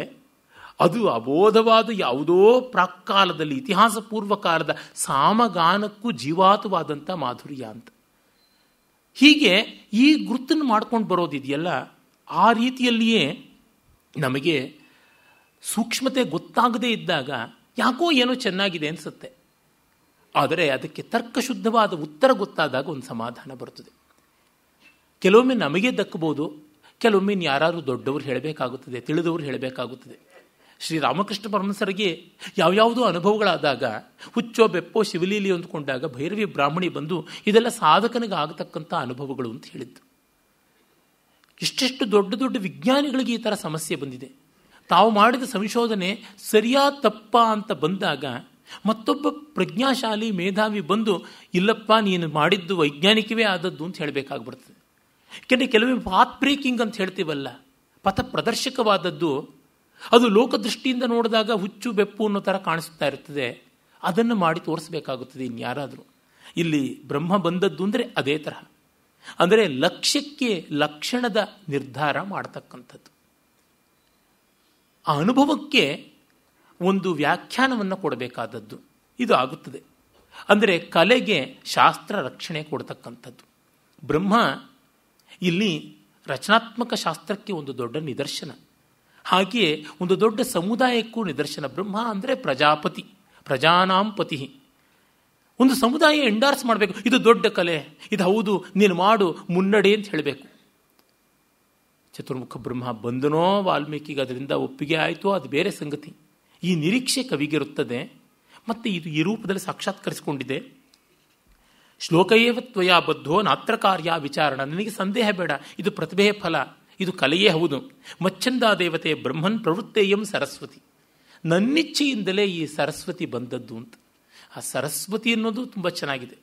ಅದು ಅಬೋಧವಾದ ಯಾವುದೋ ಪ್ರಾಕ್ಕಾಲದಲ್ಲಿ ಇತಿಹಾಸ ಪೂರ್ವ ಕಾಲದ ಸಾಮಗಾನಕ್ಕೂ ಜೀವಾತವಾದಂಥ ಮಾಧುರ್ಯ ಅಂತ ಹೀಗೆ ಈ ಗುರುತನ್ನು ಮಾಡ್ಕೊಂಡು ಬರೋದಿದೆಯಲ್ಲ ಆ ರೀತಿಯಲ್ಲಿಯೇ ನಮಗೆ ಸೂಕ್ಷ್ಮತೆ ಗೊತ್ತಾಗದೇ ಇದ್ದಾಗ ಯಾಕೋ ಏನೋ ಚೆನ್ನಾಗಿದೆ ಅನಿಸುತ್ತೆ ಆದರೆ ಅದಕ್ಕೆ ತರ್ಕಶುದ್ಧವಾದ ಉತ್ತರ ಗೊತ್ತಾದಾಗ ಒಂದು ಸಮಾಧಾನ ಬರುತ್ತದೆ ಕೆಲವೊಮ್ಮೆ ನಮಗೆ ದಕ್ಕಬೋದು ಕೆಲವೊಮ್ಮೆ ಯಾರಾದರೂ ದೊಡ್ಡವರು ಹೇಳಬೇಕಾಗುತ್ತದೆ ತಿಳಿದವರು ಹೇಳಬೇಕಾಗುತ್ತದೆ ಶ್ರೀರಾಮಕೃಷ್ಣ ಪರಮಸರಿಗೆ ಯಾವ್ಯಾವುದೋ ಅನುಭವಗಳಾದಾಗ ಹುಚ್ಚೋ ಬೆಪ್ಪೋ ಶಿವಲೀಲಿ ಅಂದುಕೊಂಡಾಗ ಭೈರವಿ ಬ್ರಾಹ್ಮಣಿ ಬಂದು ಇದೆಲ್ಲ ಸಾಧಕನಿಗೆ ಆಗತಕ್ಕಂಥ ಅನುಭವಗಳು ಅಂತ ಹೇಳಿದ್ದು ಇಷ್ಟೆಷ್ಟು ದೊಡ್ಡ ದೊಡ್ಡ ವಿಜ್ಞಾನಿಗಳಿಗೆ ಈ ಥರ ಸಮಸ್ಯೆ ಬಂದಿದೆ ತಾವು ಮಾಡಿದ ಸಂಶೋಧನೆ ಸರಿಯಾ ತಪ್ಪ ಅಂತ ಬಂದಾಗ ಮತ್ತೊಬ್ಬ ಪ್ರಜ್ಞಾಶಾಲಿ ಮೇಧಾವಿ ಬಂದು ಇಲ್ಲಪ್ಪ ನೀನು ಮಾಡಿದ್ದು ವೈಜ್ಞಾನಿಕವೇ ಆದದ್ದು ಅಂತ ಹೇಳಬೇಕಾಗ್ಬಿಡ್ತದೆ ಯಾಕೆಂದರೆ ಕೆಲವೊಮ್ಮೆ ಪಾತ್ ಬ್ರೇಕಿಂಗ್ ಅಂತ ಹೇಳ್ತೀವಲ್ಲ ಪಥ ಪ್ರದರ್ಶಕವಾದದ್ದು ಅದು ಲೋಕದೃಷ್ಟಿಯಿಂದ ನೋಡಿದಾಗ ಹುಚ್ಚು ಬೆಪ್ಪು ಅನ್ನೋ ಥರ ಕಾಣಿಸ್ತಾ ಇರ್ತದೆ ಅದನ್ನು ಮಾಡಿ ತೋರಿಸಬೇಕಾಗುತ್ತದೆ ಇನ್ಯಾರಾದರೂ ಇಲ್ಲಿ ಬ್ರಹ್ಮ ಬಂದದ್ದು ಅಂದರೆ ಅದೇ ತರಹ ಅಂದರೆ ಲಕ್ಷ್ಯಕ್ಕೆ ಲಕ್ಷಣದ ನಿರ್ಧಾರ ಮಾಡತಕ್ಕಂಥದ್ದು ಆ ಅನುಭವಕ್ಕೆ ಒಂದು ವ್ಯಾಖ್ಯಾನವನ್ನು ಕೊಡಬೇಕಾದದ್ದು ಇದು ಆಗುತ್ತದೆ ಅಂದರೆ ಕಲೆಗೆ ಶಾಸ್ತ್ರ ರಕ್ಷಣೆ ಕೊಡ್ತಕ್ಕಂಥದ್ದು ಬ್ರಹ್ಮ ಇಲ್ಲಿ ರಚನಾತ್ಮಕ ಶಾಸ್ತ್ರಕ್ಕೆ ಒಂದು ದೊಡ್ಡ ನಿದರ್ಶನ ಹಾಗೆಯೇ ಒಂದು ದೊಡ್ಡ ಸಮುದಾಯಕ್ಕೂ ನಿದರ್ಶನ ಬ್ರಹ್ಮ ಅಂದರೆ ಪ್ರಜಾಪತಿ ಪ್ರಜಾನಾಂಪತಿ ಒಂದು ಸಮುದಾಯ ಎಂಡಾರ್ಸ್ ಮಾಡಬೇಕು ಇದು ದೊಡ್ಡ ಕಲೆ ಇದು ಹೌದು ನೀನು ಮಾಡು ಮುನ್ನಡೆ ಅಂತ ಹೇಳಬೇಕು ಚತುರ್ಮುಖ ಬ್ರಹ್ಮ ಬಂದನೋ ವಾಲ್ಮೀಕಿಗೆ ಅದರಿಂದ ಒಪ್ಪಿಗೆ ಆಯಿತು ಅದು ಬೇರೆ ಸಂಗತಿ ಈ ನಿರೀಕ್ಷೆ ಕವಿಗಿರುತ್ತದೆ ಮತ್ತು ಇದು ಈ ರೂಪದಲ್ಲಿ ಸಾಕ್ಷಾತ್ಕರಿಸಿಕೊಂಡಿದೆ ಶ್ಲೋಕಯೇವತ್ವಯ ಬದ್ಧೋ ನಾತ್ರ ಕಾರ್ಯ ವಿಚಾರಣ ನನಗೆ ಸಂದೇಹ ಬೇಡ ಇದು ಪ್ರತಿಭೆಯ ಫಲ ಇದು ಕಲೆಯೇ ಹೌದು ಮಚ್ಚಂದಾ ದೇವತೆ ಬ್ರಹ್ಮನ್ ಪ್ರವೃತ್ತೇಯಂ ಸರಸ್ವತಿ ನನ್ನಿಚ್ಛೆಯಿಂದಲೇ ಈ ಸರಸ್ವತಿ ಬಂದದ್ದು ಅಂತ ಆ ಸರಸ್ವತಿ ಅನ್ನೋದು ತುಂಬ ಚೆನ್ನಾಗಿದೆ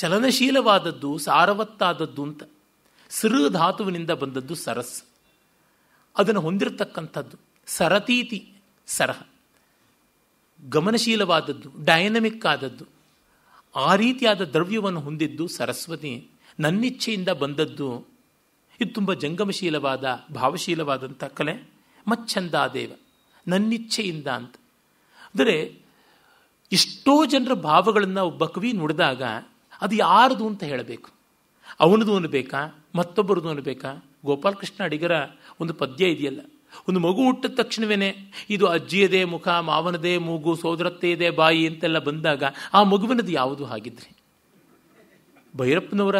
ಚಲನಶೀಲವಾದದ್ದು ಸಾರವತ್ತಾದದ್ದು ಅಂತ ಸಿರು ಧಾತುವಿನಿಂದ ಬಂದದ್ದು ಸರಸ್ ಅದನ್ನು ಹೊಂದಿರತಕ್ಕಂಥದ್ದು ಸರತೀತಿ ಸರಹ ಗಮನಶೀಲವಾದದ್ದು ಡೈನಮಿಕ್ ಆದದ್ದು ಆ ರೀತಿಯಾದ ದ್ರವ್ಯವನ್ನು ಹೊಂದಿದ್ದು ಸರಸ್ವತಿ ನನ್ನಿಚ್ಛೆಯಿಂದ ಬಂದದ್ದು ಇದು ತುಂಬ ಜಂಗಮಶೀಲವಾದ ಭಾವಶೀಲವಾದಂಥ ಕಲೆ ದೇವ ನನ್ನಿಚ್ಛೆಯಿಂದ ಅಂತ ಅಂದರೆ ಎಷ್ಟೋ ಜನರ ಭಾವಗಳನ್ನು ಒಬ್ಬ ಕವಿ ನುಡಿದಾಗ ಅದು ಯಾರದು ಅಂತ ಹೇಳಬೇಕು ಅವನದು ಅನ್ಬೇಕಾ ಮತ್ತೊಬ್ಬರದು ಅನ್ಬೇಕಾ ಗೋಪಾಲಕೃಷ್ಣ ಅಡಿಗರ ಒಂದು ಪದ್ಯ ಇದೆಯಲ್ಲ ಒಂದು ಮಗು ಹುಟ್ಟಿದ ತಕ್ಷಣವೇ ಇದು ಅಜ್ಜಿಯದೇ ಮುಖ ಮಾವನದೇ ಮೂಗು ಸೋದರತ್ತೆಯದೇ ಬಾಯಿ ಅಂತೆಲ್ಲ ಬಂದಾಗ ಆ ಮಗುವಿನದು ಯಾವುದು ಆಗಿದ್ರೆ ಭೈರಪ್ಪನವರ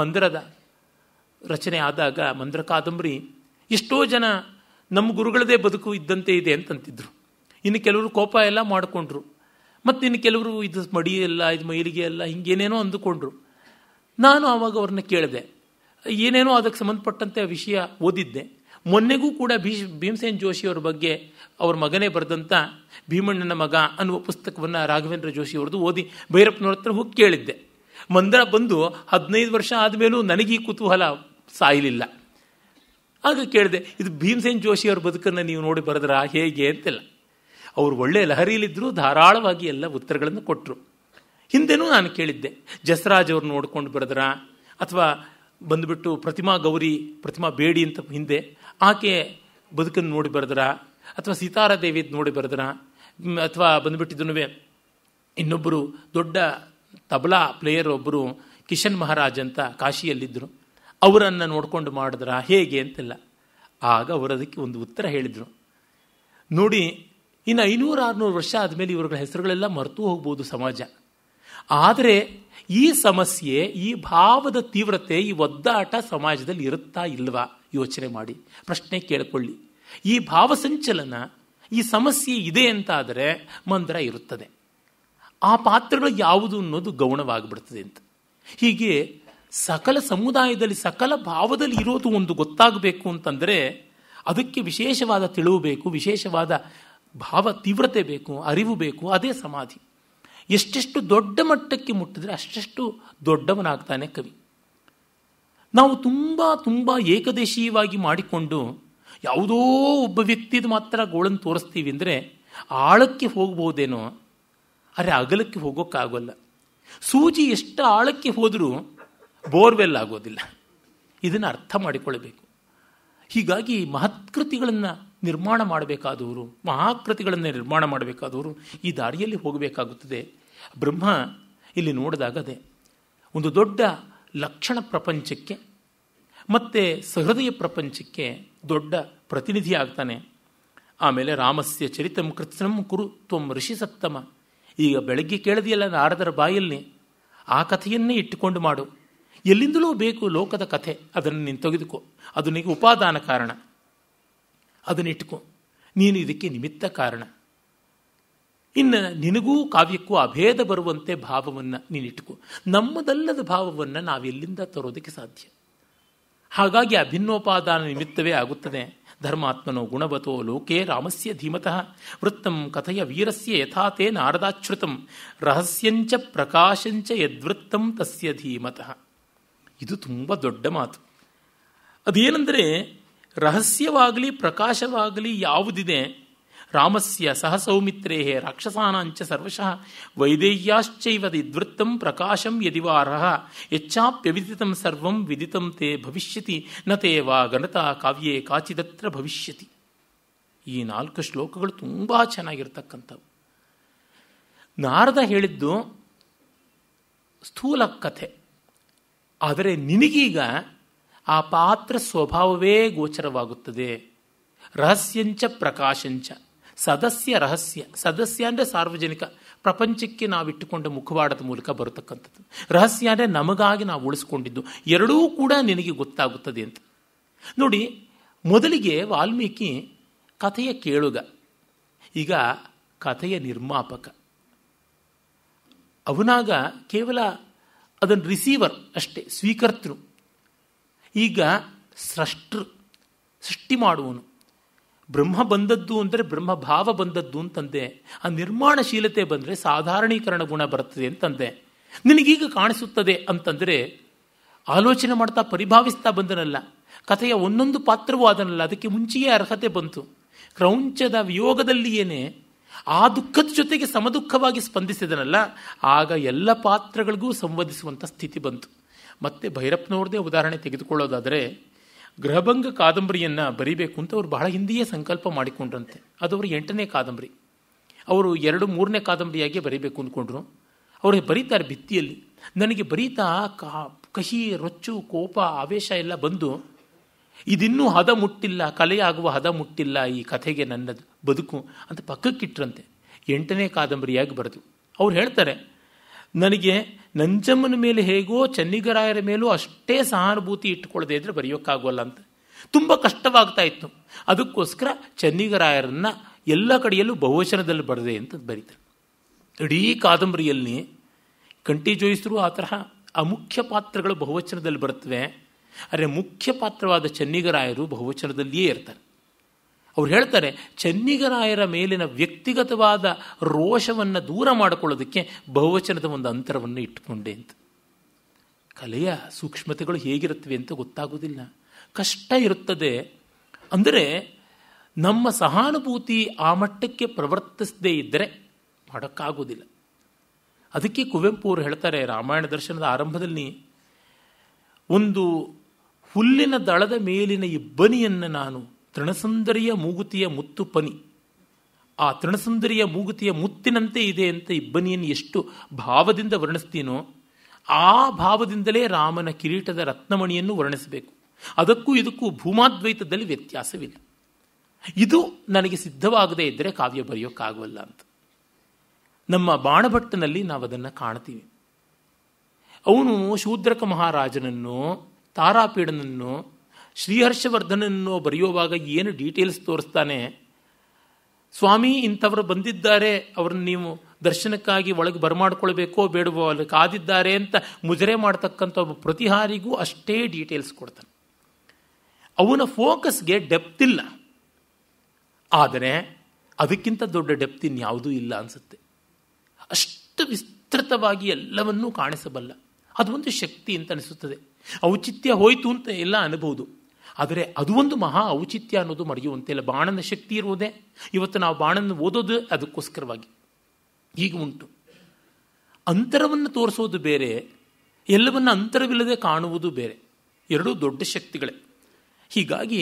ಮಂದಿರದ ರಚನೆ ಆದಾಗ ಮಂದ್ರ ಕಾದಂಬರಿ ಎಷ್ಟೋ ಜನ ನಮ್ಮ ಗುರುಗಳದೇ ಬದುಕು ಇದ್ದಂತೆ ಇದೆ ಅಂತಂತಿದ್ರು ಇನ್ನು ಕೆಲವರು ಕೋಪ ಎಲ್ಲ ಮಾಡಿಕೊಂಡ್ರು ಮತ್ತು ಇನ್ನು ಕೆಲವರು ಇದು ಮಡಿ ಎಲ್ಲ ಇದು ಮೈಲಿಗೆ ಎಲ್ಲ ಹಿಂಗೇನೇನೋ ಅಂದುಕೊಂಡ್ರು ನಾನು ಆವಾಗ ಅವ್ರನ್ನ ಕೇಳಿದೆ ಏನೇನೋ ಅದಕ್ಕೆ ಸಂಬಂಧಪಟ್ಟಂತೆ ವಿಷಯ ಓದಿದ್ದೆ ಮೊನ್ನೆಗೂ ಕೂಡ ಭೀಷ್ ಭೀಮಸೇನ್ ಜೋಶಿಯವರ ಬಗ್ಗೆ ಅವ್ರ ಮಗನೇ ಬರೆದಂಥ ಭೀಮಣ್ಣನ ಮಗ ಅನ್ನುವ ಪುಸ್ತಕವನ್ನು ರಾಘವೇಂದ್ರ ಜೋಶಿ ಅವ್ರದ್ದು ಓದಿ ಭೈರಪ್ಪನವ್ರ ಹತ್ರ ಹೋಗಿ ಕೇಳಿದ್ದೆ ಮಂದ್ರ ಬಂದು ಹದಿನೈದು ವರ್ಷ ಆದಮೇಲೂ ನನಗೆ ಈ ಕುತೂಹಲ ಸಾಯಲಿಲ್ಲ ಆಗ ಕೇಳಿದೆ ಇದು ಭೀಮಸೇನ್ ಅವ್ರ ಬದುಕನ್ನು ನೀವು ನೋಡಿ ಬರ್ದ್ರಾ ಹೇಗೆ ಅಂತೆಲ್ಲ ಅವರು ಒಳ್ಳೆ ಲಹರಿಯಲ್ಲಿದ್ದರೂ ಧಾರಾಳವಾಗಿ ಎಲ್ಲ ಉತ್ತರಗಳನ್ನು ಕೊಟ್ಟರು ಹಿಂದೆನೂ ನಾನು ಕೇಳಿದ್ದೆ ಜಸರಾಜ್ ಅವ್ರನ್ನ ನೋಡ್ಕೊಂಡು ಬರೆದ್ರ ಅಥವಾ ಬಂದುಬಿಟ್ಟು ಪ್ರತಿಮಾ ಗೌರಿ ಪ್ರತಿಮಾ ಬೇಡಿ ಅಂತ ಹಿಂದೆ ಆಕೆ ಬದುಕನ್ನು ನೋಡಿ ಬರೆದ್ರ ಅಥವಾ ಸೀತಾರಾದೇವಿದ್ ನೋಡಿ ಬರೆದ್ರ ಅಥವಾ ಬಂದುಬಿಟ್ಟಿದ್ದನು ಇನ್ನೊಬ್ಬರು ದೊಡ್ಡ ತಬಲಾ ಪ್ಲೇಯರ್ ಒಬ್ಬರು ಕಿಶನ್ ಮಹಾರಾಜ್ ಅಂತ ಕಾಶಿಯಲ್ಲಿದ್ದರು ಅವರನ್ನು ನೋಡಿಕೊಂಡು ಮಾಡಿದ್ರ ಹೇಗೆ ಅಂತಿಲ್ಲ ಆಗ ಅವರದಕ್ಕೆ ಒಂದು ಉತ್ತರ ಹೇಳಿದರು ನೋಡಿ ಇನ್ನು ಐನೂರು ಆರುನೂರು ವರ್ಷ ಆದಮೇಲೆ ಇವರುಗಳ ಹೆಸರುಗಳೆಲ್ಲ ಮರೆತು ಹೋಗ್ಬೋದು ಸಮಾಜ ಆದರೆ ಈ ಸಮಸ್ಯೆ ಈ ಭಾವದ ತೀವ್ರತೆ ಈ ಒದ್ದಾಟ ಸಮಾಜದಲ್ಲಿ ಇರುತ್ತಾ ಇಲ್ವಾ ಯೋಚನೆ ಮಾಡಿ ಪ್ರಶ್ನೆ ಕೇಳಿಕೊಳ್ಳಿ ಈ ಭಾವ ಸಂಚಲನ ಈ ಸಮಸ್ಯೆ ಇದೆ ಅಂತಾದರೆ ಮಂದ್ರ ಇರುತ್ತದೆ ಆ ಪಾತ್ರಗಳು ಯಾವುದು ಅನ್ನೋದು ಗೌಣವಾಗಿಬಿಡ್ತದೆ ಅಂತ ಹೀಗೆ ಸಕಲ ಸಮುದಾಯದಲ್ಲಿ ಸಕಲ ಭಾವದಲ್ಲಿ ಇರೋದು ಒಂದು ಗೊತ್ತಾಗಬೇಕು ಅಂತಂದರೆ ಅದಕ್ಕೆ ವಿಶೇಷವಾದ ತಿಳುವು ಬೇಕು ವಿಶೇಷವಾದ ಭಾವ ತೀವ್ರತೆ ಬೇಕು ಅರಿವು ಬೇಕು ಅದೇ ಸಮಾಧಿ ಎಷ್ಟೆಷ್ಟು ದೊಡ್ಡ ಮಟ್ಟಕ್ಕೆ ಮುಟ್ಟಿದ್ರೆ ಅಷ್ಟೆಷ್ಟು ದೊಡ್ಡವನಾಗ್ತಾನೆ ಕವಿ ನಾವು ತುಂಬ ತುಂಬ ಏಕದೇಶೀಯವಾಗಿ ಮಾಡಿಕೊಂಡು ಯಾವುದೋ ಒಬ್ಬ ವ್ಯಕ್ತಿದ ಮಾತ್ರ ಗೋಳನ್ನು ತೋರಿಸ್ತೀವಿ ಅಂದರೆ ಆಳಕ್ಕೆ ಹೋಗ್ಬೋದೇನೋ ಅರೆ ಅಗಲಕ್ಕೆ ಹೋಗೋಕ್ಕಾಗಲ್ಲ ಸೂಜಿ ಎಷ್ಟು ಆಳಕ್ಕೆ ಹೋದರೂ ಬೋರ್ವೆಲ್ ಆಗೋದಿಲ್ಲ ಇದನ್ನು ಅರ್ಥ ಮಾಡಿಕೊಳ್ಳಬೇಕು ಹೀಗಾಗಿ ಮಹತ್ಕೃತಿಗಳನ್ನು ನಿರ್ಮಾಣ ಮಾಡಬೇಕಾದವರು ಮಹಾಕೃತಿಗಳನ್ನು ನಿರ್ಮಾಣ ಮಾಡಬೇಕಾದವರು ಈ ದಾರಿಯಲ್ಲಿ ಹೋಗಬೇಕಾಗುತ್ತದೆ ಬ್ರಹ್ಮ ಇಲ್ಲಿ ನೋಡಿದಾಗದೆ ಒಂದು ದೊಡ್ಡ ಲಕ್ಷಣ ಪ್ರಪಂಚಕ್ಕೆ ಮತ್ತು ಸಹೃದಯ ಪ್ರಪಂಚಕ್ಕೆ ದೊಡ್ಡ ಪ್ರತಿನಿಧಿ ಆಗ್ತಾನೆ ಆಮೇಲೆ ರಾಮಸ್ಯ ಚರಿತಂ ಕೃತ್ಸಂ ಕುರು ತ್ವಂ ಸಪ್ತಮ ಈಗ ಬೆಳಗ್ಗೆ ಕೇಳದಿಯಲ್ಲ ನಾರದರ ಬಾಯಲ್ಲಿ ಆ ಕಥೆಯನ್ನೇ ಇಟ್ಟುಕೊಂಡು ಮಾಡು ಎಲ್ಲಿಂದಲೂ ಬೇಕು ಲೋಕದ ಕಥೆ ಅದನ್ನು ನೀನು ತೆಗೆದುಕೋ ಅದು ನಿನಗೆ ಉಪಾದಾನ ಕಾರಣ ಅದನ್ನಿಟ್ಕೋ ನೀನು ಇದಕ್ಕೆ ನಿಮಿತ್ತ ಕಾರಣ ಇನ್ನು ನಿನಗೂ ಕಾವ್ಯಕ್ಕೂ ಅಭೇದ ಬರುವಂತೆ ಭಾವವನ್ನು ನೀನಿಟ್ಕೋ ನಮ್ಮದಲ್ಲದ ಭಾವವನ್ನು ನಾವೆಲ್ಲಿಂದ ತರೋದಕ್ಕೆ ಸಾಧ್ಯ ಹಾಗಾಗಿ ಅಭಿನ್ನೋಪಾದಾನ ನಿಮಿತ್ತವೇ ಆಗುತ್ತದೆ ಧರ್ಮಾತ್ಮನೋ ಗುಣವತೋ ಲೋಕೇ ರಾಮಸ್ಯ ಧೀಮತಃ ವೃತ್ತಂ ಕಥೆಯ ವೀರಸ್ಯ ಯಥಾತೇ ನಾರದಾಚ್ಯುತಂ ರಹಸ್ಯಂಚ ಪ್ರಕಾಶಂಚ ಯದ್ವೃತ್ತಂ ತಸ್ಯ ಧೀಮತಃ ಇದು ತುಂಬ ದೊಡ್ಡ ಮಾತು ಅದೇನೆಂದರೆ ರಹಸ್ಯವಾಗಲಿ ಪ್ರಕಾಶವಾಗಲಿ ಯಾವುದಿದೆ ರಾಮಸ್ಯ ಸಹಸೌಮಿತ್ರೇ ರಾಕ್ಷಸಾನಾಂಚ ಸರ್ವಶಃ ವೈದೇಹ್ಯಾಶ್ಚವ ದಿದ್ವೃತ್ತಂ ಪ್ರಕಾಶಂ ಯದಿವಾರಃ ಹೆಚ್ಚಾಪ್ಯವಿದಿತಂ ಸರ್ವಂ ವಿದಿತಂ ತೇ ಭವಿಷ್ಯತಿ ನ ತೇ ವಾ ಗಣತ ಕಾವ್ಯೇ ಕಾಚಿದತ್ರ ಭವಿಷ್ಯತಿ ಈ ನಾಲ್ಕು ಶ್ಲೋಕಗಳು ತುಂಬ ಚೆನ್ನಾಗಿರ್ತಕ್ಕಂಥವು ನಾರದ ಹೇಳಿದ್ದು ಸ್ಥೂಲ ಕಥೆ ಆದರೆ ನಿನಗೀಗ ಆ ಪಾತ್ರ ಸ್ವಭಾವವೇ ಗೋಚರವಾಗುತ್ತದೆ ರಹಸ್ಯಂಚ ಪ್ರಕಾಶಂಚ ಸದಸ್ಯ ರಹಸ್ಯ ಸದಸ್ಯ ಅಂದರೆ ಸಾರ್ವಜನಿಕ ಪ್ರಪಂಚಕ್ಕೆ ಇಟ್ಟುಕೊಂಡ ಮುಖವಾಡದ ಮೂಲಕ ಬರತಕ್ಕಂಥದ್ದು ರಹಸ್ಯ ಅಂದರೆ ನಮಗಾಗಿ ನಾವು ಉಳಿಸ್ಕೊಂಡಿದ್ದು ಎರಡೂ ಕೂಡ ನಿನಗೆ ಗೊತ್ತಾಗುತ್ತದೆ ಅಂತ ನೋಡಿ ಮೊದಲಿಗೆ ವಾಲ್ಮೀಕಿ ಕಥೆಯ ಕೇಳುಗ ಈಗ ಕಥೆಯ ನಿರ್ಮಾಪಕ ಅವನಾಗ ಕೇವಲ ಅದನ್ನು ರಿಸೀವರ್ ಅಷ್ಟೇ ಸ್ವೀಕರ್ತರು ಈಗ ಸೃಷ್ಟೃ ಸೃಷ್ಟಿ ಮಾಡುವನು ಬ್ರಹ್ಮ ಬಂದದ್ದು ಅಂದರೆ ಬ್ರಹ್ಮ ಭಾವ ಬಂದದ್ದು ಅಂತಂದೆ ಆ ನಿರ್ಮಾಣಶೀಲತೆ ಬಂದರೆ ಸಾಧಾರಣೀಕರಣ ಗುಣ ಬರುತ್ತದೆ ಅಂತಂದೆ ನಿನಗೀಗ ಕಾಣಿಸುತ್ತದೆ ಅಂತಂದರೆ ಆಲೋಚನೆ ಮಾಡ್ತಾ ಪರಿಭಾವಿಸ್ತಾ ಬಂದನಲ್ಲ ಕಥೆಯ ಒಂದೊಂದು ಪಾತ್ರವೂ ಅದನ್ನಲ್ಲ ಅದಕ್ಕೆ ಮುಂಚೆಯೇ ಅರ್ಹತೆ ಬಂತು ಕ್ರೌಂಚದ ವಿಯೋಗದಲ್ಲಿಯೇನೆ ಆ ದುಃಖದ ಜೊತೆಗೆ ಸಮದುಃಖವಾಗಿ ಸ್ಪಂದಿಸಿದನಲ್ಲ ಆಗ ಎಲ್ಲ ಪಾತ್ರಗಳಿಗೂ ಸಂವಾದಿಸುವಂಥ ಸ್ಥಿತಿ ಬಂತು ಮತ್ತೆ ಭೈರಪ್ಪನವ್ರದೇ ಉದಾಹರಣೆ ತೆಗೆದುಕೊಳ್ಳೋದಾದರೆ ಗೃಹಭಂಗ ಕಾದಂಬರಿಯನ್ನು ಬರೀಬೇಕು ಅಂತ ಅವರು ಬಹಳ ಹಿಂದೆಯೇ ಸಂಕಲ್ಪ ಮಾಡಿಕೊಂಡ್ರಂತೆ ಅದು ಅವರು ಎಂಟನೇ ಕಾದಂಬರಿ ಅವರು ಎರಡು ಮೂರನೇ ಕಾದಂಬರಿಯಾಗಿ ಬರೀಬೇಕು ಅಂದ್ಕೊಂಡ್ರು ಅವರು ಬರೀತಾರೆ ಭಿತ್ತಿಯಲ್ಲಿ ನನಗೆ ಬರೀತಾ ಕಾ ಕಹಿ ರೊಚ್ಚು ಕೋಪ ಆವೇಶ ಎಲ್ಲ ಬಂದು ಇದಿನ್ನೂ ಹದ ಮುಟ್ಟಿಲ್ಲ ಕಲೆಯಾಗುವ ಹದ ಮುಟ್ಟಿಲ್ಲ ಈ ಕಥೆಗೆ ನನ್ನದು ಬದುಕು ಅಂತ ಪಕ್ಕಕ್ಕಿಟ್ರಂತೆ ಎಂಟನೇ ಕಾದಂಬರಿಯಾಗಿ ಬರೆದು ಅವ್ರು ಹೇಳ್ತಾರೆ ನನಗೆ ನಂಜಮ್ಮನ ಮೇಲೆ ಹೇಗೋ ಚನ್ನಿಗರಾಯರ ಮೇಲೂ ಅಷ್ಟೇ ಸಹಾನುಭೂತಿ ಇಟ್ಟುಕೊಳ್ಳದೆ ಇದ್ದರೆ ಬರೆಯೋಕ್ಕಾಗೋಲ್ಲ ಅಂತ ತುಂಬ ಕಷ್ಟವಾಗ್ತಾ ಇತ್ತು ಅದಕ್ಕೋಸ್ಕರ ಚನ್ನಿಗರಾಯರನ್ನು ಎಲ್ಲ ಕಡೆಯಲ್ಲೂ ಬಹುವಚನದಲ್ಲಿ ಬರದೆ ಅಂತ ಬರೀತಾರೆ ಇಡೀ ಕಾದಂಬರಿಯಲ್ಲಿ ಕಂಠಿ ಜೋಯಿಸಿದ್ರು ಆ ತರಹ ಅಮುಖ್ಯ ಪಾತ್ರಗಳು ಬಹುವಚನದಲ್ಲಿ ಬರುತ್ತವೆ ಅರೆ ಮುಖ್ಯ ಪಾತ್ರವಾದ ಚನ್ನಿಗರಾಯರು ಬಹುವಚನದಲ್ಲಿಯೇ ಇರ್ತಾರೆ ಅವ್ರು ಹೇಳ್ತಾರೆ ಚೆನ್ನಿಗರಾಯರ ಮೇಲಿನ ವ್ಯಕ್ತಿಗತವಾದ ರೋಷವನ್ನು ದೂರ ಮಾಡಿಕೊಳ್ಳೋದಕ್ಕೆ ಬಹುವಚನದ ಒಂದು ಅಂತರವನ್ನು ಇಟ್ಟುಕೊಂಡೆ ಅಂತ ಕಲೆಯ ಸೂಕ್ಷ್ಮತೆಗಳು ಹೇಗಿರುತ್ತವೆ ಅಂತ ಗೊತ್ತಾಗೋದಿಲ್ಲ ಕಷ್ಟ ಇರುತ್ತದೆ ಅಂದರೆ ನಮ್ಮ ಸಹಾನುಭೂತಿ ಆ ಮಟ್ಟಕ್ಕೆ ಪ್ರವರ್ತಿಸದೇ ಇದ್ದರೆ ಮಾಡೋಕ್ಕಾಗೋದಿಲ್ಲ ಅದಕ್ಕೆ ಕುವೆಂಪು ಅವರು ಹೇಳ್ತಾರೆ ರಾಮಾಯಣ ದರ್ಶನದ ಆರಂಭದಲ್ಲಿ ಒಂದು ಹುಲ್ಲಿನ ದಳದ ಮೇಲಿನ ಇಬ್ಬನಿಯನ್ನು ನಾನು ತೃಣಸುಂದರಿಯ ಮೂಗುತಿಯ ಮುತ್ತು ಪನಿ ಆ ತೃಣಸುಂದರಿಯ ಮೂಗುತಿಯ ಮುತ್ತಿನಂತೆ ಇದೆ ಅಂತ ಇಬ್ಬನಿಯನ್ನು ಎಷ್ಟು ಭಾವದಿಂದ ವರ್ಣಿಸ್ತೀನೋ ಆ ಭಾವದಿಂದಲೇ ರಾಮನ ಕಿರೀಟದ ರತ್ನಮಣಿಯನ್ನು ವರ್ಣಿಸಬೇಕು ಅದಕ್ಕೂ ಇದಕ್ಕೂ ಭೂಮಾದ್ವೈತದಲ್ಲಿ ವ್ಯತ್ಯಾಸವಿಲ್ಲ ಇದು ನನಗೆ ಸಿದ್ಧವಾಗದೇ ಇದ್ದರೆ ಕಾವ್ಯ ಬರೆಯೋಕ್ಕಾಗವಲ್ಲ ಅಂತ ನಮ್ಮ ಬಾಣಭಟ್ಟನಲ್ಲಿ ನಾವು ಅದನ್ನು ಕಾಣ್ತೀವಿ ಅವನು ಶೂದ್ರಕ ಮಹಾರಾಜನನ್ನು ತಾರಾಪೀಡನನ್ನು ಶ್ರೀಹರ್ಷವರ್ಧನನ್ನು ಬರೆಯುವಾಗ ಏನು ಡೀಟೇಲ್ಸ್ ತೋರಿಸ್ತಾನೆ ಸ್ವಾಮಿ ಇಂಥವರು ಬಂದಿದ್ದಾರೆ ಅವ್ರನ್ನ ನೀವು ದರ್ಶನಕ್ಕಾಗಿ ಒಳಗೆ ಬರಮಾಡ್ಕೊಳ್ಬೇಕೋ ಬೇಡವೋ ಅಲ್ಲಿ ಕಾದಿದ್ದಾರೆ ಅಂತ ಮುಜರೆ ಮಾಡ್ತಕ್ಕಂಥ ಒಬ್ಬ ಪ್ರತಿಹಾರಿಗೂ ಅಷ್ಟೇ ಡೀಟೇಲ್ಸ್ ಕೊಡ್ತಾನೆ ಅವನ ಫೋಕಸ್ಗೆ ಡೆಪ್ತ್ ಇಲ್ಲ ಆದರೆ ಅದಕ್ಕಿಂತ ದೊಡ್ಡ ಡೆಪ್ತ್ ಇನ್ಯಾವುದೂ ಇಲ್ಲ ಅನಿಸುತ್ತೆ ಅಷ್ಟು ವಿಸ್ತೃತವಾಗಿ ಎಲ್ಲವನ್ನೂ ಕಾಣಿಸಬಲ್ಲ ಅದು ಒಂದು ಶಕ್ತಿ ಅಂತ ಅನಿಸುತ್ತದೆ ಔಚಿತ್ಯ ಹೋಯಿತು ಅಂತ ಎಲ್ಲ ಅನ್ಬೋದು ಆದರೆ ಅದು ಒಂದು ಮಹಾ ಔಚಿತ್ಯ ಅನ್ನೋದು ಇಲ್ಲ ಬಾಣನ ಶಕ್ತಿ ಇರುವುದೇ ಇವತ್ತು ನಾವು ಬಾಣನ ಓದೋದು ಅದಕ್ಕೋಸ್ಕರವಾಗಿ ಈಗ ಉಂಟು ಅಂತರವನ್ನು ತೋರಿಸೋದು ಬೇರೆ ಎಲ್ಲವನ್ನು ಅಂತರವಿಲ್ಲದೆ ಕಾಣುವುದು ಬೇರೆ ಎರಡೂ ದೊಡ್ಡ ಶಕ್ತಿಗಳೇ ಹೀಗಾಗಿ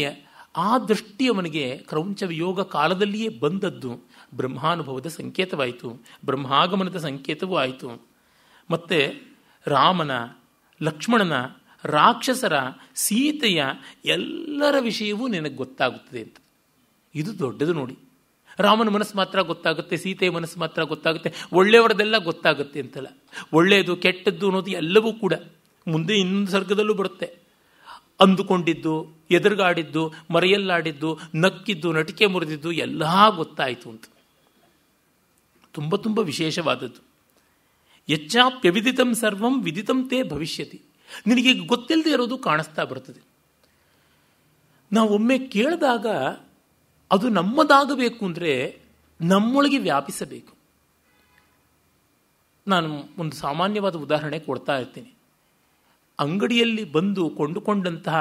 ಆ ದೃಷ್ಟಿ ಅವನಿಗೆ ಕ್ರೌಂಚ ವಿಯೋಗ ಕಾಲದಲ್ಲಿಯೇ ಬಂದದ್ದು ಬ್ರಹ್ಮಾನುಭವದ ಸಂಕೇತವಾಯಿತು ಬ್ರಹ್ಮಾಗಮನದ ಸಂಕೇತವೂ ಆಯಿತು ಮತ್ತು ರಾಮನ ಲಕ್ಷ್ಮಣನ ರಾಕ್ಷಸರ ಸೀತೆಯ ಎಲ್ಲರ ವಿಷಯವೂ ನಿನಗೆ ಗೊತ್ತಾಗುತ್ತದೆ ಅಂತ ಇದು ದೊಡ್ಡದು ನೋಡಿ ರಾಮನ ಮನಸ್ಸು ಮಾತ್ರ ಗೊತ್ತಾಗುತ್ತೆ ಸೀತೆಯ ಮನಸ್ಸು ಮಾತ್ರ ಗೊತ್ತಾಗುತ್ತೆ ಒಳ್ಳೆಯವರದೆಲ್ಲ ಗೊತ್ತಾಗುತ್ತೆ ಅಂತಲ್ಲ ಒಳ್ಳೆಯದು ಕೆಟ್ಟದ್ದು ಅನ್ನೋದು ಎಲ್ಲವೂ ಕೂಡ ಮುಂದೆ ಇನ್ನೊಂದು ಸ್ವರ್ಗದಲ್ಲೂ ಬರುತ್ತೆ ಅಂದುಕೊಂಡಿದ್ದು ಎದುರುಗಾಡಿದ್ದು ಮರೆಯಲ್ಲಾಡಿದ್ದು ನಕ್ಕಿದ್ದು ನಟಿಕೆ ಮುರಿದಿದ್ದು ಎಲ್ಲ ಗೊತ್ತಾಯಿತು ಅಂತ ತುಂಬ ತುಂಬ ವಿಶೇಷವಾದದ್ದು ಹೆಚ್ಚಾಪ್ಯವಿದಿತಂ ಸರ್ವಂ ವಿದಿತಂ ಭವಿಷ್ಯತಿ ನಿನಗೆ ಗೊತ್ತಿಲ್ಲದೆ ಇರೋದು ಕಾಣಿಸ್ತಾ ಬರ್ತದೆ ಒಮ್ಮೆ ಕೇಳಿದಾಗ ಅದು ನಮ್ಮದಾಗಬೇಕು ಅಂದರೆ ನಮ್ಮೊಳಗೆ ವ್ಯಾಪಿಸಬೇಕು ನಾನು ಒಂದು ಸಾಮಾನ್ಯವಾದ ಉದಾಹರಣೆ ಕೊಡ್ತಾ ಇರ್ತೀನಿ ಅಂಗಡಿಯಲ್ಲಿ ಬಂದು ಕೊಂಡುಕೊಂಡಂತಹ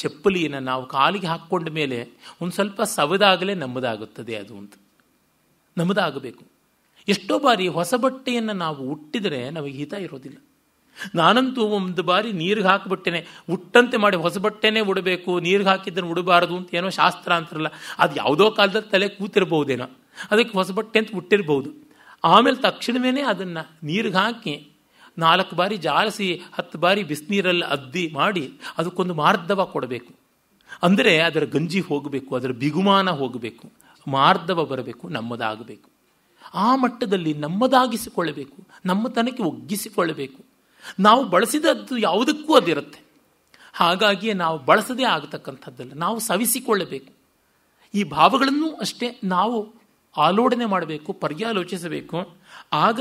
ಚಪ್ಪಲಿಯನ್ನು ನಾವು ಕಾಲಿಗೆ ಹಾಕ್ಕೊಂಡ ಮೇಲೆ ಒಂದು ಸ್ವಲ್ಪ ಸವದಾಗಲೇ ನಮ್ಮದಾಗುತ್ತದೆ ಅದು ಅಂತ ನಮ್ಮದಾಗಬೇಕು ಎಷ್ಟೋ ಬಾರಿ ಹೊಸ ಬಟ್ಟೆಯನ್ನು ನಾವು ಉಟ್ಟಿದರೆ ನಮಗೆ ಹಿತ ಇರೋದಿಲ್ಲ ನಾನಂತೂ ಒಂದು ಬಾರಿ ನೀರಿಗೆ ಹಾಕಿಬಿಟ್ಟೇನೆ ಉಟ್ಟಂತೆ ಮಾಡಿ ಹೊಸ ಬಟ್ಟೆನೆ ಉಡಬೇಕು ನೀರಿಗೆ ಹಾಕಿದ್ದನ್ನು ಉಡಬಾರದು ಅಂತ ಏನೋ ಶಾಸ್ತ್ರ ಅಂತಾರಲ್ಲ ಅದು ಯಾವುದೋ ಕಾಲದಲ್ಲಿ ತಲೆ ಕೂತಿರ್ಬಹುದೇನೋ ಅದಕ್ಕೆ ಹೊಸ ಬಟ್ಟೆ ಅಂತ ಉಟ್ಟಿರ್ಬೋದು ಆಮೇಲೆ ತಕ್ಷಣವೇ ಅದನ್ನು ನೀರಿಗೆ ಹಾಕಿ ನಾಲ್ಕು ಬಾರಿ ಜಾಲಿಸಿ ಹತ್ತು ಬಾರಿ ಬಿಸಿನೀರಲ್ಲಿ ಅದ್ದಿ ಮಾಡಿ ಅದಕ್ಕೊಂದು ಮಾರ್ಧವ ಕೊಡಬೇಕು ಅಂದರೆ ಅದರ ಗಂಜಿ ಹೋಗಬೇಕು ಅದರ ಬಿಗುಮಾನ ಹೋಗಬೇಕು ಮಾರ್ಧವ ಬರಬೇಕು ನಮ್ಮದಾಗಬೇಕು ಆ ಮಟ್ಟದಲ್ಲಿ ನಮ್ಮದಾಗಿಸಿಕೊಳ್ಳಬೇಕು ನಮ್ಮ ಒಗ್ಗಿಸಿಕೊಳ್ಳಬೇಕು ನಾವು ಬಳಸಿದದ್ದು ಯಾವುದಕ್ಕೂ ಅದಿರುತ್ತೆ ಹಾಗಾಗಿಯೇ ನಾವು ಬಳಸದೇ ಆಗತಕ್ಕಂಥದ್ದಲ್ಲ ನಾವು ಸವಿಸಿಕೊಳ್ಳಬೇಕು ಈ ಭಾವಗಳನ್ನು ಅಷ್ಟೇ ನಾವು ಆಲೋಡನೆ ಮಾಡಬೇಕು ಪರ್ಯಾಲೋಚಿಸಬೇಕು ಆಗ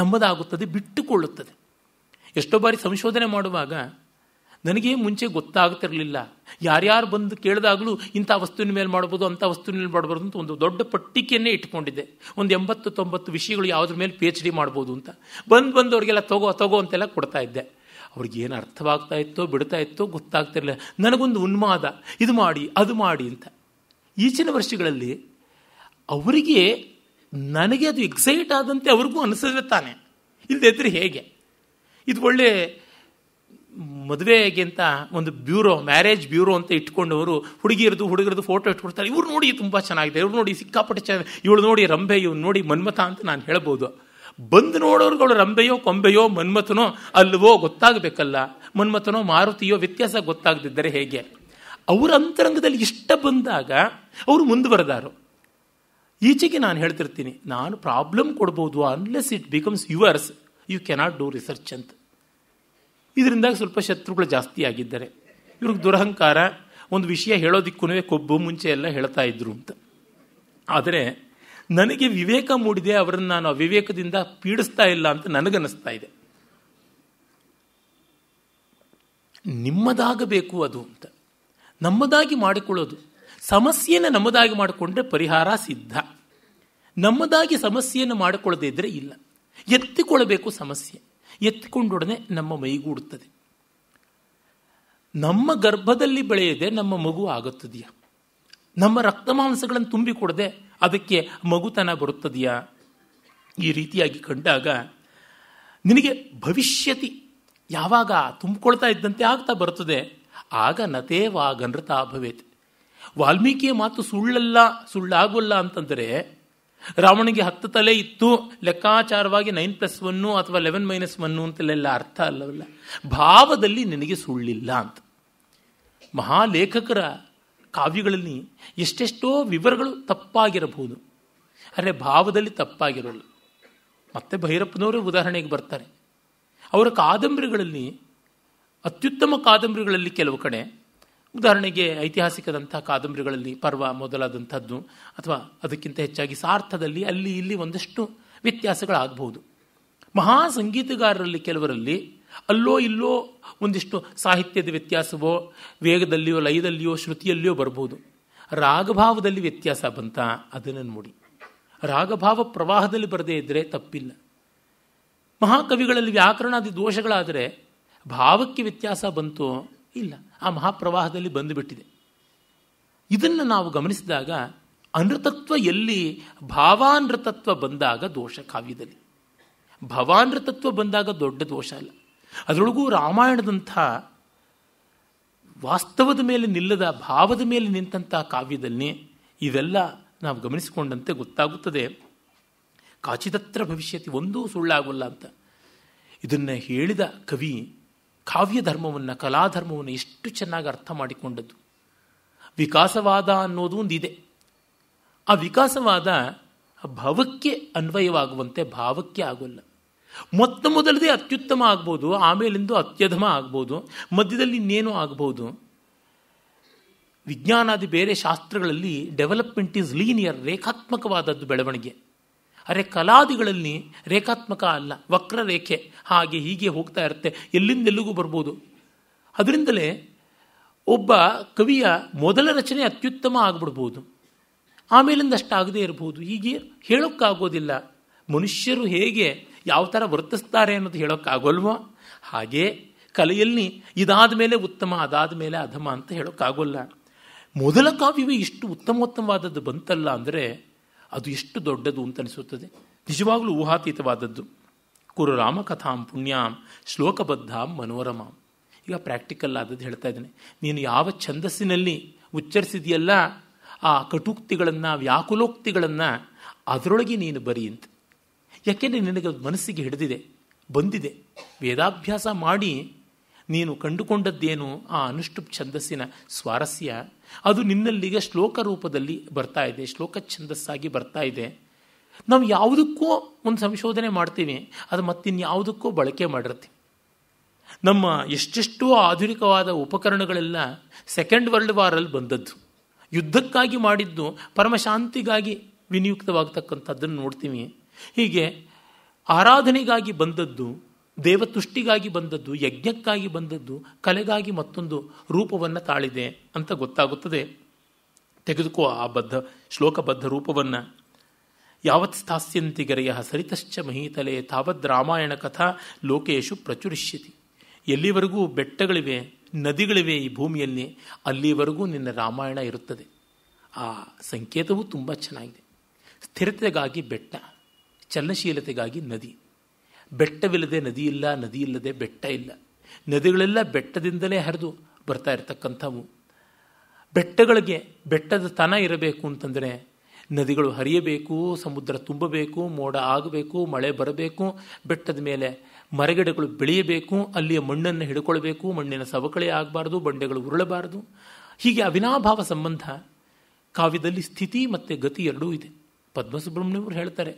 ನಮ್ಮದಾಗುತ್ತದೆ ಬಿಟ್ಟುಕೊಳ್ಳುತ್ತದೆ ಎಷ್ಟೋ ಬಾರಿ ಸಂಶೋಧನೆ ಮಾಡುವಾಗ ನನಗೆ ಮುಂಚೆ ಗೊತ್ತಾಗ್ತಿರಲಿಲ್ಲ ಯಾರ್ಯಾರು ಬಂದು ಕೇಳಿದಾಗಲೂ ಇಂಥ ವಸ್ತುವಿನ ಮೇಲೆ ಮಾಡ್ಬೋದು ಅಂಥ ವಸ್ತುವಿನ ಮೇಲೆ ಮಾಡಬಾರ್ದು ಅಂತ ಒಂದು ದೊಡ್ಡ ಪಟ್ಟಿಕೆಯನ್ನೇ ಇಟ್ಕೊಂಡಿದ್ದೆ ಒಂದು ಎಂಬತ್ತು ತೊಂಬತ್ತು ವಿಷಯಗಳು ಯಾವುದ್ರ ಮೇಲೆ ಪಿ ಎಚ್ ಡಿ ಮಾಡ್ಬೋದು ಅಂತ ಬಂದು ಬಂದು ಅವರಿಗೆಲ್ಲ ತಗೋ ತಗೋ ಅಂತೆಲ್ಲ ಕೊಡ್ತಾ ಇದ್ದೆ ಅವ್ರಿಗೇನು ಅರ್ಥವಾಗ್ತಾ ಇತ್ತೋ ಬಿಡ್ತಾ ಇತ್ತೋ ಗೊತ್ತಾಗ್ತಿರಲಿಲ್ಲ ನನಗೊಂದು ಉನ್ಮಾದ ಇದು ಮಾಡಿ ಅದು ಮಾಡಿ ಅಂತ ಈಚಿನ ವರ್ಷಗಳಲ್ಲಿ ಅವರಿಗೆ ನನಗೆ ಅದು ಎಕ್ಸೈಟ್ ಆದಂತೆ ಅವ್ರಿಗೂ ಅನಿಸಿದ್ರೆ ತಾನೆ ಇಲ್ಲದೆ ಹೇಗೆ ಇದು ಒಳ್ಳೆ ಮದುವೆಗಿಂತ ಒಂದು ಬ್ಯೂರೋ ಮ್ಯಾರೇಜ್ ಬ್ಯೂರೋ ಅಂತ ಇಟ್ಕೊಂಡವರು ಹುಡುಗಿರದು ಹುಡುಗರದು ಫೋಟೋ ಇಟ್ಕೊಡ್ತಾರೆ ಇವ್ರು ನೋಡಿ ತುಂಬ ಚೆನ್ನಾಗಿದೆ ಇವ್ರು ನೋಡಿ ಸಿಕ್ಕಾಪಟ್ಟೆ ಚೆನ್ನಾಗಿ ಇವಳು ನೋಡಿ ರಂಭೆ ಇವ್ನು ನೋಡಿ ಮನ್ಮಥ ಅಂತ ನಾನು ಹೇಳ್ಬೋದು ಬಂದು ನೋಡೋರುಗಳು ರಂಬೆಯೋ ಕೊಂಬೆಯೋ ಮನ್ಮಥನೋ ಅಲ್ವೋ ಗೊತ್ತಾಗಬೇಕಲ್ಲ ಮನ್ಮಥನೋ ಮಾರುತಿಯೋ ವ್ಯತ್ಯಾಸ ಗೊತ್ತಾಗದಿದ್ದರೆ ಹೇಗೆ ಅವರ ಅಂತರಂಗದಲ್ಲಿ ಇಷ್ಟ ಬಂದಾಗ ಅವರು ಮುಂದುವರೆದಾರು ಈಚೆಗೆ ನಾನು ಹೇಳ್ತಿರ್ತೀನಿ ನಾನು ಪ್ರಾಬ್ಲಮ್ ಕೊಡ್ಬೋದು unless it becomes yours you cannot do research ಅಂತ ಇದರಿಂದಾಗಿ ಸ್ವಲ್ಪ ಶತ್ರುಗಳು ಜಾಸ್ತಿ ಆಗಿದ್ದಾರೆ ಇವ್ರಿಗೆ ದುರಹಂಕಾರ ಒಂದು ವಿಷಯ ಹೇಳೋದಿಕ್ಕೂ ಕೊಬ್ಬು ಮುಂಚೆ ಎಲ್ಲ ಹೇಳ್ತಾ ಇದ್ರು ಅಂತ ಆದರೆ ನನಗೆ ವಿವೇಕ ಮೂಡಿದೆ ಅವರನ್ನು ನಾನು ಅವಿವೇಕದಿಂದ ಪೀಡಿಸ್ತಾ ಇಲ್ಲ ಅಂತ ನನಗನ್ನಿಸ್ತಾ ಇದೆ ನಿಮ್ಮದಾಗಬೇಕು ಅದು ಅಂತ ನಮ್ಮದಾಗಿ ಮಾಡಿಕೊಳ್ಳೋದು ಸಮಸ್ಯೆಯನ್ನು ನಮ್ಮದಾಗಿ ಮಾಡಿಕೊಂಡ್ರೆ ಪರಿಹಾರ ಸಿದ್ಧ ನಮ್ಮದಾಗಿ ಸಮಸ್ಯೆಯನ್ನು ಮಾಡಿಕೊಳ್ಳದೇ ಇದ್ರೆ ಇಲ್ಲ ಎತ್ತಿಕೊಳ್ಳಬೇಕು ಸಮಸ್ಯೆ ಎತ್ತಿಕೊಂಡೊಡನೆ ನಮ್ಮ ಮೈಗೂಡುತ್ತದೆ ನಮ್ಮ ಗರ್ಭದಲ್ಲಿ ಬೆಳೆಯದೆ ನಮ್ಮ ಮಗು ಆಗುತ್ತದೆಯಾ ನಮ್ಮ ರಕ್ತ ಮಾಂಸಗಳನ್ನು ತುಂಬಿಕೊಡದೆ ಅದಕ್ಕೆ ಮಗುತನ ಬರುತ್ತದೆಯಾ ಈ ರೀತಿಯಾಗಿ ಕಂಡಾಗ ನಿನಗೆ ಭವಿಷ್ಯತಿ ಯಾವಾಗ ತುಂಬಿಕೊಳ್ತಾ ಇದ್ದಂತೆ ಆಗ್ತಾ ಬರುತ್ತದೆ ಆಗ ನತೇ ವಾಗನೃತ ಭವೇತ್ ವಾಲ್ಮೀಕಿಯ ಮಾತು ಸುಳ್ಳಲ್ಲ ಸುಳ್ಳಾಗೋಲ್ಲ ಅಂತಂದರೆ ರಾವಣಿಗೆ ಹತ್ತು ತಲೆ ಇತ್ತು ಲೆಕ್ಕಾಚಾರವಾಗಿ ನೈನ್ ಪ್ಲಸ್ ಒನ್ನು ಅಥವಾ ಲೆವೆನ್ ಮೈನಸ್ ಒನ್ನು ಅಂತಲ್ಲೆಲ್ಲ ಅರ್ಥ ಅಲ್ಲವಲ್ಲ ಭಾವದಲ್ಲಿ ನಿನಗೆ ಸುಳ್ಳಿಲ್ಲ ಅಂತ ಮಹಾಲೇಖಕರ ಕಾವ್ಯಗಳಲ್ಲಿ ಎಷ್ಟೆಷ್ಟೋ ವಿವರಗಳು ತಪ್ಪಾಗಿರಬಹುದು ಅರೆ ಭಾವದಲ್ಲಿ ತಪ್ಪಾಗಿರೋಲ್ಲ ಮತ್ತೆ ಭೈರಪ್ಪನವರು ಉದಾಹರಣೆಗೆ ಬರ್ತಾರೆ ಅವರ ಕಾದಂಬರಿಗಳಲ್ಲಿ ಅತ್ಯುತ್ತಮ ಕಾದಂಬರಿಗಳಲ್ಲಿ ಕೆಲವು ಕಡೆ ಉದಾಹರಣೆಗೆ ಐತಿಹಾಸಿಕದಂಥ ಕಾದಂಬರಿಗಳಲ್ಲಿ ಪರ್ವ ಮೊದಲಾದಂಥದ್ದು ಅಥವಾ ಅದಕ್ಕಿಂತ ಹೆಚ್ಚಾಗಿ ಸಾರ್ಥದಲ್ಲಿ ಅಲ್ಲಿ ಇಲ್ಲಿ ಒಂದಷ್ಟು ವ್ಯತ್ಯಾಸಗಳಾಗಬಹುದು ಮಹಾ ಸಂಗೀತಗಾರರಲ್ಲಿ ಕೆಲವರಲ್ಲಿ ಅಲ್ಲೋ ಇಲ್ಲೋ ಒಂದಿಷ್ಟು ಸಾಹಿತ್ಯದ ವ್ಯತ್ಯಾಸವೋ ವೇಗದಲ್ಲಿಯೋ ಲಯದಲ್ಲಿಯೋ ಶ್ರುತಿಯಲ್ಲಿಯೋ ಬರಬಹುದು ರಾಗಭಾವದಲ್ಲಿ ವ್ಯತ್ಯಾಸ ಬಂತ ಅದನ್ನು ನೋಡಿ ರಾಗಭಾವ ಪ್ರವಾಹದಲ್ಲಿ ಬರದೇ ಇದ್ದರೆ ತಪ್ಪಿಲ್ಲ ಮಹಾಕವಿಗಳಲ್ಲಿ ವ್ಯಾಕರಣಾದಿ ದೋಷಗಳಾದರೆ ಭಾವಕ್ಕೆ ವ್ಯತ್ಯಾಸ ಬಂತು ಇಲ್ಲ ಆ ಮಹಾಪ್ರವಾಹದಲ್ಲಿ ಬಂದುಬಿಟ್ಟಿದೆ ಇದನ್ನು ನಾವು ಗಮನಿಸಿದಾಗ ಅನೃತತ್ವ ಎಲ್ಲಿ ಭಾವಾನೃತತ್ವ ಬಂದಾಗ ದೋಷ ಕಾವ್ಯದಲ್ಲಿ ಭಾವಾನೃತತ್ವ ಬಂದಾಗ ದೊಡ್ಡ ದೋಷ ಅಲ್ಲ ಅದರೊಳಗೂ ರಾಮಾಯಣದಂಥ ವಾಸ್ತವದ ಮೇಲೆ ನಿಲ್ಲದ ಭಾವದ ಮೇಲೆ ನಿಂತಹ ಕಾವ್ಯದಲ್ಲಿ ಇವೆಲ್ಲ ನಾವು ಗಮನಿಸಿಕೊಂಡಂತೆ ಗೊತ್ತಾಗುತ್ತದೆ ಕಾಚಿದತ್ರ ಭವಿಷ್ಯತಿ ಒಂದೂ ಸುಳ್ಳಾಗಲ್ಲ ಅಂತ ಇದನ್ನು ಹೇಳಿದ ಕವಿ ಕಾವ್ಯ ಧರ್ಮವನ್ನು ಕಲಾಧರ್ಮವನ್ನು ಎಷ್ಟು ಚೆನ್ನಾಗಿ ಅರ್ಥ ಮಾಡಿಕೊಂಡದ್ದು ವಿಕಾಸವಾದ ಅನ್ನೋದು ಒಂದಿದೆ ಆ ವಿಕಾಸವಾದ ಭಾವಕ್ಕೆ ಅನ್ವಯವಾಗುವಂತೆ ಭಾವಕ್ಕೆ ಆಗೋಲ್ಲ ಮೊತ್ತ ಮೊದಲದೇ ಅತ್ಯುತ್ತಮ ಆಗ್ಬೋದು ಆಮೇಲಿಂದು ಅತ್ಯಧಮ ಆಗ್ಬೋದು ಮಧ್ಯದಲ್ಲಿ ಇನ್ನೇನು ಆಗ್ಬೋದು ವಿಜ್ಞಾನಾದಿ ಬೇರೆ ಶಾಸ್ತ್ರಗಳಲ್ಲಿ ಡೆವಲಪ್ಮೆಂಟ್ ಈಸ್ ಲೀನಿಯರ್ ರೇಖಾತ್ಮಕವಾದದ್ದು ಬೆಳವಣಿಗೆ ಅರೆ ಕಲಾದಿಗಳಲ್ಲಿ ರೇಖಾತ್ಮಕ ಅಲ್ಲ ವಕ್ರರೇಖೆ ಹಾಗೆ ಹೀಗೆ ಹೋಗ್ತಾ ಇರುತ್ತೆ ಎಲ್ಲಿಂದೆಲ್ಲಿಗೂ ಬರ್ಬೋದು ಅದರಿಂದಲೇ ಒಬ್ಬ ಕವಿಯ ಮೊದಲ ರಚನೆ ಅತ್ಯುತ್ತಮ ಆಗ್ಬಿಡ್ಬೋದು ಆಮೇಲಿಂದಷ್ಟಾಗದೇ ಇರಬಹುದು ಹೀಗೆ ಹೇಳೋಕ್ಕಾಗೋದಿಲ್ಲ ಮನುಷ್ಯರು ಹೇಗೆ ಯಾವ ಥರ ವರ್ತಿಸ್ತಾರೆ ಅನ್ನೋದು ಹೇಳೋಕ್ಕಾಗೋಲ್ವೋ ಹಾಗೇ ಕಲೆಯಲ್ಲಿ ಇದಾದ ಮೇಲೆ ಉತ್ತಮ ಅದಾದ ಮೇಲೆ ಅಧಮ ಅಂತ ಹೇಳೋಕ್ಕಾಗೋಲ್ಲ ಮೊದಲ ಕಾವ್ಯವೇ ಇಷ್ಟು ಉತ್ತಮೋತ್ತಮವಾದದ್ದು ಬಂತಲ್ಲ ಅಂದರೆ ಅದು ಎಷ್ಟು ದೊಡ್ಡದು ಅಂತ ಅನಿಸುತ್ತದೆ ನಿಜವಾಗಲೂ ಊಹಾತೀತವಾದದ್ದು ಕುರು ರಾಮಕಥಾಂ ಪುಣ್ಯಾಂ ಶ್ಲೋಕಬದ್ಧಾಂ ಮನೋರಮಾಂ ಈಗ ಪ್ರಾಕ್ಟಿಕಲ್ ಆದದ್ದು ಹೇಳ್ತಾ ಇದ್ದೇನೆ ನೀನು ಯಾವ ಛಂದಸ್ಸಿನಲ್ಲಿ ಉಚ್ಚರಿಸಿದೆಯಲ್ಲ ಆ ಕಟೂಕ್ತಿಗಳನ್ನು ವ್ಯಾಕುಲೋಕ್ತಿಗಳನ್ನು ಅದರೊಳಗೆ ನೀನು ಬರಿ ಯಾಕೆಂದರೆ ನಿನಗೆ ಮನಸ್ಸಿಗೆ ಹಿಡಿದಿದೆ ಬಂದಿದೆ ವೇದಾಭ್ಯಾಸ ಮಾಡಿ ನೀನು ಕಂಡುಕೊಂಡದ್ದೇನು ಆ ಅನುಷ್ಠುಪ್ ಛಂದಸ್ಸಿನ ಸ್ವಾರಸ್ಯ ಅದು ನಿನ್ನಲ್ಲಿಗೆ ಶ್ಲೋಕ ರೂಪದಲ್ಲಿ ಬರ್ತಾ ಇದೆ ಶ್ಲೋಕ ಛಂದಸ್ಸಾಗಿ ಬರ್ತಾ ಇದೆ ನಾವು ಯಾವುದಕ್ಕೂ ಒಂದು ಸಂಶೋಧನೆ ಮಾಡ್ತೀವಿ ಅದು ಮತ್ತಿನ್ಯಾವುದಕ್ಕೂ ಬಳಕೆ ಮಾಡಿರ್ತೀವಿ ನಮ್ಮ ಎಷ್ಟೆಷ್ಟೋ ಆಧುನಿಕವಾದ ಉಪಕರಣಗಳೆಲ್ಲ ಸೆಕೆಂಡ್ ವರ್ಲ್ಡ್ ವಾರಲ್ಲಿ ಬಂದದ್ದು ಯುದ್ಧಕ್ಕಾಗಿ ಮಾಡಿದ್ದು ಪರಮಶಾಂತಿಗಾಗಿ ವಿನಿಯುಕ್ತವಾಗತಕ್ಕಂಥದ್ದನ್ನು ನೋಡ್ತೀವಿ ಹೀಗೆ ಆರಾಧನೆಗಾಗಿ ಬಂದದ್ದು ದೇವತುಷ್ಟಿಗಾಗಿ ಬಂದದ್ದು ಯಜ್ಞಕ್ಕಾಗಿ ಬಂದದ್ದು ಕಲೆಗಾಗಿ ಮತ್ತೊಂದು ರೂಪವನ್ನು ತಾಳಿದೆ ಅಂತ ಗೊತ್ತಾಗುತ್ತದೆ ತೆಗೆದುಕೋ ಆ ಬದ್ಧ ಶ್ಲೋಕಬದ್ಧ ರೂಪವನ್ನು ಯಾವತ್ ಸ್ಥಾಸ್ಯಂತಿ ಗರೆಯ ಸರಿತಶ್ಚ ಮಹೀತಲೆ ತಾವದ್ ರಾಮಾಯಣ ಕಥಾ ಲೋಕೇಶು ಪ್ರಚುರಿಷ್ಯತಿ ಎಲ್ಲಿವರೆಗೂ ಬೆಟ್ಟಗಳಿವೆ ನದಿಗಳಿವೆ ಈ ಭೂಮಿಯಲ್ಲಿ ಅಲ್ಲಿವರೆಗೂ ನಿನ್ನ ರಾಮಾಯಣ ಇರುತ್ತದೆ ಆ ಸಂಕೇತವೂ ತುಂಬ ಚೆನ್ನಾಗಿದೆ ಸ್ಥಿರತೆಗಾಗಿ ಬೆಟ್ಟ ಚಲನಶೀಲತೆಗಾಗಿ ನದಿ ಬೆಟ್ಟವಿಲ್ಲದೆ ನದಿ ಇಲ್ಲ ನದಿ ಇಲ್ಲದೆ ಬೆಟ್ಟ ಇಲ್ಲ ನದಿಗಳೆಲ್ಲ ಬೆಟ್ಟದಿಂದಲೇ ಹರಿದು ಬರ್ತಾ ಇರತಕ್ಕಂಥವು ಬೆಟ್ಟಗಳಿಗೆ ಬೆಟ್ಟದ ತನ ಇರಬೇಕು ಅಂತಂದರೆ ನದಿಗಳು ಹರಿಯಬೇಕು ಸಮುದ್ರ ತುಂಬಬೇಕು ಮೋಡ ಆಗಬೇಕು ಮಳೆ ಬರಬೇಕು ಬೆಟ್ಟದ ಮೇಲೆ ಮರಗಿಡಗಳು ಬೆಳೆಯಬೇಕು ಅಲ್ಲಿಯ ಮಣ್ಣನ್ನು ಹಿಡ್ಕೊಳ್ಬೇಕು ಮಣ್ಣಿನ ಸವಕಳಿ ಆಗಬಾರ್ದು ಬಂಡೆಗಳು ಉರುಳಬಾರ್ದು ಹೀಗೆ ಅವಿನಾಭಾವ ಸಂಬಂಧ ಕಾವ್ಯದಲ್ಲಿ ಸ್ಥಿತಿ ಮತ್ತು ಗತಿ ಎರಡೂ ಇದೆ ಪದ್ಮಸುಬ್ರಹ್ಮಣ್ಯವರು ಹೇಳ್ತಾರೆ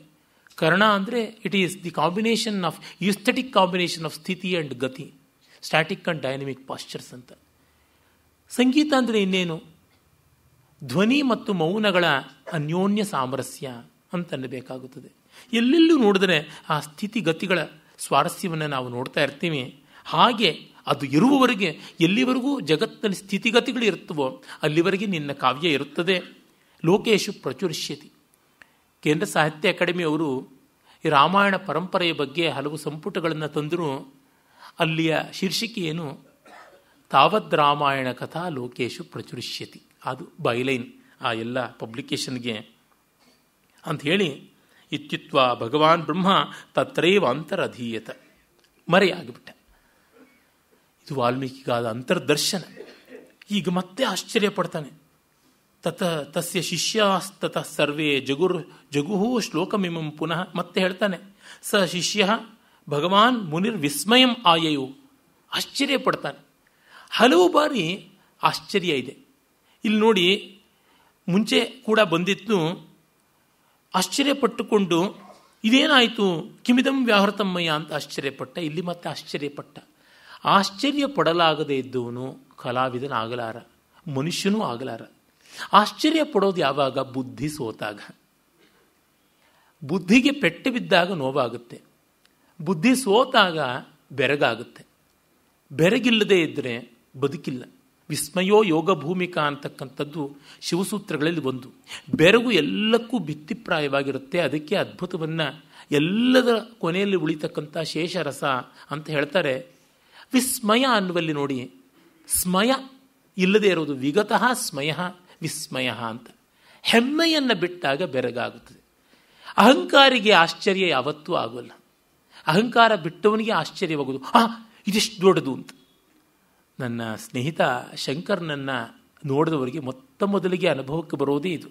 ಕರ್ಣ ಅಂದರೆ it is the combination of aesthetic combination of ಸ್ಥಿತಿ ಆ್ಯಂಡ್ ಗತಿ ಸ್ಟ್ಯಾಟಿಕ್ ಆ್ಯಂಡ್ ಡೈನಮಿಕ್ ಪಾಶ್ಚರ್ಸ್ ಅಂತ ಸಂಗೀತ ಅಂದರೆ ಇನ್ನೇನು ಧ್ವನಿ ಮತ್ತು ಮೌನಗಳ ಅನ್ಯೋನ್ಯ ಸಾಮರಸ್ಯ ಅಂತನ್ನಬೇಕಾಗುತ್ತದೆ ಎಲ್ಲೆಲ್ಲೂ ನೋಡಿದರೆ ಆ ಸ್ಥಿತಿಗತಿಗಳ ಸ್ವಾರಸ್ಯವನ್ನು ನಾವು ನೋಡ್ತಾ ಇರ್ತೀವಿ ಹಾಗೆ ಅದು ಇರುವವರೆಗೆ ಎಲ್ಲಿವರೆಗೂ ಜಗತ್ತಿನಲ್ಲಿ ಸ್ಥಿತಿಗತಿಗಳು ಇರ್ತವೋ ಅಲ್ಲಿವರೆಗೆ ನಿನ್ನ ಕಾವ್ಯ ಇರುತ್ತದೆ ಲೋಕೇಶು ಪ್ರಚುರಿಷ್ಯತಿ ಕೇಂದ್ರ ಸಾಹಿತ್ಯ ಅಕಾಡೆಮಿಯವರು ಈ ರಾಮಾಯಣ ಪರಂಪರೆಯ ಬಗ್ಗೆ ಹಲವು ಸಂಪುಟಗಳನ್ನು ತಂದರೂ ಅಲ್ಲಿಯ ಏನು ತಾವದ್ ರಾಮಾಯಣ ಕಥಾ ಲೋಕೇಶು ಪ್ರಚುರಿಷ್ಯತಿ ಅದು ಬೈಲೈನ್ ಆ ಎಲ್ಲ ಪಬ್ಲಿಕೇಶನ್ಗೆ ಅಂಥೇಳಿ ಇತ್ಯುತ್ವ ಭಗವಾನ್ ಬ್ರಹ್ಮ ತತ್ರೈವ ಅಂತರಧೀಯತ ಮರೆಯಾಗಿಬಿಟ್ಟ ಇದು ವಾಲ್ಮೀಕಿಗಾದ ಅಂತರ್ದರ್ಶನ ಈಗ ಮತ್ತೆ ಆಶ್ಚರ್ಯ ಪಡ್ತಾನೆ ತತ ತಸ್ಯ ಶಿಷ್ಯಾಸ್ತತಃ ಸರ್ವೇ ಜಗುರ್ ಜಗುಹು ಶ್ಲೋಕಮಿಮಂ ಪುನಃ ಮತ್ತೆ ಹೇಳ್ತಾನೆ ಸ ಶಿಷ್ಯ ಭಗವಾನ್ ಮುನಿರ್ ವಿಸ್ಮಯಂ ಆಯೆಯು ಆಶ್ಚರ್ಯ ಪಡ್ತಾನೆ ಹಲವು ಬಾರಿ ಆಶ್ಚರ್ಯ ಇದೆ ಇಲ್ಲಿ ನೋಡಿ ಮುಂಚೆ ಕೂಡ ಬಂದಿತ್ತು ಆಶ್ಚರ್ಯಪಟ್ಟುಕೊಂಡು ಇದೇನಾಯಿತು ಕಿಮಿದಂ ವ್ಯಾಹೃತಮ್ಮಯ್ಯ ಅಂತ ಆಶ್ಚರ್ಯಪಟ್ಟ ಇಲ್ಲಿ ಮತ್ತೆ ಆಶ್ಚರ್ಯಪಟ್ಟ ಆಶ್ಚರ್ಯ ಪಡಲಾಗದೇ ಇದ್ದವನು ಕಲಾವಿದನಾಗಲಾರ ಮನುಷ್ಯನೂ ಆಗಲಾರ ಆಶ್ಚರ್ಯ ಪಡೋದು ಯಾವಾಗ ಬುದ್ಧಿ ಸೋತಾಗ ಬುದ್ಧಿಗೆ ಪೆಟ್ಟು ಬಿದ್ದಾಗ ನೋವಾಗುತ್ತೆ ಬುದ್ಧಿ ಸೋತಾಗ ಬೆರಗಾಗುತ್ತೆ ಬೆರಗಿಲ್ಲದೆ ಇದ್ದರೆ ಬದುಕಿಲ್ಲ ವಿಸ್ಮಯೋ ಯೋಗ ಭೂಮಿಕಾ ಅಂತಕ್ಕಂಥದ್ದು ಶಿವಸೂತ್ರಗಳಲ್ಲಿ ಒಂದು ಬೆರಗು ಎಲ್ಲಕ್ಕೂ ಭಿತ್ತಿಪ್ರಾಯವಾಗಿರುತ್ತೆ ಅದಕ್ಕೆ ಅದ್ಭುತವನ್ನು ಎಲ್ಲದರ ಕೊನೆಯಲ್ಲಿ ಉಳಿತಕ್ಕಂಥ ಶೇಷರಸ ಅಂತ ಹೇಳ್ತಾರೆ ವಿಸ್ಮಯ ಅನ್ನುವಲ್ಲಿ ನೋಡಿ ಸ್ಮಯ ಇಲ್ಲದೆ ಇರೋದು ವಿಗತಃ ಸ್ಮಯ ವಿಸ್ಮಯ ಅಂತ ಹೆಮ್ಮೆಯನ್ನು ಬಿಟ್ಟಾಗ ಬೆರಗಾಗುತ್ತದೆ ಅಹಂಕಾರಿಗೆ ಆಶ್ಚರ್ಯ ಯಾವತ್ತೂ ಆಗೋಲ್ಲ ಅಹಂಕಾರ ಬಿಟ್ಟವನಿಗೆ ಆಶ್ಚರ್ಯವಾಗೋದು ಆ ಇದಿಷ್ಟು ದೊಡ್ಡದು ಅಂತ ನನ್ನ ಸ್ನೇಹಿತ ಶಂಕರ್ನನ್ನು ನೋಡಿದವರಿಗೆ ಮೊತ್ತ ಮೊದಲಿಗೆ ಅನುಭವಕ್ಕೆ ಬರೋದೇ ಇದು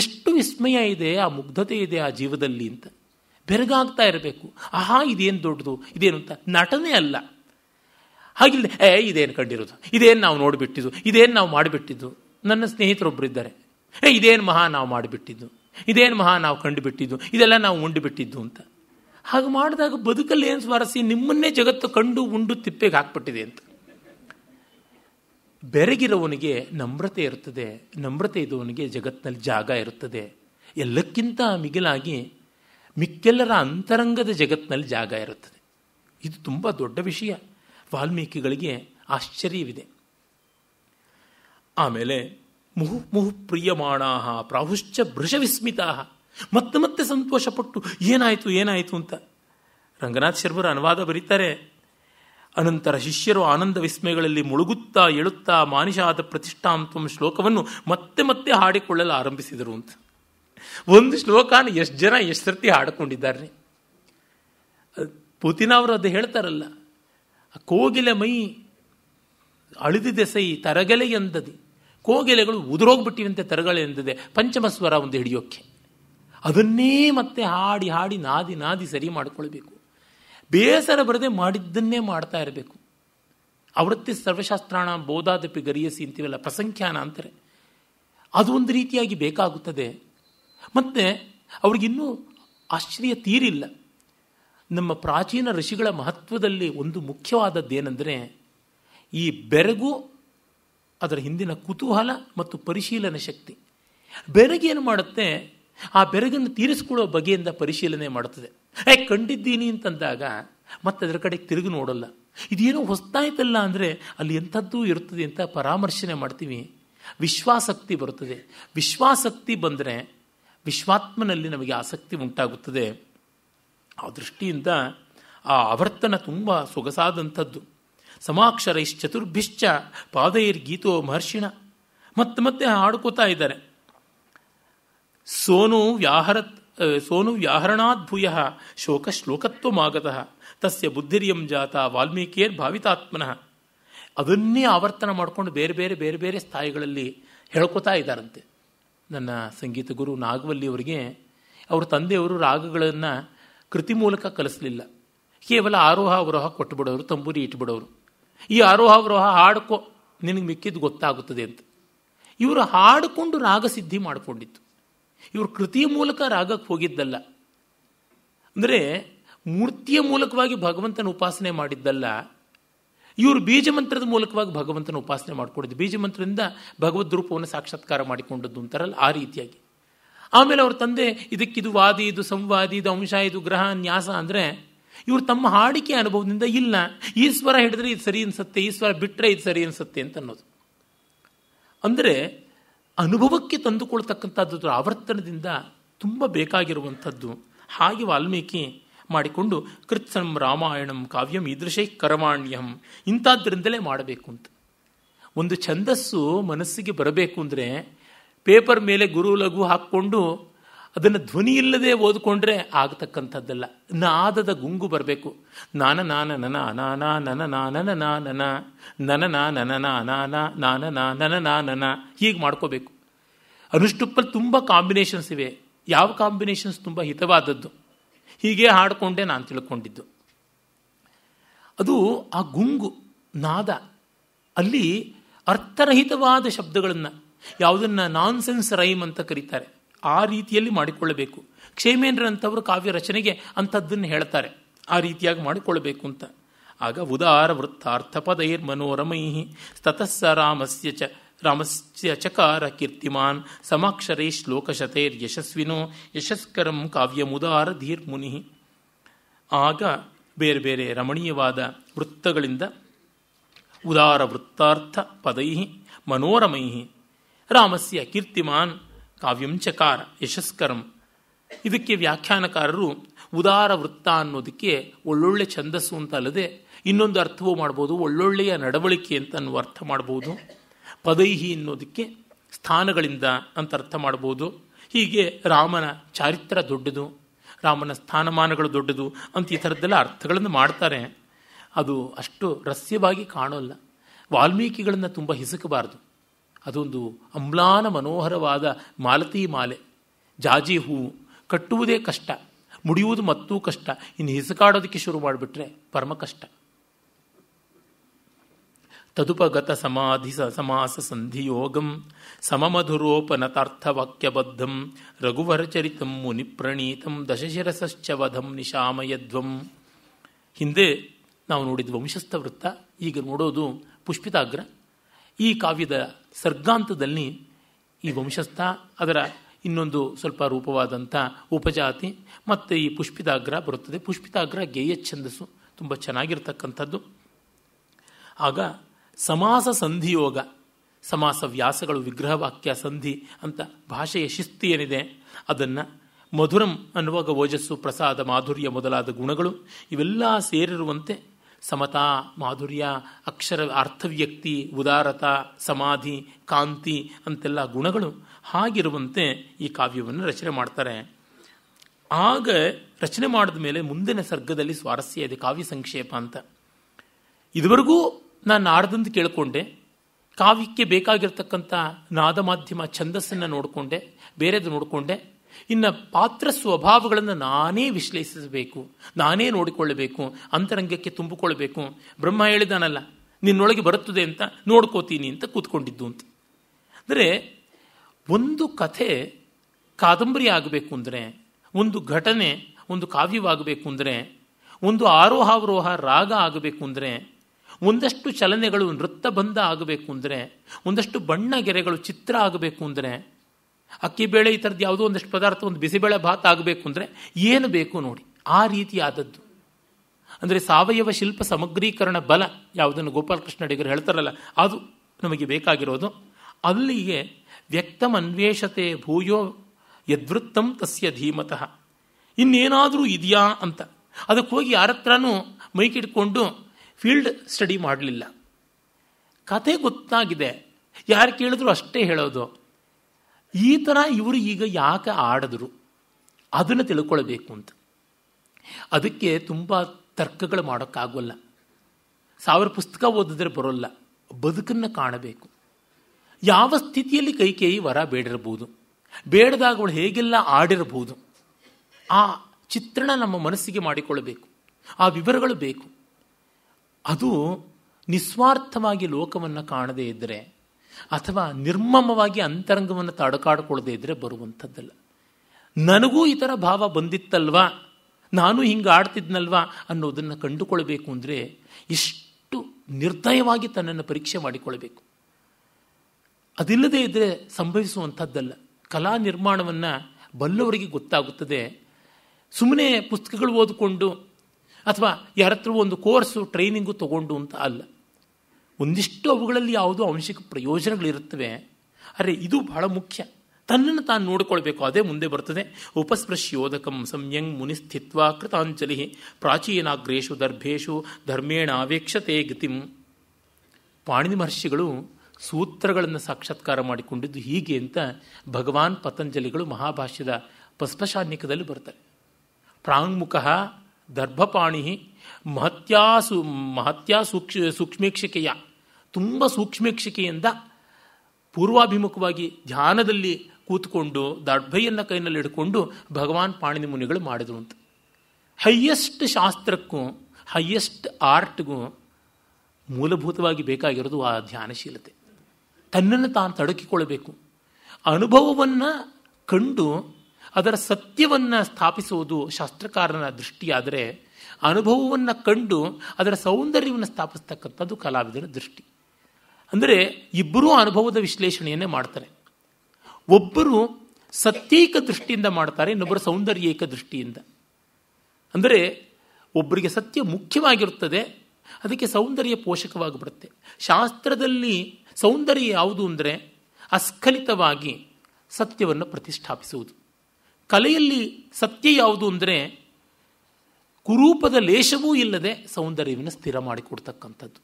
ಎಷ್ಟು ವಿಸ್ಮಯ ಇದೆ ಆ ಮುಗ್ಧತೆ ಇದೆ ಆ ಜೀವದಲ್ಲಿ ಅಂತ ಬೆರಗಾಗ್ತಾ ಇರಬೇಕು ಆಹಾ ಇದೇನು ದೊಡ್ಡದು ಇದೇನು ಅಂತ ನಟನೆ ಅಲ್ಲ ಹಾಗಿಲ್ಲ ಏ ಇದೇನು ಕಂಡಿರೋದು ಇದೇನು ನಾವು ನೋಡಿಬಿಟ್ಟಿದ್ದು ಇದೇನು ನಾವು ಮಾಡಿಬಿಟ್ಟಿದ್ದು ನನ್ನ ಸ್ನೇಹಿತರೊಬ್ಬರಿದ್ದಾರೆ ಏ ಇದೇನು ಮಹಾ ನಾವು ಮಾಡಿಬಿಟ್ಟಿದ್ದು ಇದೇನು ಮಹಾ ನಾವು ಕಂಡುಬಿಟ್ಟಿದ್ದು ಇದೆಲ್ಲ ನಾವು ಉಂಡುಬಿಟ್ಟಿದ್ದು ಅಂತ ಹಾಗೆ ಮಾಡಿದಾಗ ಬದುಕಲ್ಲಿ ಏನು ಸ್ವಾರಸ್ಯ ನಿಮ್ಮನ್ನೇ ಜಗತ್ತು ಕಂಡು ಉಂಡು ತಿಪ್ಪೆಗೆ ಹಾಕ್ಬಿಟ್ಟಿದೆ ಅಂತ ಬೆರಗಿರೋವನಿಗೆ ನಮ್ರತೆ ಇರುತ್ತದೆ ನಮ್ರತೆ ಇದ್ದವನಿಗೆ ಜಗತ್ತಿನಲ್ಲಿ ಜಾಗ ಇರುತ್ತದೆ ಎಲ್ಲಕ್ಕಿಂತ ಮಿಗಿಲಾಗಿ ಮಿಕ್ಕೆಲ್ಲರ ಅಂತರಂಗದ ಜಗತ್ತಿನಲ್ಲಿ ಜಾಗ ಇರುತ್ತದೆ ಇದು ತುಂಬ ದೊಡ್ಡ ವಿಷಯ ವಾಲ್ಮೀಕಿಗಳಿಗೆ ಆಶ್ಚರ್ಯವಿದೆ ಆಮೇಲೆ ಮುಹು ಮುಹು ಪ್ರಿಯಮಾಣಾ ಪ್ರಾಹುಶ್ಚ ಮತ್ತೆ ಮತ್ತೆ ಸಂತೋಷಪಟ್ಟು ಏನಾಯಿತು ಏನಾಯಿತು ಅಂತ ರಂಗನಾಥ್ ಶರ್ಮರ ಅನುವಾದ ಬರೀತಾರೆ ಅನಂತರ ಶಿಷ್ಯರು ಆನಂದ ವಿಸ್ಮಯಗಳಲ್ಲಿ ಮುಳುಗುತ್ತಾ ಎಳುತ್ತಾ ಮಾನಿಷಾದ ಪ್ರತಿಷ್ಠಾಂತ್ವಂ ಶ್ಲೋಕವನ್ನು ಮತ್ತೆ ಮತ್ತೆ ಹಾಡಿಕೊಳ್ಳಲು ಆರಂಭಿಸಿದರು ಅಂತ ಒಂದು ಶ್ಲೋಕಾನ ಎಷ್ಟು ಜನ ಎಷ್ಟು ಸರ್ತಿ ಹಾಡಿಕೊಂಡಿದ್ದಾರೆ ಪುತಿನ ಅವರು ಅದು ಹೇಳ್ತಾರಲ್ಲ ಕೋಗಿಲೆ ಮೈ ಈ ತರಗೆಲೆ ಎಂದದೆ ಕೋಗೆಲೆಗಳು ಉದುರೋಗ್ಬಿಟ್ಟಿವಂತೆ ತರಗಲೆ ಎಂದದೆ ಪಂಚಮಸ್ವರ ಒಂದು ಹಿಡಿಯೋಕ್ಕೆ ಅದನ್ನೇ ಮತ್ತೆ ಹಾಡಿ ಹಾಡಿ ನಾದಿ ನಾದಿ ಸರಿ ಮಾಡಿಕೊಳ್ಬೇಕು ಬೇಸರ ಬರದೆ ಮಾಡಿದ್ದನ್ನೇ ಮಾಡ್ತಾ ಇರಬೇಕು ಅವೃತ್ತಿ ಸರ್ವಶಾಸ್ತ್ರಾಣ ಬೋಧಾದಪಿ ಗರಿಯಸಿ ಅಂತೀವಲ್ಲ ಪ್ರಸಂಖ್ಯಾನ ಅಂತಾರೆ ಅದು ಒಂದು ರೀತಿಯಾಗಿ ಬೇಕಾಗುತ್ತದೆ ಮತ್ತು ಅವ್ರಿಗಿನ್ನೂ ಆಶ್ಚರ್ಯ ತೀರಿಲ್ಲ ನಮ್ಮ ಪ್ರಾಚೀನ ಋಷಿಗಳ ಮಹತ್ವದಲ್ಲಿ ಒಂದು ಮುಖ್ಯವಾದದ್ದೇನೆಂದರೆ ಈ ಬೆರಗು ಅದರ ಹಿಂದಿನ ಕುತೂಹಲ ಮತ್ತು ಪರಿಶೀಲನೆ ಶಕ್ತಿ ಬೆರಗೇನು ಮಾಡುತ್ತೆ ಆ ಬೆರಗನ್ನು ತೀರಿಸ್ಕೊಳ್ಳೋ ಬಗೆಯಿಂದ ಪರಿಶೀಲನೆ ಮಾಡುತ್ತದೆ ಏ ಕಂಡಿದ್ದೀನಿ ಅಂತಂದಾಗ ಮತ್ತೆ ಅದರ ಕಡೆಗೆ ತಿರುಗಿ ನೋಡಲ್ಲ ಇದೇನೋ ಹೊಸ್ತಾಯ್ತಲ್ಲ ಅಂದರೆ ಅಲ್ಲಿ ಎಂಥದ್ದು ಇರುತ್ತದೆ ಅಂತ ಪರಾಮರ್ಶನೆ ಮಾಡ್ತೀವಿ ವಿಶ್ವಾಸಕ್ತಿ ಬರುತ್ತದೆ ವಿಶ್ವಾಸಕ್ತಿ ಬಂದರೆ ವಿಶ್ವಾತ್ಮನಲ್ಲಿ ನಮಗೆ ಆಸಕ್ತಿ ಉಂಟಾಗುತ್ತದೆ ಆ ದೃಷ್ಟಿಯಿಂದ ಆ ಆವರ್ತನ ತುಂಬ ಸೊಗಸಾದಂಥದ್ದು ಚತುರ್ಭಿಶ್ಚ ಸಮಾಕ್ಷರೈಶ್ಚತುರ್ಭಿಶ್ಚ ಗೀತೋ ಮಹರ್ಷಿಣ ಮತ್ತೆ ಮತ್ತೆ ಹಾಡ್ಕೋತಾ ಇದ್ದಾರೆ ಸೋನು ವ್ಯಾಹರ ಸೋನು ಭೂಯ ಶೋಕ ಶ್ಲೋಕತ್ವಮಾಗತಃ ತಸ್ಯ ಬುದ್ಧಿರ್ಯಂ ಜಾತ ವಾಲ್ಮೀಕಿಯರ್ ಭಾವಿತಾತ್ಮನಃ ಅದನ್ನೇ ಆವರ್ತನ ಮಾಡಿಕೊಂಡು ಬೇರೆ ಬೇರೆ ಬೇರೆ ಬೇರೆ ಸ್ಥಾಯಿಗಳಲ್ಲಿ ಹೇಳ್ಕೊತಾ ಇದ್ದಾರಂತೆ ನನ್ನ ಸಂಗೀತ ಗುರು ಅವರಿಗೆ ಅವ್ರ ತಂದೆಯವರು ರಾಗಗಳನ್ನು ಕೃತಿ ಮೂಲಕ ಕಲಿಸಲಿಲ್ಲ ಕೇವಲ ಆರೋಹ ಅವರೋಹ ಕೊಟ್ಟುಬಿಡೋರು ತಂಬೂರಿ ಇಟ್ಬಿಡೋರು ಈ ಆರೋಹಾವರೋಹ ಹಾಡ್ಕೊ ನಿನಗೆ ಮಿಕ್ಕಿದ್ದು ಗೊತ್ತಾಗುತ್ತದೆ ಅಂತ ಇವರು ಹಾಡಿಕೊಂಡು ಸಿದ್ಧಿ ಮಾಡಿಕೊಂಡಿತ್ತು ಇವರು ಕೃತಿಯ ಮೂಲಕ ರಾಗಕ್ಕೆ ಹೋಗಿದ್ದಲ್ಲ ಅಂದರೆ ಮೂರ್ತಿಯ ಮೂಲಕವಾಗಿ ಭಗವಂತನ ಉಪಾಸನೆ ಮಾಡಿದ್ದಲ್ಲ ಇವರು ಬೀಜ ಮಂತ್ರದ ಮೂಲಕವಾಗಿ ಭಗವಂತನ ಉಪಾಸನೆ ಮಾಡಿಕೊಂಡಿದ್ದು ಬೀಜ ಮಂತ್ರದಿಂದ ಭಗವದ್ ರೂಪವನ್ನು ಸಾಕ್ಷಾತ್ಕಾರ ಮಾಡಿಕೊಂಡದ್ದು ಅಂತಾರಲ್ಲ ಆ ರೀತಿಯಾಗಿ ಆಮೇಲೆ ಅವ್ರ ತಂದೆ ಇದಕ್ಕಿದು ವಾದಿ ಇದು ಸಂವಾದಿ ಇದು ಅಂಶ ಇದು ಗ್ರಹ ನ್ಯಾಸ ಅಂದರೆ ಇವರು ತಮ್ಮ ಹಾಡಿಕೆ ಅನುಭವದಿಂದ ಇಲ್ಲ ಈಶ್ವರ ಹಿಡಿದ್ರೆ ಇದು ಸರಿ ಅನ್ಸುತ್ತೆ ಈಶ್ವರ ಬಿಟ್ಟರೆ ಇದು ಸರಿ ಅನ್ಸುತ್ತೆ ಅಂತ ಅನ್ನೋದು ಅಂದರೆ ಅನುಭವಕ್ಕೆ ತಂದುಕೊಳ್ತಕ್ಕಂಥದ್ದು ಆವರ್ತನದಿಂದ ತುಂಬ ಬೇಕಾಗಿರುವಂಥದ್ದು ಹಾಗೆ ವಾಲ್ಮೀಕಿ ಮಾಡಿಕೊಂಡು ಕೃತ್ಸಂ ರಾಮಾಯಣಂ ಕಾವ್ಯಂ ಇದೃಶೈ ಕರವಾಣ್ಯಂ ಇಂಥದ್ರಿಂದಲೇ ಮಾಡಬೇಕು ಅಂತ ಒಂದು ಛಂದಸ್ಸು ಮನಸ್ಸಿಗೆ ಬರಬೇಕು ಅಂದರೆ ಪೇಪರ್ ಮೇಲೆ ಗುರು ಲಘು ಹಾಕ್ಕೊಂಡು ಅದನ್ನು ಧ್ವನಿ ಇಲ್ಲದೆ ಓದಿಕೊಂಡ್ರೆ ಆಗತಕ್ಕಂಥದ್ದಲ್ಲ ನಾದದ ಗುಂಗು ಬರಬೇಕು ನಾನ ನಾನ ನನ ನಾನ ನನ ನಾನ ನಾನನ ನನ ನನ ನಾನ ನಾನ ನನ ನಾನನ ಹೀಗೆ ಮಾಡ್ಕೋಬೇಕು ಅನುಷ್ಟುಪ್ಪಲ್ಲಿ ತುಂಬ ಕಾಂಬಿನೇಷನ್ಸ್ ಇವೆ ಯಾವ ಕಾಂಬಿನೇಷನ್ಸ್ ತುಂಬ ಹಿತವಾದದ್ದು ಹೀಗೆ ಹಾಡಿಕೊಂಡೆ ನಾನು ತಿಳ್ಕೊಂಡಿದ್ದು ಅದು ಆ ಗುಂಗು ನಾದ ಅಲ್ಲಿ ಅರ್ಥರಹಿತವಾದ ಶಬ್ದಗಳನ್ನು ಯಾವುದನ್ನು ನಾನ್ಸೆನ್ಸ್ ರೈಮ್ ಅಂತ ಕರೀತಾರೆ ಆ ರೀತಿಯಲ್ಲಿ ಮಾಡಿಕೊಳ್ಳಬೇಕು ಕ್ಷೇಮೇಂದ್ರ ಅಂತವರು ಕಾವ್ಯ ರಚನೆಗೆ ಅಂಥದ್ದನ್ನು ಹೇಳ್ತಾರೆ ಆ ರೀತಿಯಾಗಿ ಮಾಡಿಕೊಳ್ಳಬೇಕು ಅಂತ ಆಗ ಉದಾರ ವೃತ್ತಾರ್ಥ ಪದೈರ್ ಮನೋರಮೈ ತತಸ್ಸ ರಾಮಸ್ಯ ಚ ರಾಮಸ್ಯ ಚಕಾರ ಕೀರ್ತಿಮಾನ್ ಸಮಾಕ್ಷರೇ ಶ್ಲೋಕಶತೈರ್ ಯಶಸ್ವಿನೋ ಯಶಸ್ಕರಂ ಮುದಾರ ಧೀರ್ ಮುನಿ ಆಗ ಬೇರೆ ಬೇರೆ ರಮಣೀಯವಾದ ವೃತ್ತಗಳಿಂದ ಉದಾರ ವೃತ್ತಾರ್ಥ ಪದೈ ಮನೋರಮೈ ರಾಮಸ್ಯ ಕೀರ್ತಿಮಾನ್ ಕಾವ್ಯಂ ಚಕಾರ ಯಶಸ್ಕರಂ ಇದಕ್ಕೆ ವ್ಯಾಖ್ಯಾನಕಾರರು ಉದಾರ ವೃತ್ತ ಅನ್ನೋದಕ್ಕೆ ಒಳ್ಳೊಳ್ಳೆ ಛಂದಸ್ಸು ಅಂತ ಅಲ್ಲದೆ ಇನ್ನೊಂದು ಅರ್ಥವೂ ಮಾಡ್ಬೋದು ಒಳ್ಳೊಳ್ಳೆಯ ನಡವಳಿಕೆ ಅಂತ ಅರ್ಥ ಮಾಡ್ಬೋದು ಪದೈಹಿ ಅನ್ನೋದಕ್ಕೆ ಸ್ಥಾನಗಳಿಂದ ಅಂತ ಅರ್ಥ ಮಾಡ್ಬೋದು ಹೀಗೆ ರಾಮನ ಚಾರಿತ್ರ ದೊಡ್ಡದು ರಾಮನ ಸ್ಥಾನಮಾನಗಳು ದೊಡ್ಡದು ಅಂತ ಈ ಥರದ್ದೆಲ್ಲ ಅರ್ಥಗಳನ್ನು ಮಾಡ್ತಾರೆ ಅದು ಅಷ್ಟು ರಹಸ್ಯವಾಗಿ ಕಾಣೋಲ್ಲ ವಾಲ್ಮೀಕಿಗಳನ್ನು ತುಂಬ ಹಿಸುಕಬಾರದು ಅದೊಂದು ಅಮ್ಲಾನ ಮನೋಹರವಾದ ಮಾಲತಿ ಮಾಲೆ ಜಾಜಿ ಹೂವು ಕಟ್ಟುವುದೇ ಕಷ್ಟ ಮುಡಿಯುವುದು ಮತ್ತೂ ಕಷ್ಟ ಇನ್ನು ಹಿಸುಕಾಡೋದಕ್ಕೆ ಶುರು ಮಾಡಿಬಿಟ್ರೆ ಪರಮ ಕಷ್ಟ ತದುಪಗತ ಸಮಾಧಿ ಸಮಾಸ ಸಂಧಿಯೋಗಂ ಸಮಮಧುರೋಪನತಾರ್ಥವಾಕ್ಯಬದ್ಧಂ ರಘುವರಚರಿತಂ ಮುನಿಪ್ರಣೀತಂ ದಶಶಿರಸಶ್ಚವಧಂ ನಿಶಾಮಯಧ್ವಂ ಹಿಂದೆ ನಾವು ನೋಡಿದ ವಂಶಸ್ಥ ವೃತ್ತ ಈಗ ನೋಡೋದು ಪುಷ್ಪಿತಾಗ್ರ ಈ ಕಾವ್ಯದ ಸರ್ಗಾಂತದಲ್ಲಿ ಈ ವಂಶಸ್ಥ ಅದರ ಇನ್ನೊಂದು ಸ್ವಲ್ಪ ರೂಪವಾದಂಥ ಉಪಜಾತಿ ಮತ್ತು ಈ ಪುಷ್ಪಿತಾಗ್ರ ಬರುತ್ತದೆ ಪುಷ್ಪಿತಾಗ್ರ ಗೇಯ ಛಂದಸ್ಸು ತುಂಬ ಚೆನ್ನಾಗಿರ್ತಕ್ಕಂಥದ್ದು ಆಗ ಸಮಾಸ ಸಂಧಿಯೋಗ ಸಮಾಸ ವ್ಯಾಸಗಳು ವಿಗ್ರಹವಾಕ್ಯ ಸಂಧಿ ಅಂತ ಭಾಷೆಯ ಶಿಸ್ತಿ ಏನಿದೆ ಅದನ್ನು ಮಧುರಂ ಅನ್ನುವಾಗ ಓಜಸ್ಸು ಪ್ರಸಾದ ಮಾಧುರ್ಯ ಮೊದಲಾದ ಗುಣಗಳು ಇವೆಲ್ಲ ಸೇರಿರುವಂತೆ ಸಮತಾ ಮಾಧುರ್ಯ ಅಕ್ಷರ ಅರ್ಥವ್ಯಕ್ತಿ ಉದಾರತ ಸಮಾಧಿ ಕಾಂತಿ ಅಂತೆಲ್ಲ ಗುಣಗಳು ಹಾಗಿರುವಂತೆ ಈ ಕಾವ್ಯವನ್ನು ರಚನೆ ಮಾಡ್ತಾರೆ ಆಗ ರಚನೆ ಮಾಡಿದ ಮೇಲೆ ಮುಂದಿನ ಸರ್ಗದಲ್ಲಿ ಸ್ವಾರಸ್ಯ ಇದೆ ಕಾವ್ಯ ಸಂಕ್ಷೇಪ ಅಂತ ಇದುವರೆಗೂ ನಾನು ನಾಡ್ದಂದು ಕೇಳಿಕೊಂಡೆ ಕಾವ್ಯಕ್ಕೆ ಬೇಕಾಗಿರ್ತಕ್ಕಂಥ ನಾದ ಮಾಧ್ಯಮ ಛಂದಸ್ಸನ್ನು ನೋಡಿಕೊಂಡೆ ಬೇರೆದು ನೋಡಿಕೊಂಡೆ ಇನ್ನು ಪಾತ್ರ ಸ್ವಭಾವಗಳನ್ನು ನಾನೇ ವಿಶ್ಲೇಷಿಸಬೇಕು ನಾನೇ ನೋಡಿಕೊಳ್ಳಬೇಕು ಅಂತರಂಗಕ್ಕೆ ತುಂಬಿಕೊಳ್ಬೇಕು ಬ್ರಹ್ಮ ಹೇಳಿದಾನಲ್ಲ ನಿನ್ನೊಳಗೆ ಬರುತ್ತದೆ ಅಂತ ನೋಡ್ಕೋತೀನಿ ಅಂತ ಕೂತ್ಕೊಂಡಿದ್ದು ಅಂತ ಅಂದರೆ ಒಂದು ಕಥೆ ಕಾದಂಬರಿ ಆಗಬೇಕು ಅಂದರೆ ಒಂದು ಘಟನೆ ಒಂದು ಕಾವ್ಯವಾಗಬೇಕು ಅಂದರೆ ಒಂದು ಆರೋಹಾವರೋಹ ರಾಗ ಆಗಬೇಕು ಅಂದರೆ ಒಂದಷ್ಟು ಚಲನೆಗಳು ನೃತ್ಯ ಬಂಧ ಆಗಬೇಕು ಅಂದರೆ ಒಂದಷ್ಟು ಬಣ್ಣ ಗೆರೆಗಳು ಚಿತ್ರ ಆಗಬೇಕು ಅಂದರೆ ಅಕ್ಕಿ ಬೇಳೆ ಈ ಥರದ್ದು ಯಾವುದೋ ಒಂದಷ್ಟು ಪದಾರ್ಥ ಒಂದು ಬಿಸಿಬೇಳೆ ಭಾತ್ ಆಗಬೇಕು ಅಂದರೆ ಏನು ಬೇಕು ನೋಡಿ ಆ ರೀತಿ ಆದದ್ದು ಅಂದರೆ ಸಾವಯವ ಶಿಲ್ಪ ಸಮಗ್ರೀಕರಣ ಬಲ ಯಾವುದನ್ನು ಗೋಪಾಲಕೃಷ್ಣ ಅಡಿಗರು ಹೇಳ್ತಾರಲ್ಲ ಅದು ನಮಗೆ ಬೇಕಾಗಿರೋದು ಅಲ್ಲಿಗೆ ವ್ಯಕ್ತಮನ್ವೇಷತೆ ಭೂಯೋ ಯದ್ವೃತ್ತಂ ತಸ್ಯ ಧೀಮತಃ ಇನ್ನೇನಾದರೂ ಇದೆಯಾ ಅಂತ ಅದಕ್ಕೆ ಹೋಗಿ ಯಾರ ಹತ್ರನೂ ಮೈಕಿಟ್ಕೊಂಡು ಫೀಲ್ಡ್ ಸ್ಟಡಿ ಮಾಡಲಿಲ್ಲ ಕತೆ ಗೊತ್ತಾಗಿದೆ ಯಾರು ಕೇಳಿದ್ರು ಅಷ್ಟೇ ಹೇಳೋದು ಈ ಥರ ಇವರು ಈಗ ಯಾಕೆ ಆಡಿದ್ರು ಅದನ್ನು ತಿಳ್ಕೊಳ್ಬೇಕು ಅಂತ ಅದಕ್ಕೆ ತುಂಬ ತರ್ಕಗಳು ಮಾಡೋಕ್ಕಾಗಲ್ಲ ಸಾವಿರ ಪುಸ್ತಕ ಓದಿದ್ರೆ ಬರೋಲ್ಲ ಬದುಕನ್ನು ಕಾಣಬೇಕು ಯಾವ ಸ್ಥಿತಿಯಲ್ಲಿ ಕೈಕೇಯಿ ವರ ಬೇಡಿರಬಹುದು ಬೇಡದಾಗ ಅವಳು ಹೇಗೆಲ್ಲ ಆಡಿರಬಹುದು ಆ ಚಿತ್ರಣ ನಮ್ಮ ಮನಸ್ಸಿಗೆ ಮಾಡಿಕೊಳ್ಳಬೇಕು ಆ ವಿವರಗಳು ಬೇಕು ಅದು ನಿಸ್ವಾರ್ಥವಾಗಿ ಲೋಕವನ್ನು ಕಾಣದೇ ಇದ್ದರೆ ಅಥವಾ ನಿರ್ಮಮವಾಗಿ ಅಂತರಂಗವನ್ನು ತಡಕಾಡಿಕೊಳ್ಳದೇ ಇದ್ದರೆ ಬರುವಂಥದ್ದಲ್ಲ ನನಗೂ ಈ ಥರ ಭಾವ ಬಂದಿತ್ತಲ್ವಾ ನಾನು ಹಿಂಗೆ ಆಡ್ತಿದ್ನಲ್ವಾ ಅನ್ನೋದನ್ನು ಕಂಡುಕೊಳ್ಬೇಕು ಅಂದರೆ ಎಷ್ಟು ನಿರ್ದಯವಾಗಿ ತನ್ನನ್ನು ಪರೀಕ್ಷೆ ಮಾಡಿಕೊಳ್ಬೇಕು ಅದಿಲ್ಲದೇ ಇದ್ದರೆ ಸಂಭವಿಸುವಂಥದ್ದಲ್ಲ ಕಲಾ ನಿರ್ಮಾಣವನ್ನು ಬಲ್ಲವರಿಗೆ ಗೊತ್ತಾಗುತ್ತದೆ ಸುಮ್ಮನೆ ಪುಸ್ತಕಗಳು ಓದಿಕೊಂಡು ಅಥವಾ ಯಾರತ್ರ ಒಂದು ಕೋರ್ಸು ಟ್ರೈನಿಂಗು ತಗೊಂಡು ಅಂತ ಅಲ್ಲ ಒಂದಿಷ್ಟು ಅವುಗಳಲ್ಲಿ ಯಾವುದೋ ಅಂಶಿಕ ಪ್ರಯೋಜನಗಳಿರುತ್ತವೆ ಅರೆ ಇದು ಬಹಳ ಮುಖ್ಯ ತನ್ನನ್ನು ತಾನು ನೋಡಿಕೊಳ್ಬೇಕು ಅದೇ ಮುಂದೆ ಬರ್ತದೆ ಉಪಸ್ಪೃಶ್ಯೋದಕಂ ಮುನಿ ಮುನಿಸ್ಥಿತ್ವ ಕೃತಾಂಜಲಿ ಪ್ರಾಚೀನಾಗ್ರೇಶು ದರ್ಭೇಶು ಧರ್ಮೇಣ ಅವೇಕ್ಷತೆ ಗತಿಂ ಪಾಣಿನಿ ಮಹರ್ಷಿಗಳು ಸೂತ್ರಗಳನ್ನು ಸಾಕ್ಷಾತ್ಕಾರ ಮಾಡಿಕೊಂಡಿದ್ದು ಹೀಗೆ ಅಂತ ಭಗವಾನ್ ಪತಂಜಲಿಗಳು ಮಹಾಭಾಷ್ಯದ ಪಸ್ಪಶಾನ್ಯಕದಲ್ಲಿ ಬರ್ತಾರೆ ಪ್ರಾಂಗ್ಮುಖ ದರ್ಭಪಾಣಿ ಮಹತ್ಯಾ ಸು ಮಹತ್ಯಾ ಸೂಕ್ಷ ಸೂಕ್ಷ್ಮೇಕ್ಷಿಕೆಯ ತುಂಬ ಸೂಕ್ಷ್ಮೇಕ್ಷಿಕೆಯಿಂದ ಪೂರ್ವಾಭಿಮುಖವಾಗಿ ಧ್ಯಾನದಲ್ಲಿ ಕೂತ್ಕೊಂಡು ದಡ್ಭೈಯನ್ನು ಕೈನಲ್ಲಿ ಹಿಡ್ಕೊಂಡು ಭಗವಾನ್ ಪಾಣಿನಿ ಮುನಿಗಳು ಮಾಡಿದರು ಅಂತ ಹೈಯೆಸ್ಟ್ ಶಾಸ್ತ್ರಕ್ಕೂ ಹೈಯೆಸ್ಟ್ ಆರ್ಟ್ಗೂ ಮೂಲಭೂತವಾಗಿ ಬೇಕಾಗಿರೋದು ಆ ಧ್ಯಾನಶೀಲತೆ ತನ್ನನ್ನು ತಾನು ತಡಕಿಕೊಳ್ಳಬೇಕು ಅನುಭವವನ್ನು ಕಂಡು ಅದರ ಸತ್ಯವನ್ನು ಸ್ಥಾಪಿಸುವುದು ಶಾಸ್ತ್ರಕಾರನ ದೃಷ್ಟಿಯಾದರೆ ಅನುಭವವನ್ನು ಕಂಡು ಅದರ ಸೌಂದರ್ಯವನ್ನು ಸ್ಥಾಪಿಸ್ತಕ್ಕಂಥದ್ದು ಕಲಾವಿದರ ದೃಷ್ಟಿ ಅಂದರೆ ಇಬ್ಬರೂ ಅನುಭವದ ವಿಶ್ಲೇಷಣೆಯನ್ನೇ ಮಾಡ್ತಾರೆ ಒಬ್ಬರು ಸತ್ಯೈಕ ದೃಷ್ಟಿಯಿಂದ ಮಾಡ್ತಾರೆ ಇನ್ನೊಬ್ಬರು ಸೌಂದರ್ಯೈಕ ದೃಷ್ಟಿಯಿಂದ ಅಂದರೆ ಒಬ್ಬರಿಗೆ ಸತ್ಯ ಮುಖ್ಯವಾಗಿರುತ್ತದೆ ಅದಕ್ಕೆ ಸೌಂದರ್ಯ ಪೋಷಕವಾಗಿಬಿಡುತ್ತೆ ಶಾಸ್ತ್ರದಲ್ಲಿ ಸೌಂದರ್ಯ ಯಾವುದು ಅಂದರೆ ಅಸ್ಖಲಿತವಾಗಿ ಸತ್ಯವನ್ನು ಪ್ರತಿಷ್ಠಾಪಿಸುವುದು ಕಲೆಯಲ್ಲಿ ಸತ್ಯ ಯಾವುದು ಅಂದರೆ ಕುರೂಪದ ಲೇಷವೂ ಇಲ್ಲದೆ ಸೌಂದರ್ಯವನ್ನು ಸ್ಥಿರ ಮಾಡಿಕೊಡ್ತಕ್ಕಂಥದ್ದು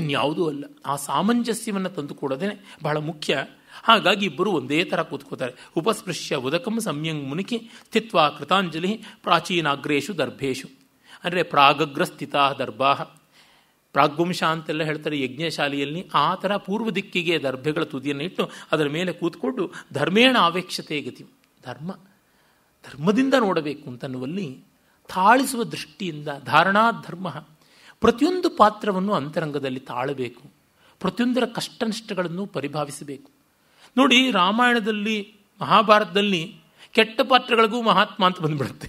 ಇನ್ಯಾವುದೂ ಅಲ್ಲ ಆ ಸಾಮಂಜಸ್ಯವನ್ನು ತಂದುಕೊಡೋದೇ ಬಹಳ ಮುಖ್ಯ ಹಾಗಾಗಿ ಇಬ್ಬರು ಒಂದೇ ಥರ ಕೂತ್ಕೋತಾರೆ ಉಪಸ್ಪೃಶ್ಯ ಉದಕಂ ಸಮ್ಯಂಗ್ ಮುನಿಕಿ ಸ್ಥಿತ್ವಾ ಕೃತಾಂಜಲಿ ಪ್ರಾಚೀನಾಗ್ರೇಶು ದರ್ಭೇಶು ಅಂದರೆ ಪ್ರಾಗಗ್ರಸ್ಥಿತಾ ದರ್ಭಾ ಪ್ರಾಗ್ವಂಶ ಅಂತೆಲ್ಲ ಹೇಳ್ತಾರೆ ಯಜ್ಞಶಾಲೆಯಲ್ಲಿ ಆ ಥರ ಪೂರ್ವ ದಿಕ್ಕಿಗೆ ದರ್ಭೆಗಳ ತುದಿಯನ್ನು ಇಟ್ಟು ಅದರ ಮೇಲೆ ಕೂತ್ಕೊಂಡು ಧರ್ಮೇಣ ಆವೇಕ್ಷತೆ ಗತಿ ಧರ್ಮ ಧರ್ಮದಿಂದ ನೋಡಬೇಕು ಅಂತನ್ನುವಲ್ಲಿ ತಾಳಿಸುವ ದೃಷ್ಟಿಯಿಂದ ಧಾರಣಾ ಧರ್ಮ ಪ್ರತಿಯೊಂದು ಪಾತ್ರವನ್ನು ಅಂತರಂಗದಲ್ಲಿ ತಾಳಬೇಕು ಪ್ರತಿಯೊಂದರ ಕಷ್ಟನಷ್ಟಗಳನ್ನು ಪರಿಭಾವಿಸಬೇಕು ನೋಡಿ ರಾಮಾಯಣದಲ್ಲಿ ಮಹಾಭಾರತದಲ್ಲಿ ಕೆಟ್ಟ ಪಾತ್ರಗಳಿಗೂ ಮಹಾತ್ಮ ಅಂತ ಬಂದ್ಬಿಡುತ್ತೆ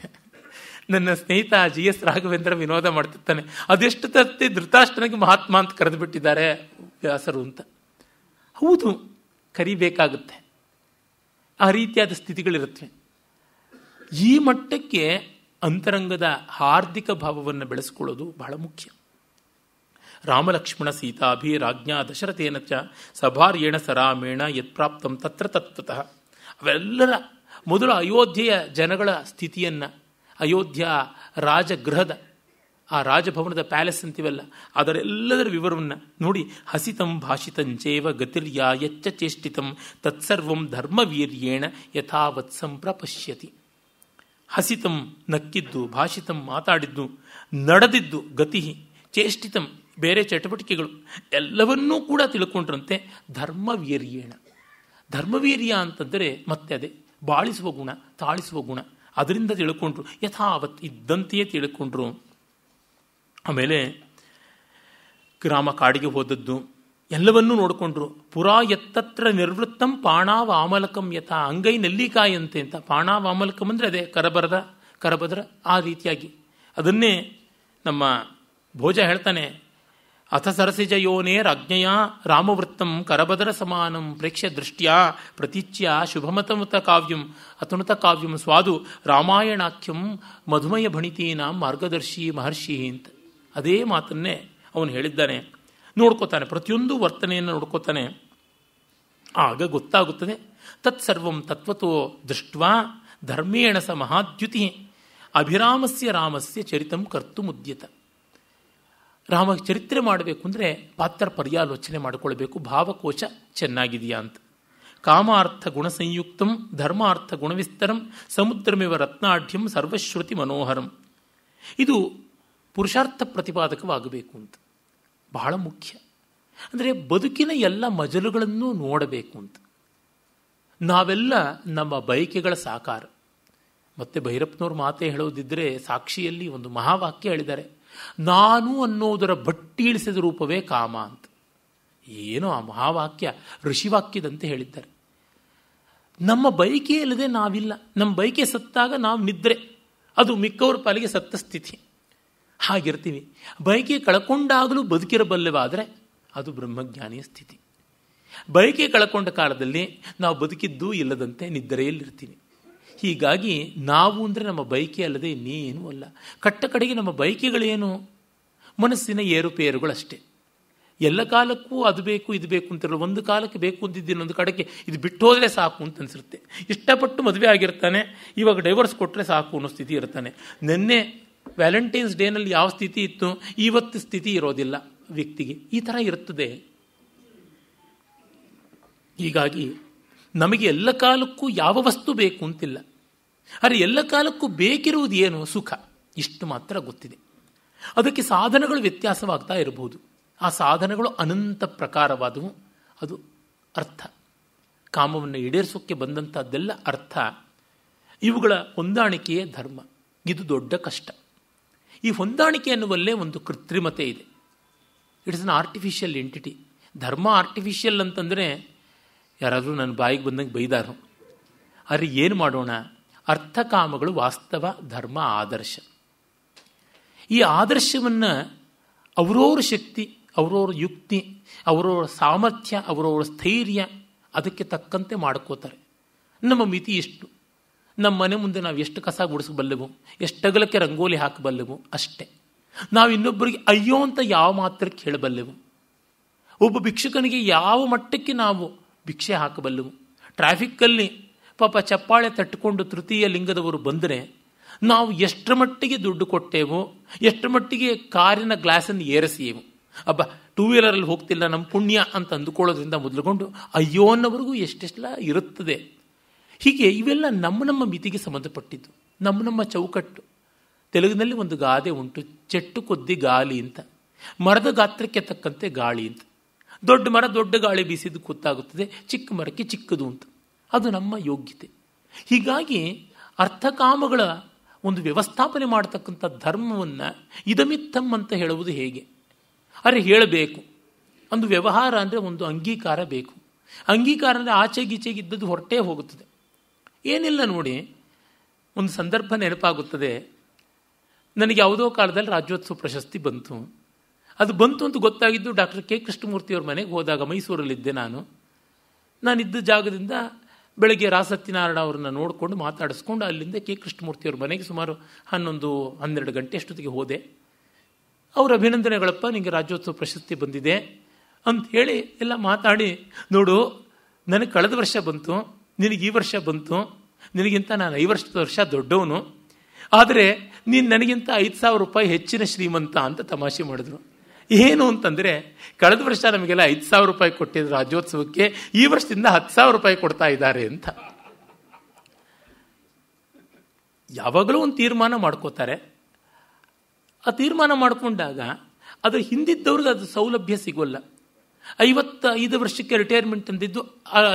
ನನ್ನ ಸ್ನೇಹಿತ ಜಿ ಎಸ್ ರಾಘವೇಂದ್ರ ವಿನೋದ ಮಾಡ್ತಿರ್ತಾನೆ ಅದೆಷ್ಟು ತತ್ತಿ ಧೃತಾಷ್ಟನಿಗೆ ಮಹಾತ್ಮ ಅಂತ ಕರೆದು ಬಿಟ್ಟಿದ್ದಾರೆ ವ್ಯಾಸರು ಅಂತ ಹೌದು ಕರಿಬೇಕಾಗುತ್ತೆ ಆ ರೀತಿಯಾದ ಸ್ಥಿತಿಗಳಿರುತ್ತವೆ ಈ ಮಟ್ಟಕ್ಕೆ ಅಂತರಂಗದ ಹಾರ್ದಿಕ ಭಾವವನ್ನು ಬೆಳೆಸ್ಕೊಳ್ಳೋದು ಬಹಳ ಮುಖ್ಯ ರಾಮಲಕ್ಷ್ಮಣ ಸೀತಾಭಿ ರಾಜ್ಞಾ ದಶರಥೇನ ಚ ಸಭಾರ್ಯೇಣ ಸರಾಮೇಣ ಯತ್ಪ್ರಾಪ್ತಂ ತತ್ರ ತತ್ವತಃ ಅವೆಲ್ಲರ ಮೊದಲು ಅಯೋಧ್ಯೆಯ ಜನಗಳ ಸ್ಥಿತಿಯನ್ನು ಅಯೋಧ್ಯ ರಾಜಗೃಹದ ಆ ರಾಜಭವನದ ಪ್ಯಾಲೆಸ್ ಅಂತಿವಲ್ಲ ಅದರೆಲ್ಲದರ ವಿವರವನ್ನು ನೋಡಿ ಹಸಿತಂ ಭಾಷಿತಂಚೇವ ಗತಿರ್ಯಾ ಯಚ್ಚ ಚೇಷ್ಟಿತಂ ತತ್ಸರ್ವಂ ಧರ್ಮವೀರ್ಯೇಣ ಯಥಾವತ್ ಸಂಪ್ರಪಶ್ಯತಿ ಹಸಿತಂ ನಕ್ಕಿದ್ದು ಭಾಷಿತಂ ಮಾತಾಡಿದ್ದು ನಡೆದಿದ್ದು ಗತಿ ಚೇಷ್ಟಿತಂ ಬೇರೆ ಚಟುವಟಿಕೆಗಳು ಎಲ್ಲವನ್ನೂ ಕೂಡ ತಿಳ್ಕೊಂಡ್ರಂತೆ ಧರ್ಮವೀರ್ಯೇಣ ಧರ್ಮವೀರ್ಯ ಅಂತಂದರೆ ಮತ್ತೆ ಅದೇ ಬಾಳಿಸುವ ಗುಣ ತಾಳಿಸುವ ಗುಣ ಅದರಿಂದ ತಿಳ್ಕೊಂಡ್ರು ಯಥಾವತ್ ಇದ್ದಂತೆಯೇ ತಿಳ್ಕೊಂಡ್ರು ಆಮೇಲೆ ಗ್ರಾಮ ಕಾಡಿಗೆ ಹೋದದ್ದು ಎಲ್ಲವನ್ನೂ ನೋಡಿಕೊಂಡ್ರು ಪುರಾ ಎತ್ತತ್ರ ನಿರ್ವೃತ್ತಂ ಪಾಣಾವಾಮಲಕಂ ಯಥಾ ಅಂಗೈ ನೆಲ್ಲಿಕಾಯಂತೆ ಅಂತ ಆಮಲಕಂ ಅಂದರೆ ಅದೇ ಕರಬರದ ಕರಬದ್ರ ಆ ರೀತಿಯಾಗಿ ಅದನ್ನೇ ನಮ್ಮ ಭೋಜ ಹೇಳ್ತಾನೆ ಅಥ ಸರಸಿಜ ಯೋನೇರಜ್ಞೆಯ ರಾಮವೃತ್ತಂ ಕರಬದರ ಸಮಾನಂ ಪ್ರೇಕ್ಷ್ಯ ದೃಷ್ಟ್ಯಾ ಪ್ರತೀಚ್ಯ ಶುಭಮತಮುತ ಕಾವ್ಯಂ ಅತನುತ ಕಾವ್ಯಂ ಸ್ವಾದು ರಾಮಾಯಣಾಖ್ಯಂ ಮಧುಮಯ ಭಣಿತೀನ ಮಾರ್ಗದರ್ಶಿ ಮಹರ್ಷಿ ಅಂತ ಅದೇ ಮಾತನ್ನೇ ಅವನು ಹೇಳಿದ್ದಾನೆ ನೋಡ್ಕೋತಾನೆ ಪ್ರತಿಯೊಂದು ವರ್ತನೆಯನ್ನು ನೋಡ್ಕೋತಾನೆ ಆಗ ಗೊತ್ತಾಗುತ್ತದೆ ತತ್ಸರ್ವಂ ತತ್ವತೋ ದೃಷ್ಟ್ವಾ ಧರ್ಮೇಣ ಸ ಮಹಾದ್ಯುತಿ ಅಭಿರಾಮಸ್ಯ ರಾಮಸ್ಯ ಚರಿತಂ ಕರ್ತು ಮುದ್ಯತ ಚರಿತ್ರೆ ಮಾಡಬೇಕು ಅಂದರೆ ಪಾತ್ರ ಪರ್ಯಾಲೋಚನೆ ಮಾಡಿಕೊಳ್ಬೇಕು ಭಾವಕೋಶ ಚೆನ್ನಾಗಿದೆಯಾ ಅಂತ ಕಾಮಾರ್ಥ ಗುಣ ಸಂಯುಕ್ತಂ ಧರ್ಮಾರ್ಥ ಗುಣವಿಸ್ತರಂ ಸಮುದ್ರಮಿವ ರತ್ನಾಢ್ಯಂ ಸರ್ವಶ್ರುತಿ ಮನೋಹರಂ ಇದು ಪುರುಷಾರ್ಥ ಪ್ರತಿಪಾದಕವಾಗಬೇಕು ಅಂತ ಬಹಳ ಮುಖ್ಯ ಅಂದರೆ ಬದುಕಿನ ಎಲ್ಲ ಮಜಲುಗಳನ್ನು ನೋಡಬೇಕು ಅಂತ ನಾವೆಲ್ಲ ನಮ್ಮ ಬಯಕೆಗಳ ಸಾಕಾರ ಮತ್ತೆ ಭೈರಪ್ಪನವ್ರ ಮಾತೆ ಹೇಳೋದಿದ್ದರೆ ಸಾಕ್ಷಿಯಲ್ಲಿ ಒಂದು ಮಹಾವಾಕ್ಯ ಹೇಳಿದ್ದಾರೆ ನಾನು ಅನ್ನೋದರ ಬಟ್ಟಿಳಿಸಿದ ರೂಪವೇ ಕಾಮ ಅಂತ ಏನೋ ಆ ಮಹಾವಾಕ್ಯ ಋಷಿವಾಕ್ಯದಂತೆ ಹೇಳಿದ್ದಾರೆ ನಮ್ಮ ಬಯಕೆ ಇಲ್ಲದೆ ನಾವಿಲ್ಲ ನಮ್ಮ ಬಯಕೆ ಸತ್ತಾಗ ನಾವು ನಿದ್ರೆ ಅದು ಮಿಕ್ಕವ್ರ ಪಾಲಿಗೆ ಸತ್ತ ಸ್ಥಿತಿ ಹಾಗಿರ್ತೀವಿ ಬಯಕೆ ಕಳ್ಕೊಂಡಾಗಲೂ ಬದುಕಿರಬಲ್ಲವಾದರೆ ಅದು ಬ್ರಹ್ಮಜ್ಞಾನಿಯ ಸ್ಥಿತಿ ಬಯಕೆ ಕಳ್ಕೊಂಡ ಕಾಲದಲ್ಲಿ ನಾವು ಬದುಕಿದ್ದು ಇಲ್ಲದಂತೆ ನಿದ್ರೆಯಲ್ಲಿರ್ತೀವಿ ಹೀಗಾಗಿ ನಾವು ಅಂದರೆ ನಮ್ಮ ಬೈಕಿ ಅಲ್ಲದೆ ಇನ್ನೇನೂ ಅಲ್ಲ ಕಟ್ಟ ಕಡೆಗೆ ನಮ್ಮ ಬೈಕೆಗಳೇನು ಮನಸ್ಸಿನ ಏರುಪೇರುಗಳಷ್ಟೇ ಎಲ್ಲ ಕಾಲಕ್ಕೂ ಅದು ಬೇಕು ಇದು ಬೇಕು ಅಂತಿರಲ್ಲ ಒಂದು ಕಾಲಕ್ಕೆ ಬೇಕು ಅಂತಿದ್ದು ಇನ್ನೊಂದು ಕಡೆಗೆ ಇದು ಬಿಟ್ಟು ಹೋದರೆ ಸಾಕು ಅಂತ ಅನಿಸುತ್ತೆ ಇಷ್ಟಪಟ್ಟು ಮದುವೆ ಆಗಿರ್ತಾನೆ ಇವಾಗ ಡೈವರ್ಸ್ ಕೊಟ್ಟರೆ ಸಾಕು ಅನ್ನೋ ಸ್ಥಿತಿ ಇರ್ತಾನೆ ನಿನ್ನೆ ವ್ಯಾಲೆಂಟೈನ್ಸ್ ಡೇನಲ್ಲಿ ಯಾವ ಸ್ಥಿತಿ ಇತ್ತು ಇವತ್ತು ಸ್ಥಿತಿ ಇರೋದಿಲ್ಲ ವ್ಯಕ್ತಿಗೆ ಈ ಥರ ಇರ್ತದೆ ಹೀಗಾಗಿ ನಮಗೆ ಎಲ್ಲ ಕಾಲಕ್ಕೂ ಯಾವ ವಸ್ತು ಬೇಕು ಅಂತಿಲ್ಲ ಆದರೆ ಎಲ್ಲ ಕಾಲಕ್ಕೂ ಬೇಕಿರುವುದು ಏನು ಸುಖ ಇಷ್ಟು ಮಾತ್ರ ಗೊತ್ತಿದೆ ಅದಕ್ಕೆ ಸಾಧನಗಳು ವ್ಯತ್ಯಾಸವಾಗ್ತಾ ಇರಬಹುದು ಆ ಸಾಧನಗಳು ಅನಂತ ಪ್ರಕಾರವಾದವು ಅದು ಅರ್ಥ ಕಾಮವನ್ನು ಈಡೇರಿಸೋಕ್ಕೆ ಬಂದಂಥದ್ದೆಲ್ಲ ಅರ್ಥ ಇವುಗಳ ಹೊಂದಾಣಿಕೆಯೇ ಧರ್ಮ ಇದು ದೊಡ್ಡ ಕಷ್ಟ ಈ ಹೊಂದಾಣಿಕೆ ಎನ್ನುವಲ್ಲೇ ಒಂದು ಕೃತ್ರಿಮತೆ ಇದೆ ಇಟ್ಸ್ ಅನ್ ಆರ್ಟಿಫಿಷಿಯಲ್ ಎಂಟಿಟಿ ಧರ್ಮ ಆರ್ಟಿಫಿಷಿಯಲ್ ಅಂತಂದರೆ ಯಾರಾದರೂ ನನ್ನ ಬಾಯಿಗೆ ಬಂದಂಗೆ ಬೈದಾರು ಅರೆ ಏನು ಮಾಡೋಣ ಅರ್ಥಕಾಮಗಳು ವಾಸ್ತವ ಧರ್ಮ ಆದರ್ಶ ಈ ಆದರ್ಶವನ್ನು ಅವರವ್ರ ಶಕ್ತಿ ಅವರವ್ರ ಯುಕ್ತಿ ಅವರವ್ರ ಸಾಮರ್ಥ್ಯ ಅವರವ್ರ ಸ್ಥೈರ್ಯ ಅದಕ್ಕೆ ತಕ್ಕಂತೆ ಮಾಡ್ಕೋತಾರೆ ನಮ್ಮ ಮಿತಿ ಎಷ್ಟು ನಮ್ಮ ಮನೆ ಮುಂದೆ ನಾವು ಎಷ್ಟು ಕಸ ಗುಡಿಸಬಲ್ಲೆವು ಅಗಲಕ್ಕೆ ರಂಗೋಲಿ ಹಾಕಬಲ್ಲೆವು ಅಷ್ಟೇ ನಾವು ಇನ್ನೊಬ್ಬರಿಗೆ ಅಯ್ಯೋ ಅಂತ ಯಾವ ಮಾತ್ರಕ್ಕೆ ಹೇಳಬಲ್ಲೆವು ಒಬ್ಬ ಭಿಕ್ಷುಕನಿಗೆ ಯಾವ ಮಟ್ಟಕ್ಕೆ ನಾವು ಭಿಕ್ಷೆ ಹಾಕಬಲ್ಲೆವು ಟ್ರಾಫಿಕ್ಕಲ್ಲಿ ಪಾಪ ಚಪ್ಪಾಳೆ ತಟ್ಟಿಕೊಂಡು ತೃತೀಯ ಲಿಂಗದವರು ಬಂದರೆ ನಾವು ಎಷ್ಟರ ಮಟ್ಟಿಗೆ ದುಡ್ಡು ಕೊಟ್ಟೇವೋ ಎಷ್ಟರ ಮಟ್ಟಿಗೆ ಕಾರಿನ ಗ್ಲಾಸನ್ನು ಏರಿಸಿಯೇವು ಅಬ್ಬ ಟೂ ವೀಲರಲ್ಲಿ ಹೋಗ್ತಿಲ್ಲ ನಮ್ಮ ಪುಣ್ಯ ಅಂತ ಅಂದುಕೊಳ್ಳೋದ್ರಿಂದ ಮೊದಲುಗೊಂಡು ಅಯ್ಯೋ ಅನ್ನೋವರೆಗೂ ಎಷ್ಟೆಲ್ಲ ಇರುತ್ತದೆ ಹೀಗೆ ಇವೆಲ್ಲ ನಮ್ಮ ನಮ್ಮ ಮಿತಿಗೆ ಸಂಬಂಧಪಟ್ಟಿದ್ದು ನಮ್ಮ ನಮ್ಮ ಚೌಕಟ್ಟು ತೆಲುಗಿನಲ್ಲಿ ಒಂದು ಗಾದೆ ಉಂಟು ಚೆಟ್ಟು ಕೊದ್ದಿ ಗಾಳಿ ಅಂತ ಮರದ ಗಾತ್ರಕ್ಕೆ ತಕ್ಕಂತೆ ಗಾಳಿ ಅಂತ ದೊಡ್ಡ ಮರ ದೊಡ್ಡ ಗಾಳಿ ಬೀಸಿದ್ದು ಗೊತ್ತಾಗುತ್ತದೆ ಚಿಕ್ಕ ಮರಕ್ಕೆ ಚಿಕ್ಕದು ಅಂತ ಅದು ನಮ್ಮ ಯೋಗ್ಯತೆ ಹೀಗಾಗಿ ಅರ್ಥಕಾಮಗಳ ಒಂದು ವ್ಯವಸ್ಥಾಪನೆ ಮಾಡತಕ್ಕಂಥ ಧರ್ಮವನ್ನು ಇದಮಿತ್ತಮ್ ಅಂತ ಹೇಳುವುದು ಹೇಗೆ ಅರೆ ಹೇಳಬೇಕು ಒಂದು ವ್ಯವಹಾರ ಅಂದರೆ ಒಂದು ಅಂಗೀಕಾರ ಬೇಕು ಅಂಗೀಕಾರ ಅಂದರೆ ಆಚೆಗೀಚೆಗಿದ್ದದ್ದು ಹೊರಟೇ ಹೋಗುತ್ತದೆ ಏನಿಲ್ಲ ನೋಡಿ ಒಂದು ಸಂದರ್ಭ ನೆನಪಾಗುತ್ತದೆ ನನಗೆ ಯಾವುದೋ ಕಾಲದಲ್ಲಿ ರಾಜ್ಯೋತ್ಸವ ಪ್ರಶಸ್ತಿ ಬಂತು ಅದು ಬಂತು ಅಂತ ಗೊತ್ತಾಗಿದ್ದು ಡಾಕ್ಟರ್ ಕೆ ಕೃಷ್ಣಮೂರ್ತಿಯವ್ರ ಮನೆಗೆ ಹೋದಾಗ ಮೈಸೂರಲ್ಲಿದ್ದೆ ನಾನು ನಾನಿದ್ದ ಜಾಗದಿಂದ ಬೆಳಗ್ಗೆ ರಾಸತ್ಯನಾರಾಯಣ ಅವ್ರನ್ನ ನೋಡಿಕೊಂಡು ಮಾತಾಡಿಸ್ಕೊಂಡು ಅಲ್ಲಿಂದ ಕೆ ಕೃಷ್ಣಮೂರ್ತಿ ಅವ್ರ ಮನೆಗೆ ಸುಮಾರು ಹನ್ನೊಂದು ಹನ್ನೆರಡು ಗಂಟೆ ಅಷ್ಟೊತ್ತಿಗೆ ಹೋದೆ ಅವರ ಅಭಿನಂದನೆಗಳಪ್ಪ ನಿಮಗೆ ರಾಜ್ಯೋತ್ಸವ ಪ್ರಶಸ್ತಿ ಬಂದಿದೆ ಅಂತ ಹೇಳಿ ಎಲ್ಲ ಮಾತಾಡಿ ನೋಡು ನನಗೆ ಕಳೆದ ವರ್ಷ ಬಂತು ನಿನಗೆ ಈ ವರ್ಷ ಬಂತು ನಿನಗಿಂತ ನಾನು ಐದು ವರ್ಷದ ವರ್ಷ ದೊಡ್ಡವನು ಆದರೆ ನೀನು ನನಗಿಂತ ಐದು ಸಾವಿರ ರೂಪಾಯಿ ಹೆಚ್ಚಿನ ಶ್ರೀಮಂತ ಅಂತ ತಮಾಷೆ ಮಾಡಿದ್ರು ಏನು ಅಂತಂದರೆ ಕಳೆದ ವರ್ಷ ನಮಗೆಲ್ಲ ಐದು ಸಾವಿರ ರೂಪಾಯಿ ಕೊಟ್ಟಿದ್ರು ರಾಜ್ಯೋತ್ಸವಕ್ಕೆ ಈ ವರ್ಷದಿಂದ ಹತ್ತು ಸಾವಿರ ರೂಪಾಯಿ ಕೊಡ್ತಾ ಇದ್ದಾರೆ ಅಂತ ಯಾವಾಗಲೂ ಒಂದು ತೀರ್ಮಾನ ಮಾಡ್ಕೋತಾರೆ ಆ ತೀರ್ಮಾನ ಮಾಡಿಕೊಂಡಾಗ ಅದು ಹಿಂದಿದ್ದವ್ರಿಗೆ ಅದು ಸೌಲಭ್ಯ ಸಿಗೋಲ್ಲ ಐದು ವರ್ಷಕ್ಕೆ ರಿಟೈರ್ಮೆಂಟ್ ತಂದಿದ್ದು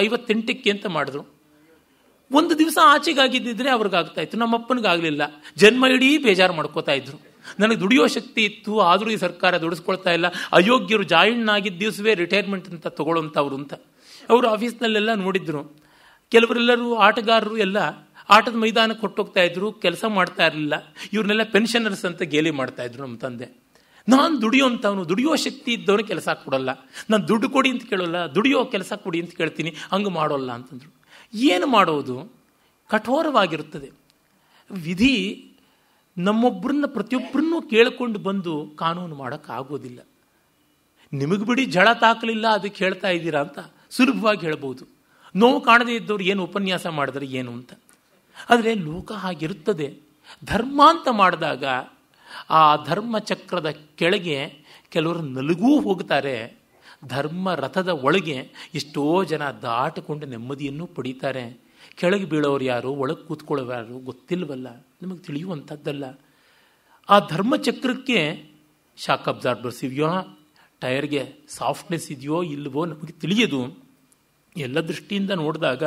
ಐವತ್ತೆಂಟಕ್ಕೆ ಅಂತ ಮಾಡಿದ್ರು ಒಂದು ದಿವಸ ಆಚೆಗಾಗಿದ್ದಿದ್ರೆ ಇತ್ತು ನಮ್ಮಪ್ಪನಿಗಾಗಲಿಲ್ಲ ಜನ್ಮ ಇಡೀ ಬೇಜಾರು ಮಾಡ್ಕೋತಾ ಇದ್ರು ನನಗೆ ದುಡಿಯೋ ಶಕ್ತಿ ಇತ್ತು ಆದರೂ ಈ ಸರ್ಕಾರ ದುಡಿಸ್ಕೊಳ್ತಾ ಇಲ್ಲ ಅಯೋಗ್ಯರು ಜಾಯಿನ್ ಆಗಿದ್ದ ದಿವಸವೇ ರಿಟೈರ್ಮೆಂಟ್ ಅಂತ ತಗೊಳ್ಳೋಂಥವ್ರು ಅಂತ ಅವರು ಆಫೀಸ್ನಲ್ಲೆಲ್ಲ ನೋಡಿದ್ರು ಕೆಲವರೆಲ್ಲರೂ ಆಟಗಾರರು ಎಲ್ಲ ಆಟದ ಮೈದಾನಕ್ಕೆ ಕೊಟ್ಟೋಗ್ತಾ ಇದ್ರು ಕೆಲಸ ಮಾಡ್ತಾ ಇರಲಿಲ್ಲ ಇವ್ರನ್ನೆಲ್ಲ ಪೆನ್ಷನರ್ಸ್ ಅಂತ ಗೇಲಿ ಮಾಡ್ತಾ ಇದ್ರು ನಮ್ಮ ತಂದೆ ನಾನು ದುಡಿಯೋಂಥವನು ದುಡಿಯೋ ಶಕ್ತಿ ಇದ್ದವನು ಕೆಲಸ ಕೊಡಲ್ಲ ನಾನು ದುಡ್ಡು ಕೊಡಿ ಅಂತ ಕೇಳೋಲ್ಲ ದುಡಿಯೋ ಕೆಲಸ ಕೊಡಿ ಅಂತ ಕೇಳ್ತೀನಿ ಹಂಗೆ ಮಾಡೋಲ್ಲ ಅಂತಂದರು ಏನು ಮಾಡೋದು ಕಠೋರವಾಗಿರುತ್ತದೆ ವಿಧಿ ನಮ್ಮೊಬ್ಬರನ್ನ ಪ್ರತಿಯೊಬ್ಬರನ್ನೂ ಕೇಳಿಕೊಂಡು ಬಂದು ಕಾನೂನು ಮಾಡೋಕ್ಕಾಗೋದಿಲ್ಲ ನಿಮಗೆ ಬಿಡಿ ಜಳ ತಾಕಲಿಲ್ಲ ಅದಕ್ಕೆ ಹೇಳ್ತಾ ಇದ್ದೀರಾ ಅಂತ ಸುಲಭವಾಗಿ ಹೇಳ್ಬೋದು ನೋವು ಕಾಣದೇ ಇದ್ದವ್ರು ಏನು ಉಪನ್ಯಾಸ ಮಾಡಿದ್ರೆ ಏನು ಅಂತ ಆದರೆ ಲೋಕ ಹಾಗಿರುತ್ತದೆ ಧರ್ಮ ಅಂತ ಮಾಡಿದಾಗ ಆ ಧರ್ಮ ಚಕ್ರದ ಕೆಳಗೆ ಕೆಲವರು ನಲುಗೂ ಹೋಗ್ತಾರೆ ಧರ್ಮ ರಥದ ಒಳಗೆ ಎಷ್ಟೋ ಜನ ದಾಟಿಕೊಂಡು ನೆಮ್ಮದಿಯನ್ನು ಪಡೀತಾರೆ ಕೆಳಗೆ ಬೀಳೋರು ಯಾರು ಒಳಗೆ ಕೂತ್ಕೊಳ್ಳೋರು ಯಾರು ಗೊತ್ತಿಲ್ವಲ್ಲ ನಿಮಗೆ ತಿಳಿಯುವಂಥದ್ದಲ್ಲ ಆ ಧರ್ಮಚಕ್ರಕ್ಕೆ ಶಾಕ್ ಅಬ್ಸಾರ್ಬರ್ಸ್ ಇದೆಯೋ ಟೈರ್ಗೆ ಸಾಫ್ಟ್ನೆಸ್ ಇದೆಯೋ ಇಲ್ವೋ ನಮಗೆ ತಿಳಿಯೋದು ಎಲ್ಲ ದೃಷ್ಟಿಯಿಂದ ನೋಡಿದಾಗ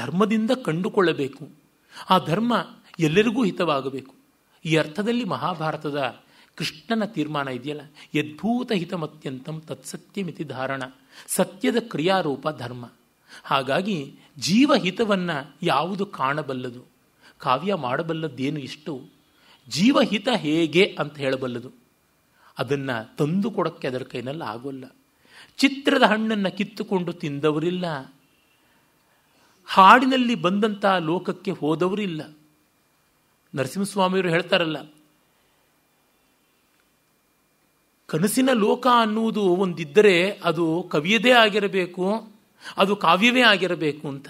ಧರ್ಮದಿಂದ ಕಂಡುಕೊಳ್ಳಬೇಕು ಆ ಧರ್ಮ ಎಲ್ಲರಿಗೂ ಹಿತವಾಗಬೇಕು ಈ ಅರ್ಥದಲ್ಲಿ ಮಹಾಭಾರತದ ಕೃಷ್ಣನ ತೀರ್ಮಾನ ಇದೆಯಲ್ಲ ಯದ್ಭೂತ ಹಿತಮತ್ಯಂತಂ ತತ್ಸತ್ಯಮಿತಿ ಧಾರಣ ಸತ್ಯದ ಕ್ರಿಯಾರೂಪ ಧರ್ಮ ಹಾಗಾಗಿ ಜೀವಹಿತವನ್ನು ಯಾವುದು ಕಾಣಬಲ್ಲದು ಕಾವ್ಯ ಮಾಡಬಲ್ಲದ್ದೇನು ಇಷ್ಟು ಜೀವಹಿತ ಹೇಗೆ ಅಂತ ಹೇಳಬಲ್ಲದು ಅದನ್ನು ತಂದು ಕೊಡೋಕ್ಕೆ ಅದರ ಕೈನಲ್ಲಿ ಆಗೋಲ್ಲ ಚಿತ್ರದ ಹಣ್ಣನ್ನು ಕಿತ್ತುಕೊಂಡು ತಿಂದವರಿಲ್ಲ ಹಾಡಿನಲ್ಲಿ ಬಂದಂಥ ಲೋಕಕ್ಕೆ ಹೋದವರಿಲ್ಲ ನರಸಿಂಹಸ್ವಾಮಿಯವರು ಹೇಳ್ತಾರಲ್ಲ ಕನಸಿನ ಲೋಕ ಅನ್ನುವುದು ಒಂದಿದ್ದರೆ ಅದು ಕವಿಯದೇ ಆಗಿರಬೇಕು ಅದು ಕಾವ್ಯವೇ ಆಗಿರಬೇಕು ಅಂತ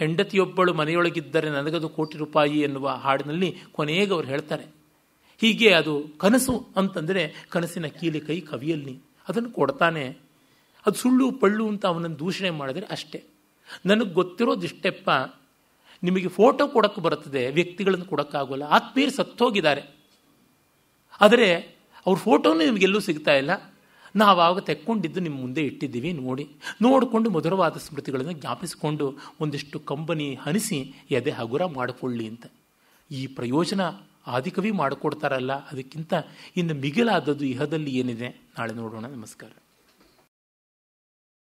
ಹೆಂಡತಿಯೊಬ್ಬಳು ಮನೆಯೊಳಗಿದ್ದರೆ ನನಗದು ಕೋಟಿ ರೂಪಾಯಿ ಎನ್ನುವ ಹಾಡಿನಲ್ಲಿ ಕೊನೆಗೆ ಅವರು ಹೇಳ್ತಾರೆ ಹೀಗೆ ಅದು ಕನಸು ಅಂತಂದರೆ ಕನಸಿನ ಕೀಲಿ ಕೈ ಕವಿಯಲ್ಲಿ ಅದನ್ನು ಕೊಡ್ತಾನೆ ಅದು ಸುಳ್ಳು ಪಳ್ಳು ಅಂತ ಅವನನ್ನು ದೂಷಣೆ ಮಾಡಿದರೆ ಅಷ್ಟೇ ನನಗೆ ಗೊತ್ತಿರೋದಿಷ್ಟೆಪ್ಪ ನಿಮಗೆ ಫೋಟೋ ಕೊಡೋಕ್ಕೆ ಬರುತ್ತದೆ ವ್ಯಕ್ತಿಗಳನ್ನು ಕೊಡೋಕ್ಕಾಗೋಲ್ಲ ಆತ್ಮೀಯರು ಸತ್ತೋಗಿದ್ದಾರೆ ಆದರೆ ಅವ್ರ ಫೋಟೋನೂ ನಿಮಗೆಲ್ಲೂ ಸಿಗ್ತಾ ಇಲ್ಲ ನಾವಾಗ ತೆಕ್ಕೊಂಡಿದ್ದು ನಿಮ್ಮ ಮುಂದೆ ಇಟ್ಟಿದ್ದೀವಿ ನೋಡಿ ನೋಡಿಕೊಂಡು ಮಧುರವಾದ ಸ್ಮೃತಿಗಳನ್ನು ಜ್ಞಾಪಿಸಿಕೊಂಡು ಒಂದಿಷ್ಟು ಕಂಬನಿ ಹನಿಸಿ ಎದೆ ಹಗುರ ಮಾಡಿಕೊಳ್ಳಿ ಅಂತ ಈ ಪ್ರಯೋಜನ ಆದಿಕವಿ ಮಾಡಿಕೊಡ್ತಾರಲ್ಲ ಅದಕ್ಕಿಂತ ಇನ್ನು ಮಿಗಿಲಾದದ್ದು ಇಹದಲ್ಲಿ ಏನಿದೆ ನಾಳೆ ನೋಡೋಣ ನಮಸ್ಕಾರ